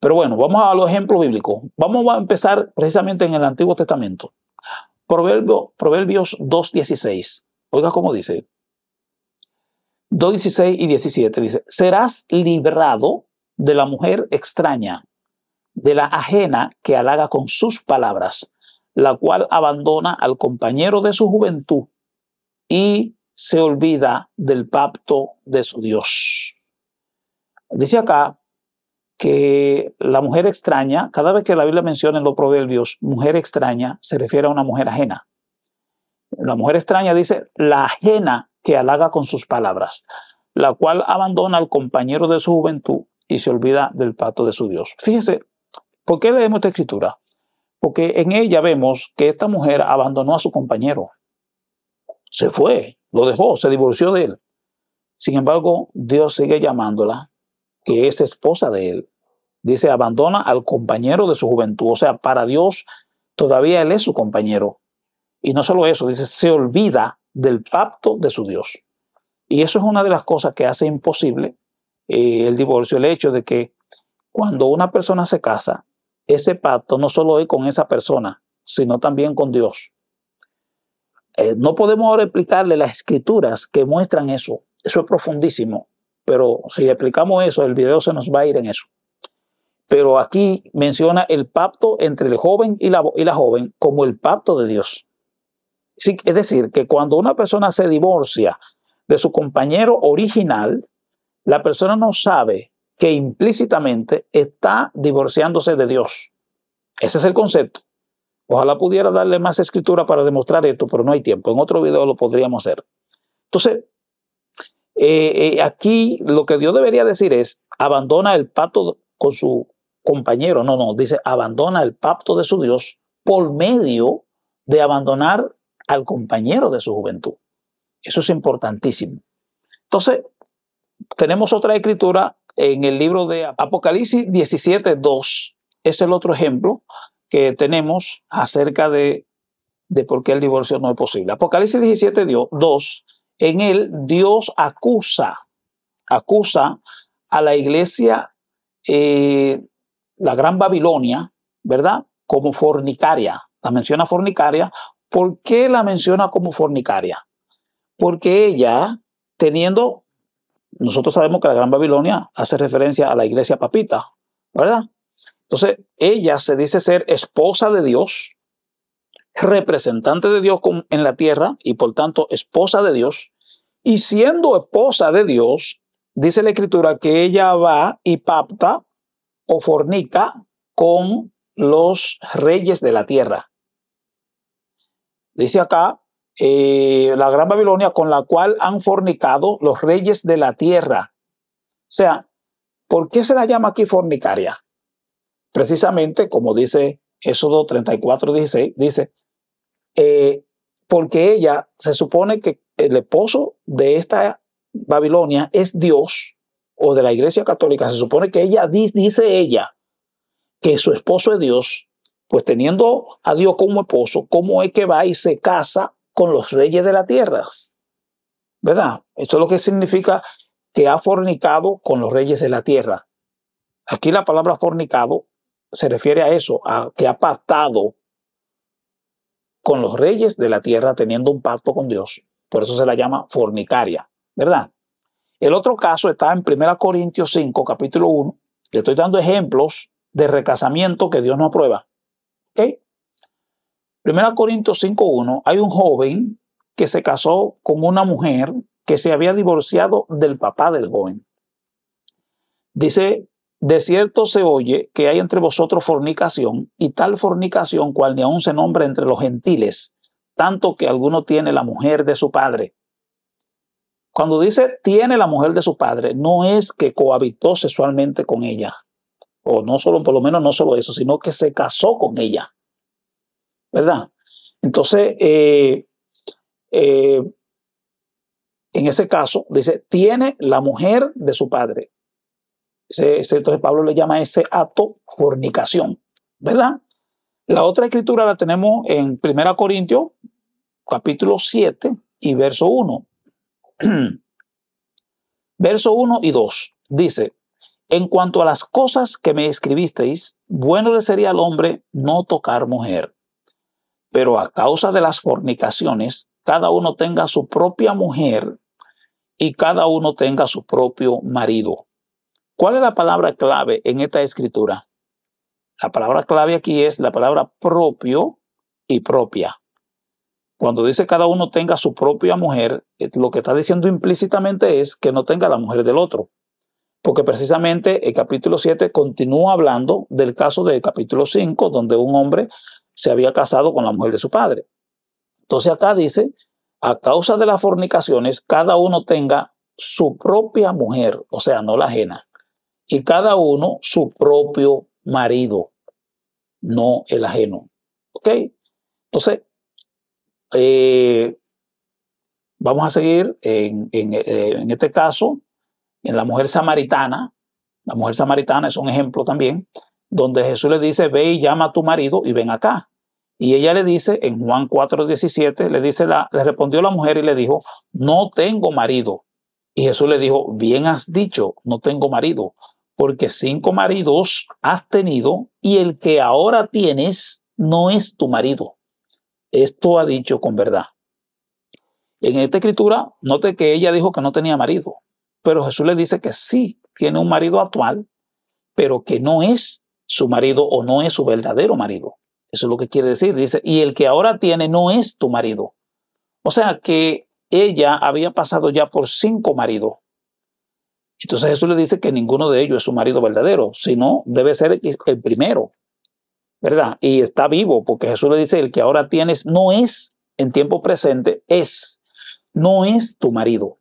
Pero bueno, vamos a los ejemplos bíblicos. Vamos a empezar precisamente en el Antiguo Testamento. Proverbios 2.16. Oiga cómo dice. 2.16 y 17 dice, serás librado de la mujer extraña, de la ajena que halaga con sus palabras, la cual abandona al compañero de su juventud y se olvida del pacto de su Dios. Dice acá que la mujer extraña, cada vez que la Biblia menciona en los proverbios mujer extraña, se refiere a una mujer ajena. La mujer extraña dice la ajena que halaga con sus palabras, la cual abandona al compañero de su juventud y se olvida del pacto de su Dios. Fíjese, ¿por qué leemos esta escritura? Porque en ella vemos que esta mujer abandonó a su compañero. Se fue, lo dejó, se divorció de él. Sin embargo, Dios sigue llamándola, que es esposa de él. Dice, abandona al compañero de su juventud. O sea, para Dios todavía él es su compañero. Y no solo eso, dice, se olvida del pacto de su Dios. Y eso es una de las cosas que hace imposible eh, el divorcio, el hecho de que cuando una persona se casa, ese pacto no solo es con esa persona, sino también con Dios. Eh, no podemos ahora explicarle las escrituras que muestran eso. Eso es profundísimo. Pero si explicamos eso, el video se nos va a ir en eso. Pero aquí menciona el pacto entre el joven y la, y la joven como el pacto de Dios. Sí, es decir, que cuando una persona se divorcia de su compañero original, la persona no sabe que implícitamente está divorciándose de Dios. Ese es el concepto. Ojalá pudiera darle más escritura para demostrar esto, pero no hay tiempo. En otro video lo podríamos hacer. Entonces, eh, eh, aquí lo que Dios debería decir es, abandona el pacto con su compañero. No, no, dice, abandona el pacto de su Dios por medio de abandonar al compañero de su juventud. Eso es importantísimo. Entonces, tenemos otra escritura en el libro de Apocalipsis 17, 2 es el otro ejemplo que tenemos acerca de, de por qué el divorcio no es posible. Apocalipsis 17, 2, en él Dios acusa, acusa a la iglesia, eh, la gran Babilonia, ¿verdad? Como fornicaria. La menciona fornicaria. ¿Por qué la menciona como fornicaria? Porque ella, teniendo nosotros sabemos que la Gran Babilonia hace referencia a la iglesia papita, ¿verdad? Entonces, ella se dice ser esposa de Dios, representante de Dios en la tierra y por tanto esposa de Dios. Y siendo esposa de Dios, dice la escritura que ella va y papta o fornica con los reyes de la tierra. Dice acá eh, la gran Babilonia con la cual han fornicado los reyes de la tierra. O sea, ¿por qué se la llama aquí fornicaria? Precisamente, como dice Éxodo 34, 16, dice, eh, porque ella se supone que el esposo de esta Babilonia es Dios o de la Iglesia Católica. Se supone que ella dice ella que su esposo es Dios, pues teniendo a Dios como esposo, ¿cómo es que va y se casa con los reyes de la tierra. ¿Verdad? Eso es lo que significa que ha fornicado con los reyes de la tierra. Aquí la palabra fornicado se refiere a eso, a que ha pactado con los reyes de la tierra teniendo un pacto con Dios. Por eso se la llama fornicaria, ¿verdad? El otro caso está en 1 Corintios 5, capítulo 1. Le estoy dando ejemplos de recasamiento que Dios no aprueba. ¿Ok? 1 Corintios 5.1, hay un joven que se casó con una mujer que se había divorciado del papá del joven. Dice, de cierto se oye que hay entre vosotros fornicación y tal fornicación cual ni aun se nombra entre los gentiles, tanto que alguno tiene la mujer de su padre. Cuando dice tiene la mujer de su padre, no es que cohabitó sexualmente con ella, o no solo, por lo menos no solo eso, sino que se casó con ella. ¿verdad? Entonces, eh, eh, en ese caso, dice, tiene la mujer de su padre. Ese, entonces Pablo le llama ese acto fornicación, ¿verdad? La otra escritura la tenemos en 1 Corintios, capítulo 7 y verso 1. verso 1 y 2. Dice, en cuanto a las cosas que me escribisteis, bueno le sería al hombre no tocar mujer pero a causa de las fornicaciones, cada uno tenga su propia mujer y cada uno tenga su propio marido. ¿Cuál es la palabra clave en esta escritura? La palabra clave aquí es la palabra propio y propia. Cuando dice cada uno tenga su propia mujer, eh, lo que está diciendo implícitamente es que no tenga la mujer del otro. Porque precisamente el capítulo 7 continúa hablando del caso del capítulo 5, donde un hombre se había casado con la mujer de su padre. Entonces acá dice, a causa de las fornicaciones, cada uno tenga su propia mujer, o sea, no la ajena, y cada uno su propio marido, no el ajeno. ¿Ok? Entonces, eh, vamos a seguir en, eh, en este caso, en la mujer samaritana. La mujer samaritana es un ejemplo también donde Jesús le dice, ve y llama a tu marido y ven acá. Y ella le dice, en Juan 4:17, le, dice la, le respondió la mujer y le dijo, no tengo marido. Y Jesús le dijo, bien has dicho, no tengo marido, porque cinco maridos has tenido y el que ahora tienes no es tu marido. Esto ha dicho con verdad. En esta escritura, note que ella dijo que no tenía marido, pero Jesús le dice que sí, tiene un marido actual, pero que no es su marido o no es su verdadero marido. Eso es lo que quiere decir. Dice, y el que ahora tiene no es tu marido. O sea que ella había pasado ya por cinco maridos. Entonces Jesús le dice que ninguno de ellos es su marido verdadero, sino debe ser el primero, ¿verdad? Y está vivo, porque Jesús le dice, el que ahora tienes no es, en tiempo presente, es, no es tu marido,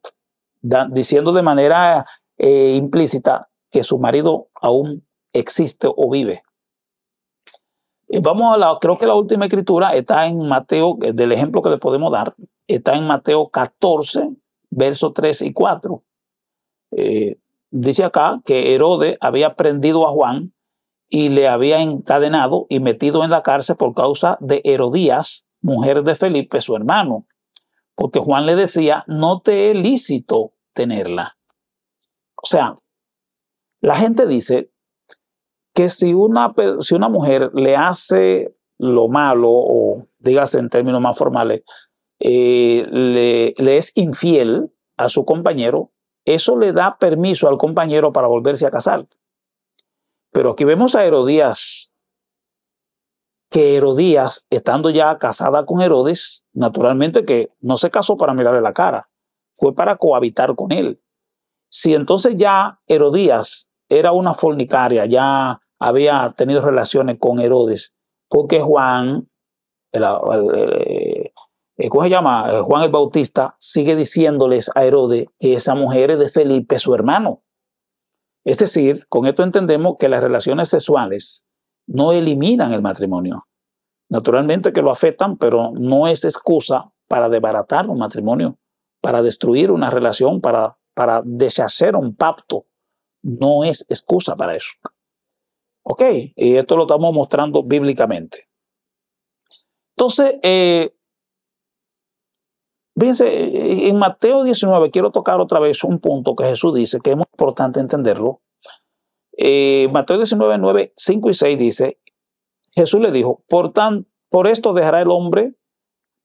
diciendo de manera eh, implícita que su marido aún existe o vive. Eh, vamos a la, creo que la última escritura está en Mateo, eh, del ejemplo que le podemos dar, está en Mateo 14, versos 3 y 4. Eh, dice acá que Herodes había prendido a Juan y le había encadenado y metido en la cárcel por causa de Herodías, mujer de Felipe, su hermano, porque Juan le decía, no te es lícito tenerla. O sea, la gente dice, que si una, si una mujer le hace lo malo, o dígase en términos más formales, eh, le, le es infiel a su compañero, eso le da permiso al compañero para volverse a casar. Pero aquí vemos a Herodías, que Herodías, estando ya casada con Herodes, naturalmente que no se casó para mirarle la cara, fue para cohabitar con él. Si entonces ya Herodías era una fornicaria, ya había tenido relaciones con Herodes, porque Juan, el, eh, ¿cómo se llama? Eh, Juan el Bautista sigue diciéndoles a Herodes que esa mujer es de Felipe, su hermano. Es decir, con esto entendemos que las relaciones sexuales no eliminan el matrimonio. Naturalmente que lo afectan, pero no es excusa para desbaratar un matrimonio, para destruir una relación, para, para deshacer un pacto. No es excusa para eso. Ok, y esto lo estamos mostrando bíblicamente. Entonces, eh, fíjense, eh, en Mateo 19 quiero tocar otra vez un punto que Jesús dice, que es muy importante entenderlo. Eh, Mateo 19, 9, 5 y 6 dice, Jesús le dijo, por, tan, por esto dejará el hombre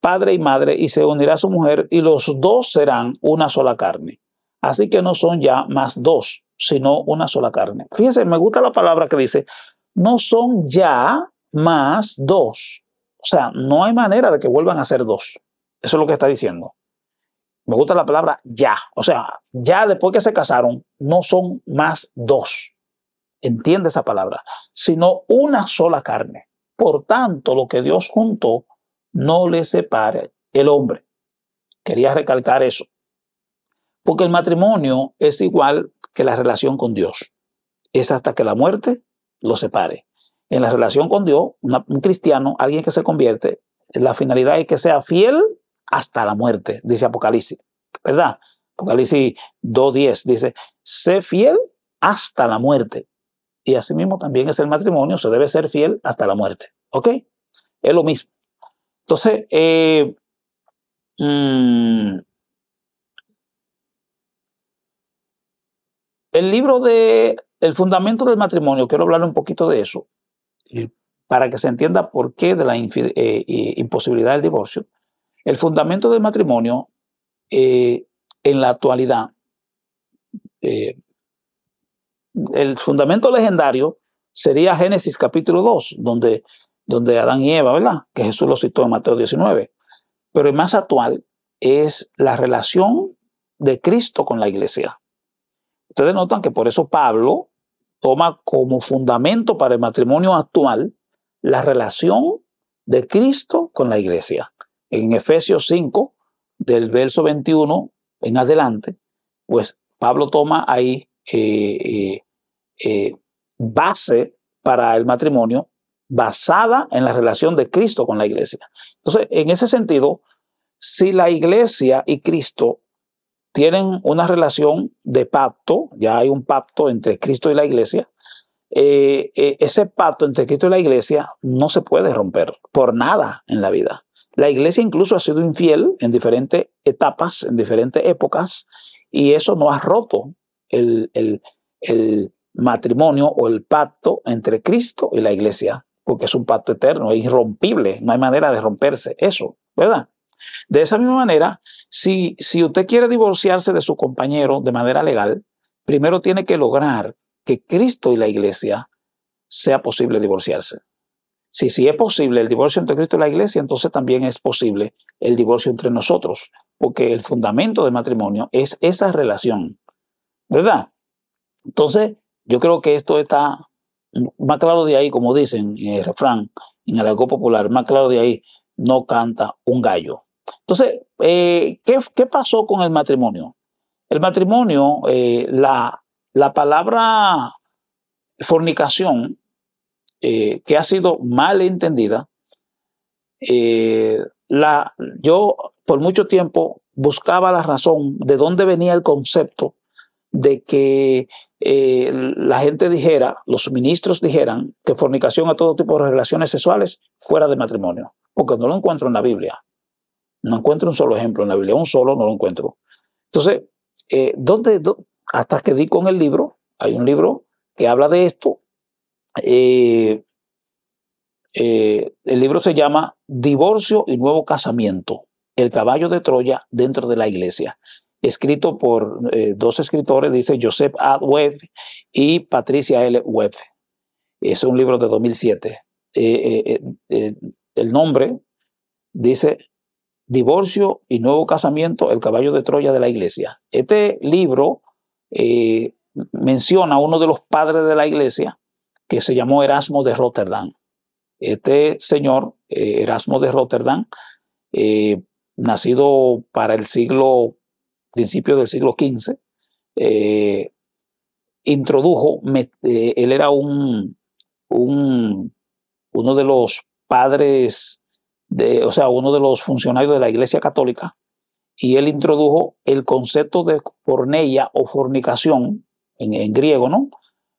padre y madre y se unirá a su mujer y los dos serán una sola carne. Así que no son ya más dos, sino una sola carne. Fíjense, me gusta la palabra que dice, no son ya más dos. O sea, no hay manera de que vuelvan a ser dos. Eso es lo que está diciendo. Me gusta la palabra ya. O sea, ya después que se casaron, no son más dos. Entiende esa palabra. Sino una sola carne. Por tanto, lo que Dios juntó, no le separe el hombre. Quería recalcar eso. Porque el matrimonio es igual que la relación con Dios. Es hasta que la muerte lo separe. En la relación con Dios, un cristiano, alguien que se convierte, la finalidad es que sea fiel hasta la muerte, dice Apocalipsis, ¿verdad? Apocalipsis 2.10 dice, sé fiel hasta la muerte. Y asimismo también es el matrimonio, se debe ser fiel hasta la muerte, ¿ok? Es lo mismo. Entonces, eh, mm, El libro de El fundamento del matrimonio, quiero hablar un poquito de eso, para que se entienda por qué de la eh, eh, imposibilidad del divorcio. El fundamento del matrimonio eh, en la actualidad, el fundamento legendario sería Génesis capítulo 2, donde, donde Adán y Eva, ¿verdad? Que Jesús lo citó en Mateo 19. Pero el más actual es la relación de Cristo con la iglesia. Ustedes notan que por eso Pablo toma como fundamento para el matrimonio actual la relación de Cristo con la iglesia. En Efesios 5, del verso 21 en adelante, pues Pablo toma ahí eh, eh, eh, base para el matrimonio basada en la relación de Cristo con la iglesia. Entonces, en ese sentido, si la iglesia y Cristo tienen una relación de pacto, ya hay un pacto entre Cristo y la iglesia, eh, eh, ese pacto entre Cristo y la iglesia no se puede romper por nada en la vida. La iglesia incluso ha sido infiel en diferentes etapas, en diferentes épocas, y eso no ha roto el, el matrimonio o el pacto entre Cristo y la iglesia, porque es un pacto eterno, irrompible, no hay manera de romperse eso, ¿verdad? De esa misma manera, si, si usted quiere divorciarse de su compañero de manera legal, primero tiene que lograr que Cristo y la iglesia sea posible divorciarse. Si, si es posible el divorcio entre Cristo y la iglesia, entonces también es posible el divorcio entre nosotros, porque el fundamento del matrimonio es esa relación, ¿verdad? Entonces, yo creo que esto está más claro de ahí, como dicen en el refrán, en el algo popular, más claro de ahí, no canta un gallo. Entonces, eh, ¿qué, pasó con el matrimonio? El matrimonio, eh, la, palabra fornicación, eh, que ha sido mal entendida, yo por mucho tiempo buscaba la razón de dónde venía el concepto de que la gente dijera, los ministros dijeran que fornicación a todo tipo de relaciones sexuales fuera de matrimonio, porque no lo encuentro en la Biblia. No encuentro un solo ejemplo en la Biblia, un solo no lo encuentro. Entonces, eh, hasta que di con el libro, hay un libro que habla de esto. Eh, eh, el libro se llama Divorcio y Nuevo Casamiento, el caballo de Troya dentro de la iglesia, escrito por dos escritores, dice Joseph A. y Patricia L. Webb. Es un libro de 2007. el nombre dice Divorcio y Nuevo Casamiento, El Caballo de Troya de la Iglesia. Este libro eh, menciona a uno de los padres de la Iglesia que se llamó Erasmo de Rotterdam. Este señor, eh, Erasmo de Rotterdam, eh, nacido para el siglo, principio del siglo XV, introdujo, él era un, uno de los padres o sea, uno de los funcionarios de la Iglesia Católica, y él introdujo el concepto de porneia o fornicación en, griego, ¿no?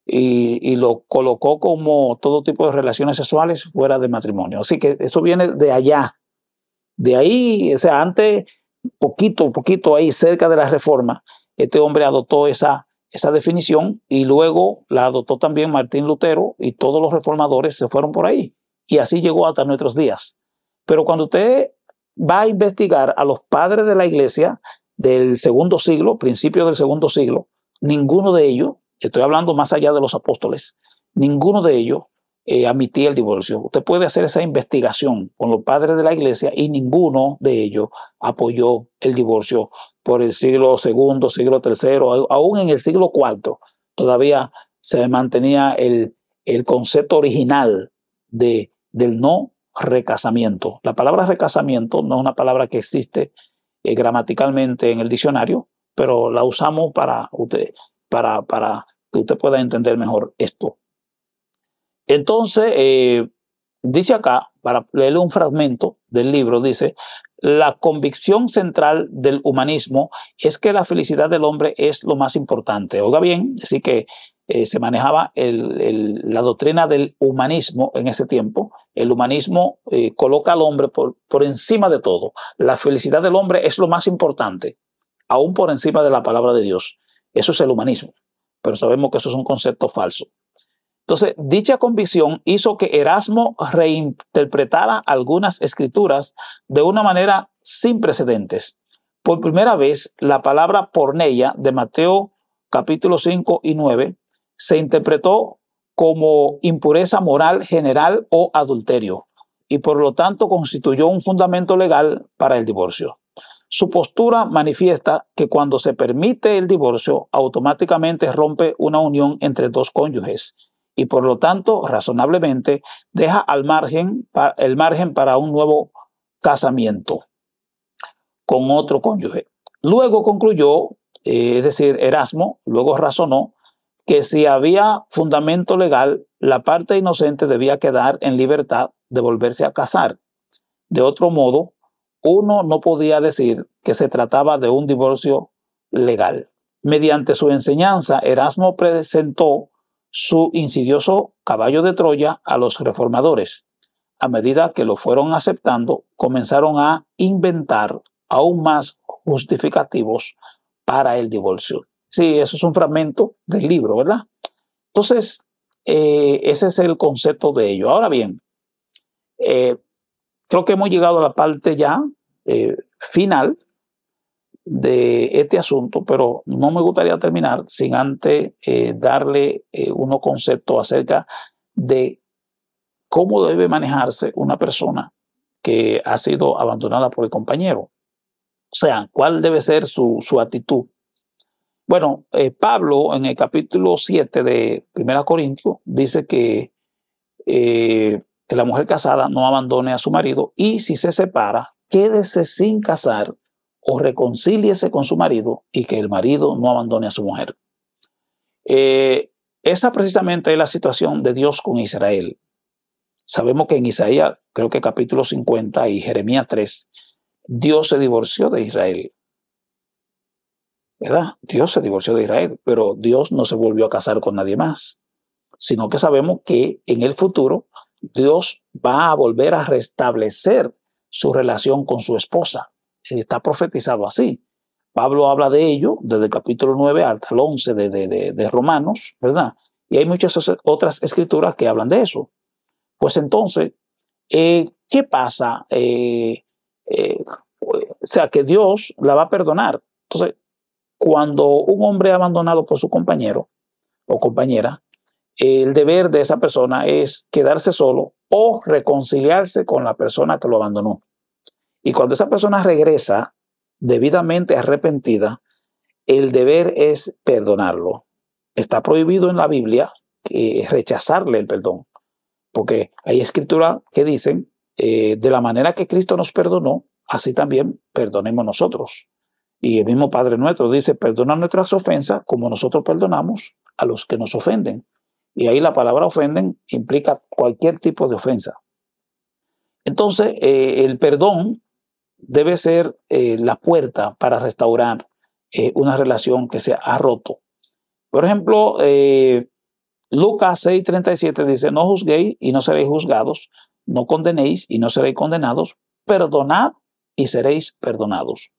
Y, lo colocó como todo tipo de relaciones sexuales fuera de matrimonio. Así que eso viene de allá. De ahí, o sea, antes, poquito, poquito ahí, cerca de la reforma, este hombre adoptó esa, esa definición y luego la adoptó también Martín Lutero y todos los reformadores se fueron por ahí. Y así llegó hasta nuestros días. Pero cuando usted va a investigar a los padres de la iglesia del segundo siglo, principio del segundo siglo, ninguno de ellos, estoy hablando más allá de los apóstoles, ninguno de ellos eh, admitía el divorcio. Usted puede hacer esa investigación con los padres de la iglesia y ninguno de ellos apoyó el divorcio por el siglo segundo, siglo tercero, aún en el siglo cuarto, todavía se mantenía el, concepto original de, del no recasamiento. La palabra recasamiento no es una palabra que existe eh, gramaticalmente en el diccionario, pero la usamos para, usted, para, para que usted pueda entender mejor esto. Entonces, eh, dice acá, para leerle un fragmento del libro, dice, la convicción central del humanismo es que la felicidad del hombre es lo más importante. Oiga bien, así que eh, se manejaba la doctrina del humanismo en ese tiempo. El humanismo eh, coloca al hombre por, por encima de todo. La felicidad del hombre es lo más importante, aún por encima de la palabra de Dios. Eso es el humanismo, pero sabemos que eso es un concepto falso. Entonces, dicha convicción hizo que Erasmo reinterpretara algunas escrituras de una manera sin precedentes. Por primera vez, la palabra porneia de Mateo capítulo 5 y 9 se interpretó como impureza moral general o adulterio y por lo tanto constituyó un fundamento legal para el divorcio. Su postura manifiesta que cuando se permite el divorcio, automáticamente rompe una unión entre dos cónyuges y por lo tanto, razonablemente, deja al margen, el margen para un nuevo casamiento con otro cónyuge. Luego concluyó, eh, es decir, Erasmo, luego razonó que si había fundamento legal, la parte inocente debía quedar en libertad de volverse a casar. De otro modo, uno no podía decir que se trataba de un divorcio legal. Mediante su enseñanza, Erasmo presentó su insidioso caballo de Troya a los reformadores. A medida que lo fueron aceptando, comenzaron a inventar aún más justificativos para el divorcio. Sí, eso es un fragmento del libro, ¿verdad? Entonces, eh, ese es el concepto de ello. Ahora bien, eh, creo que hemos llegado a la parte ya eh, final de este asunto, pero no me gustaría terminar sin antes eh, darle eh, unos conceptos acerca de cómo debe manejarse una persona que ha sido abandonada por el compañero. O sea, cuál debe ser su, actitud. Bueno, eh, Pablo en el capítulo 7 de 1 Corintios dice que, que la mujer casada no abandone a su marido y si se separa, quédese sin casar o reconcíliese con su marido y que el marido no abandone a su mujer. Eh, esa precisamente es la situación de Dios con Israel. Sabemos que en Isaías, creo que capítulo 50 y Jeremías 3, Dios se divorció de Israel. ¿Verdad? Dios se divorció de Israel, pero Dios no se volvió a casar con nadie más, sino que sabemos que en el futuro Dios va a volver a restablecer su relación con su esposa está profetizado así. Pablo habla de ello desde el capítulo 9 hasta el 11 de, Romanos, ¿verdad? Y hay muchas otras escrituras que hablan de eso. Pues entonces, eh, ¿qué pasa? Eh, eh, o sea, que Dios la va a perdonar. Entonces, cuando un hombre es abandonado por su compañero o compañera, el deber de esa persona es quedarse solo o reconciliarse con la persona que lo abandonó. Y cuando esa persona regresa debidamente arrepentida, el deber es perdonarlo. Está prohibido en la Biblia eh, rechazarle el perdón, porque hay escritura que dicen, eh, de la manera que Cristo nos perdonó, así también perdonemos nosotros. Y el mismo Padre nuestro dice, perdona nuestras ofensas como nosotros perdonamos a los que nos ofenden. Y ahí la palabra ofenden implica cualquier tipo de ofensa. Entonces, eh, el perdón debe ser eh, la puerta para restaurar eh, una relación que se ha roto. Por ejemplo, eh, Lucas 6:37 dice, no juzguéis y no seréis juzgados, no condenéis y no seréis condenados, perdonad y seréis perdonados.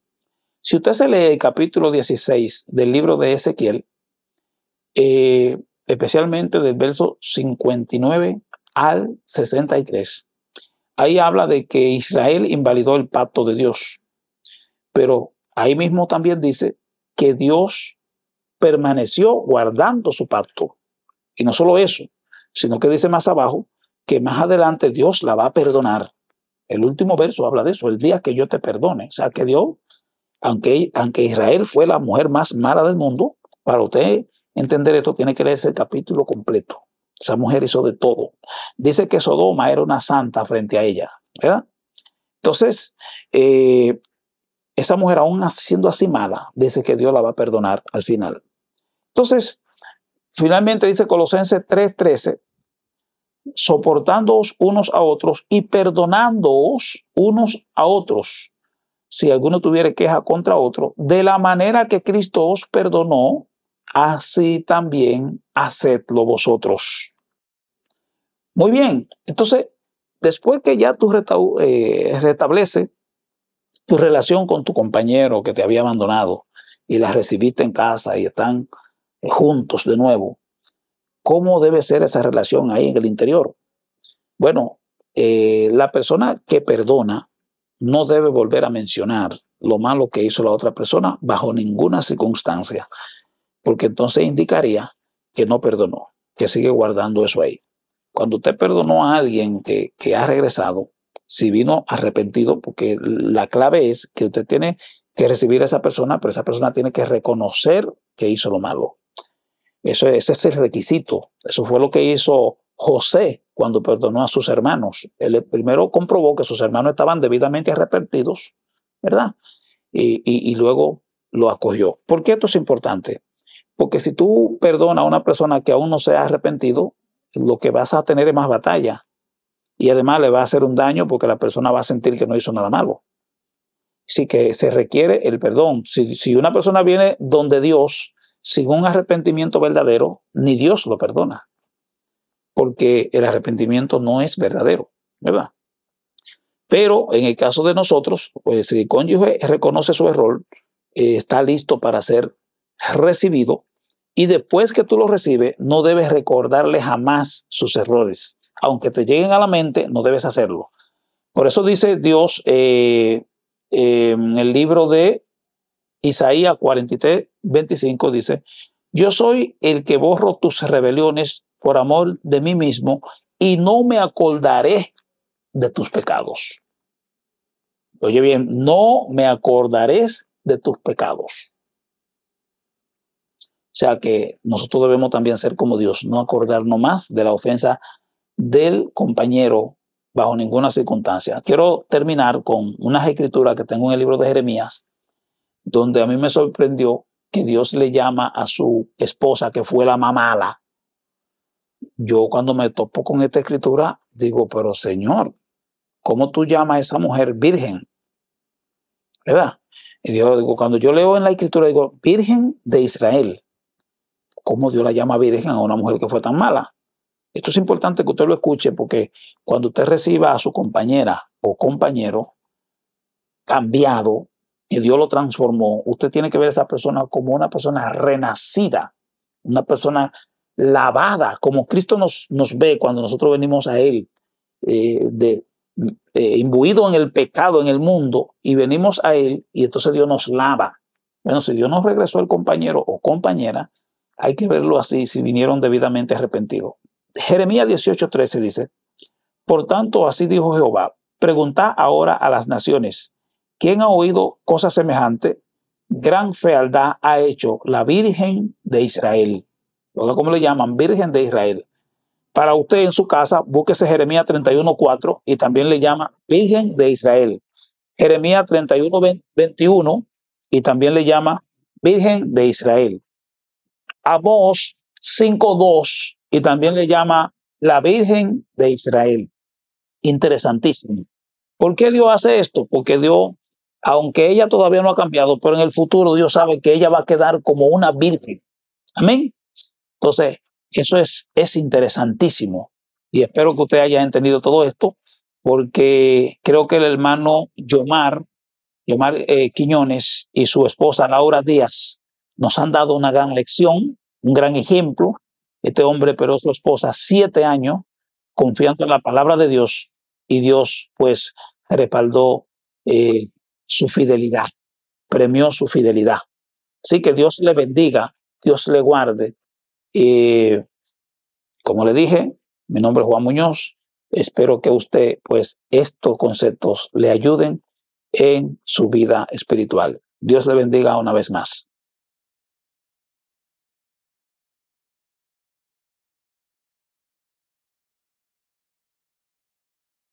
Si usted se lee el capítulo 16 del libro de Ezequiel, eh, especialmente del verso 59 al 63, Ahí habla de que Israel invalidó el pacto de Dios. Pero ahí mismo también dice que Dios permaneció guardando su pacto. Y no solo eso, sino que dice más abajo que más adelante Dios la va a perdonar. El último verso habla de eso, el día que yo te perdone. O sea, que Dios, aunque, aunque Israel fue la mujer más mala del mundo, para usted entender esto tiene que leerse el capítulo completo. Esa mujer hizo de todo. Dice que Sodoma era una santa frente a ella, Entonces, eh, esa mujer aún siendo así mala, dice que Dios la va a perdonar al final. Entonces, finalmente dice Colosenses 3:13, soportándoos unos a otros y perdonándoos unos a otros, si alguno tuviera queja contra otro, de la manera que Cristo os perdonó, así también hacedlo vosotros. Muy bien, entonces, después que ya tú eh, restableces tu relación con tu compañero que te había abandonado y la recibiste en casa y están eh, juntos de nuevo, ¿cómo debe ser esa relación ahí en el interior? Bueno, eh, la persona que perdona no debe volver a mencionar lo malo que hizo la otra persona bajo ninguna circunstancia, porque entonces indicaría que no perdonó, que sigue guardando eso ahí. Cuando usted perdonó a alguien que, ha regresado, si vino arrepentido, porque la clave es que usted tiene que recibir a esa persona, pero esa persona tiene que reconocer que hizo lo malo. Eso, ese es el requisito. Eso fue lo que hizo José cuando perdonó a sus hermanos. Él primero comprobó que sus hermanos estaban debidamente arrepentidos, ¿verdad? Y, y luego lo acogió. ¿Por qué esto es importante? Porque si tú perdonas a una persona que aún no se ha arrepentido, lo que vas a tener es más batalla. Y además le va a hacer un daño porque la persona va a sentir que no hizo nada malo. Así que se requiere el perdón. Si, una persona viene donde Dios, sin un arrepentimiento verdadero, ni Dios lo perdona. Porque el arrepentimiento no es verdadero, ¿verdad? Pero en el caso de nosotros, pues, si el cónyuge reconoce su error, eh, está listo para ser recibido y después que tú los recibes, no debes recordarle jamás sus errores. Aunque te lleguen a la mente, no debes hacerlo. Por eso dice Dios eh, en el libro de Isaías 43, 25, dice, yo soy el que borro tus rebeliones por amor de mí mismo y no me acordaré de tus pecados. Oye bien, no me acordaré de tus pecados. O sea que nosotros debemos también ser como Dios, no acordarnos más de la ofensa del compañero bajo ninguna circunstancia. Quiero terminar con unas escrituras que tengo en el libro de Jeremías, donde a mí me sorprendió que Dios le llama a su esposa, que fue la mamá mamala. Yo cuando me topo con esta escritura, digo, pero Señor, ¿cómo tú llamas a esa mujer virgen? ¿Verdad? Y Dios, digo, cuando yo leo en la escritura, digo, virgen de Israel cómo Dios la llama virgen a una mujer que fue tan mala. Esto es importante que usted lo escuche porque cuando usted reciba a su compañera o compañero cambiado, y Dios lo transformó, usted tiene que ver a esa persona como una persona renacida, una persona lavada, como Cristo nos, nos ve cuando nosotros venimos a Él, eh, de, eh, imbuido en el pecado, en el mundo, y venimos a Él y entonces Dios nos lava. Bueno, si Dios nos regresó el compañero o compañera, hay que verlo así si vinieron debidamente arrepentidos. Jeremías 18:13 dice, Por tanto, así dijo Jehová, preguntad ahora a las naciones, ¿quién ha oído cosa semejante? Gran fealdad ha hecho la Virgen de Israel. ¿Cómo le llaman? Virgen de Israel. Para usted en su casa, búsquese Jeremías 31.4 y también le llama Virgen de Israel. Jeremías 31.21 y también le llama Virgen de Israel a Amós 5.2 y también le llama la Virgen de Israel. Interesantísimo. ¿Por qué Dios hace esto? Porque Dios, aunque ella todavía no ha cambiado, pero en el futuro Dios sabe que ella va a quedar como una virgen. Amén. Entonces, eso es, es interesantísimo. Y espero que usted haya entendido todo esto, porque creo que el hermano Yomar, Yomar eh, Quiñones y su esposa Laura Díaz nos han dado una gran lección, un gran ejemplo. Este hombre pero su esposa siete años confiando en la palabra de Dios y Dios pues respaldó eh, su fidelidad, premió su fidelidad. Así que Dios le bendiga, Dios le guarde. como le dije, mi nombre es Juan Muñoz. Espero que usted, pues, estos conceptos le ayuden en su vida espiritual. Dios le bendiga una vez más.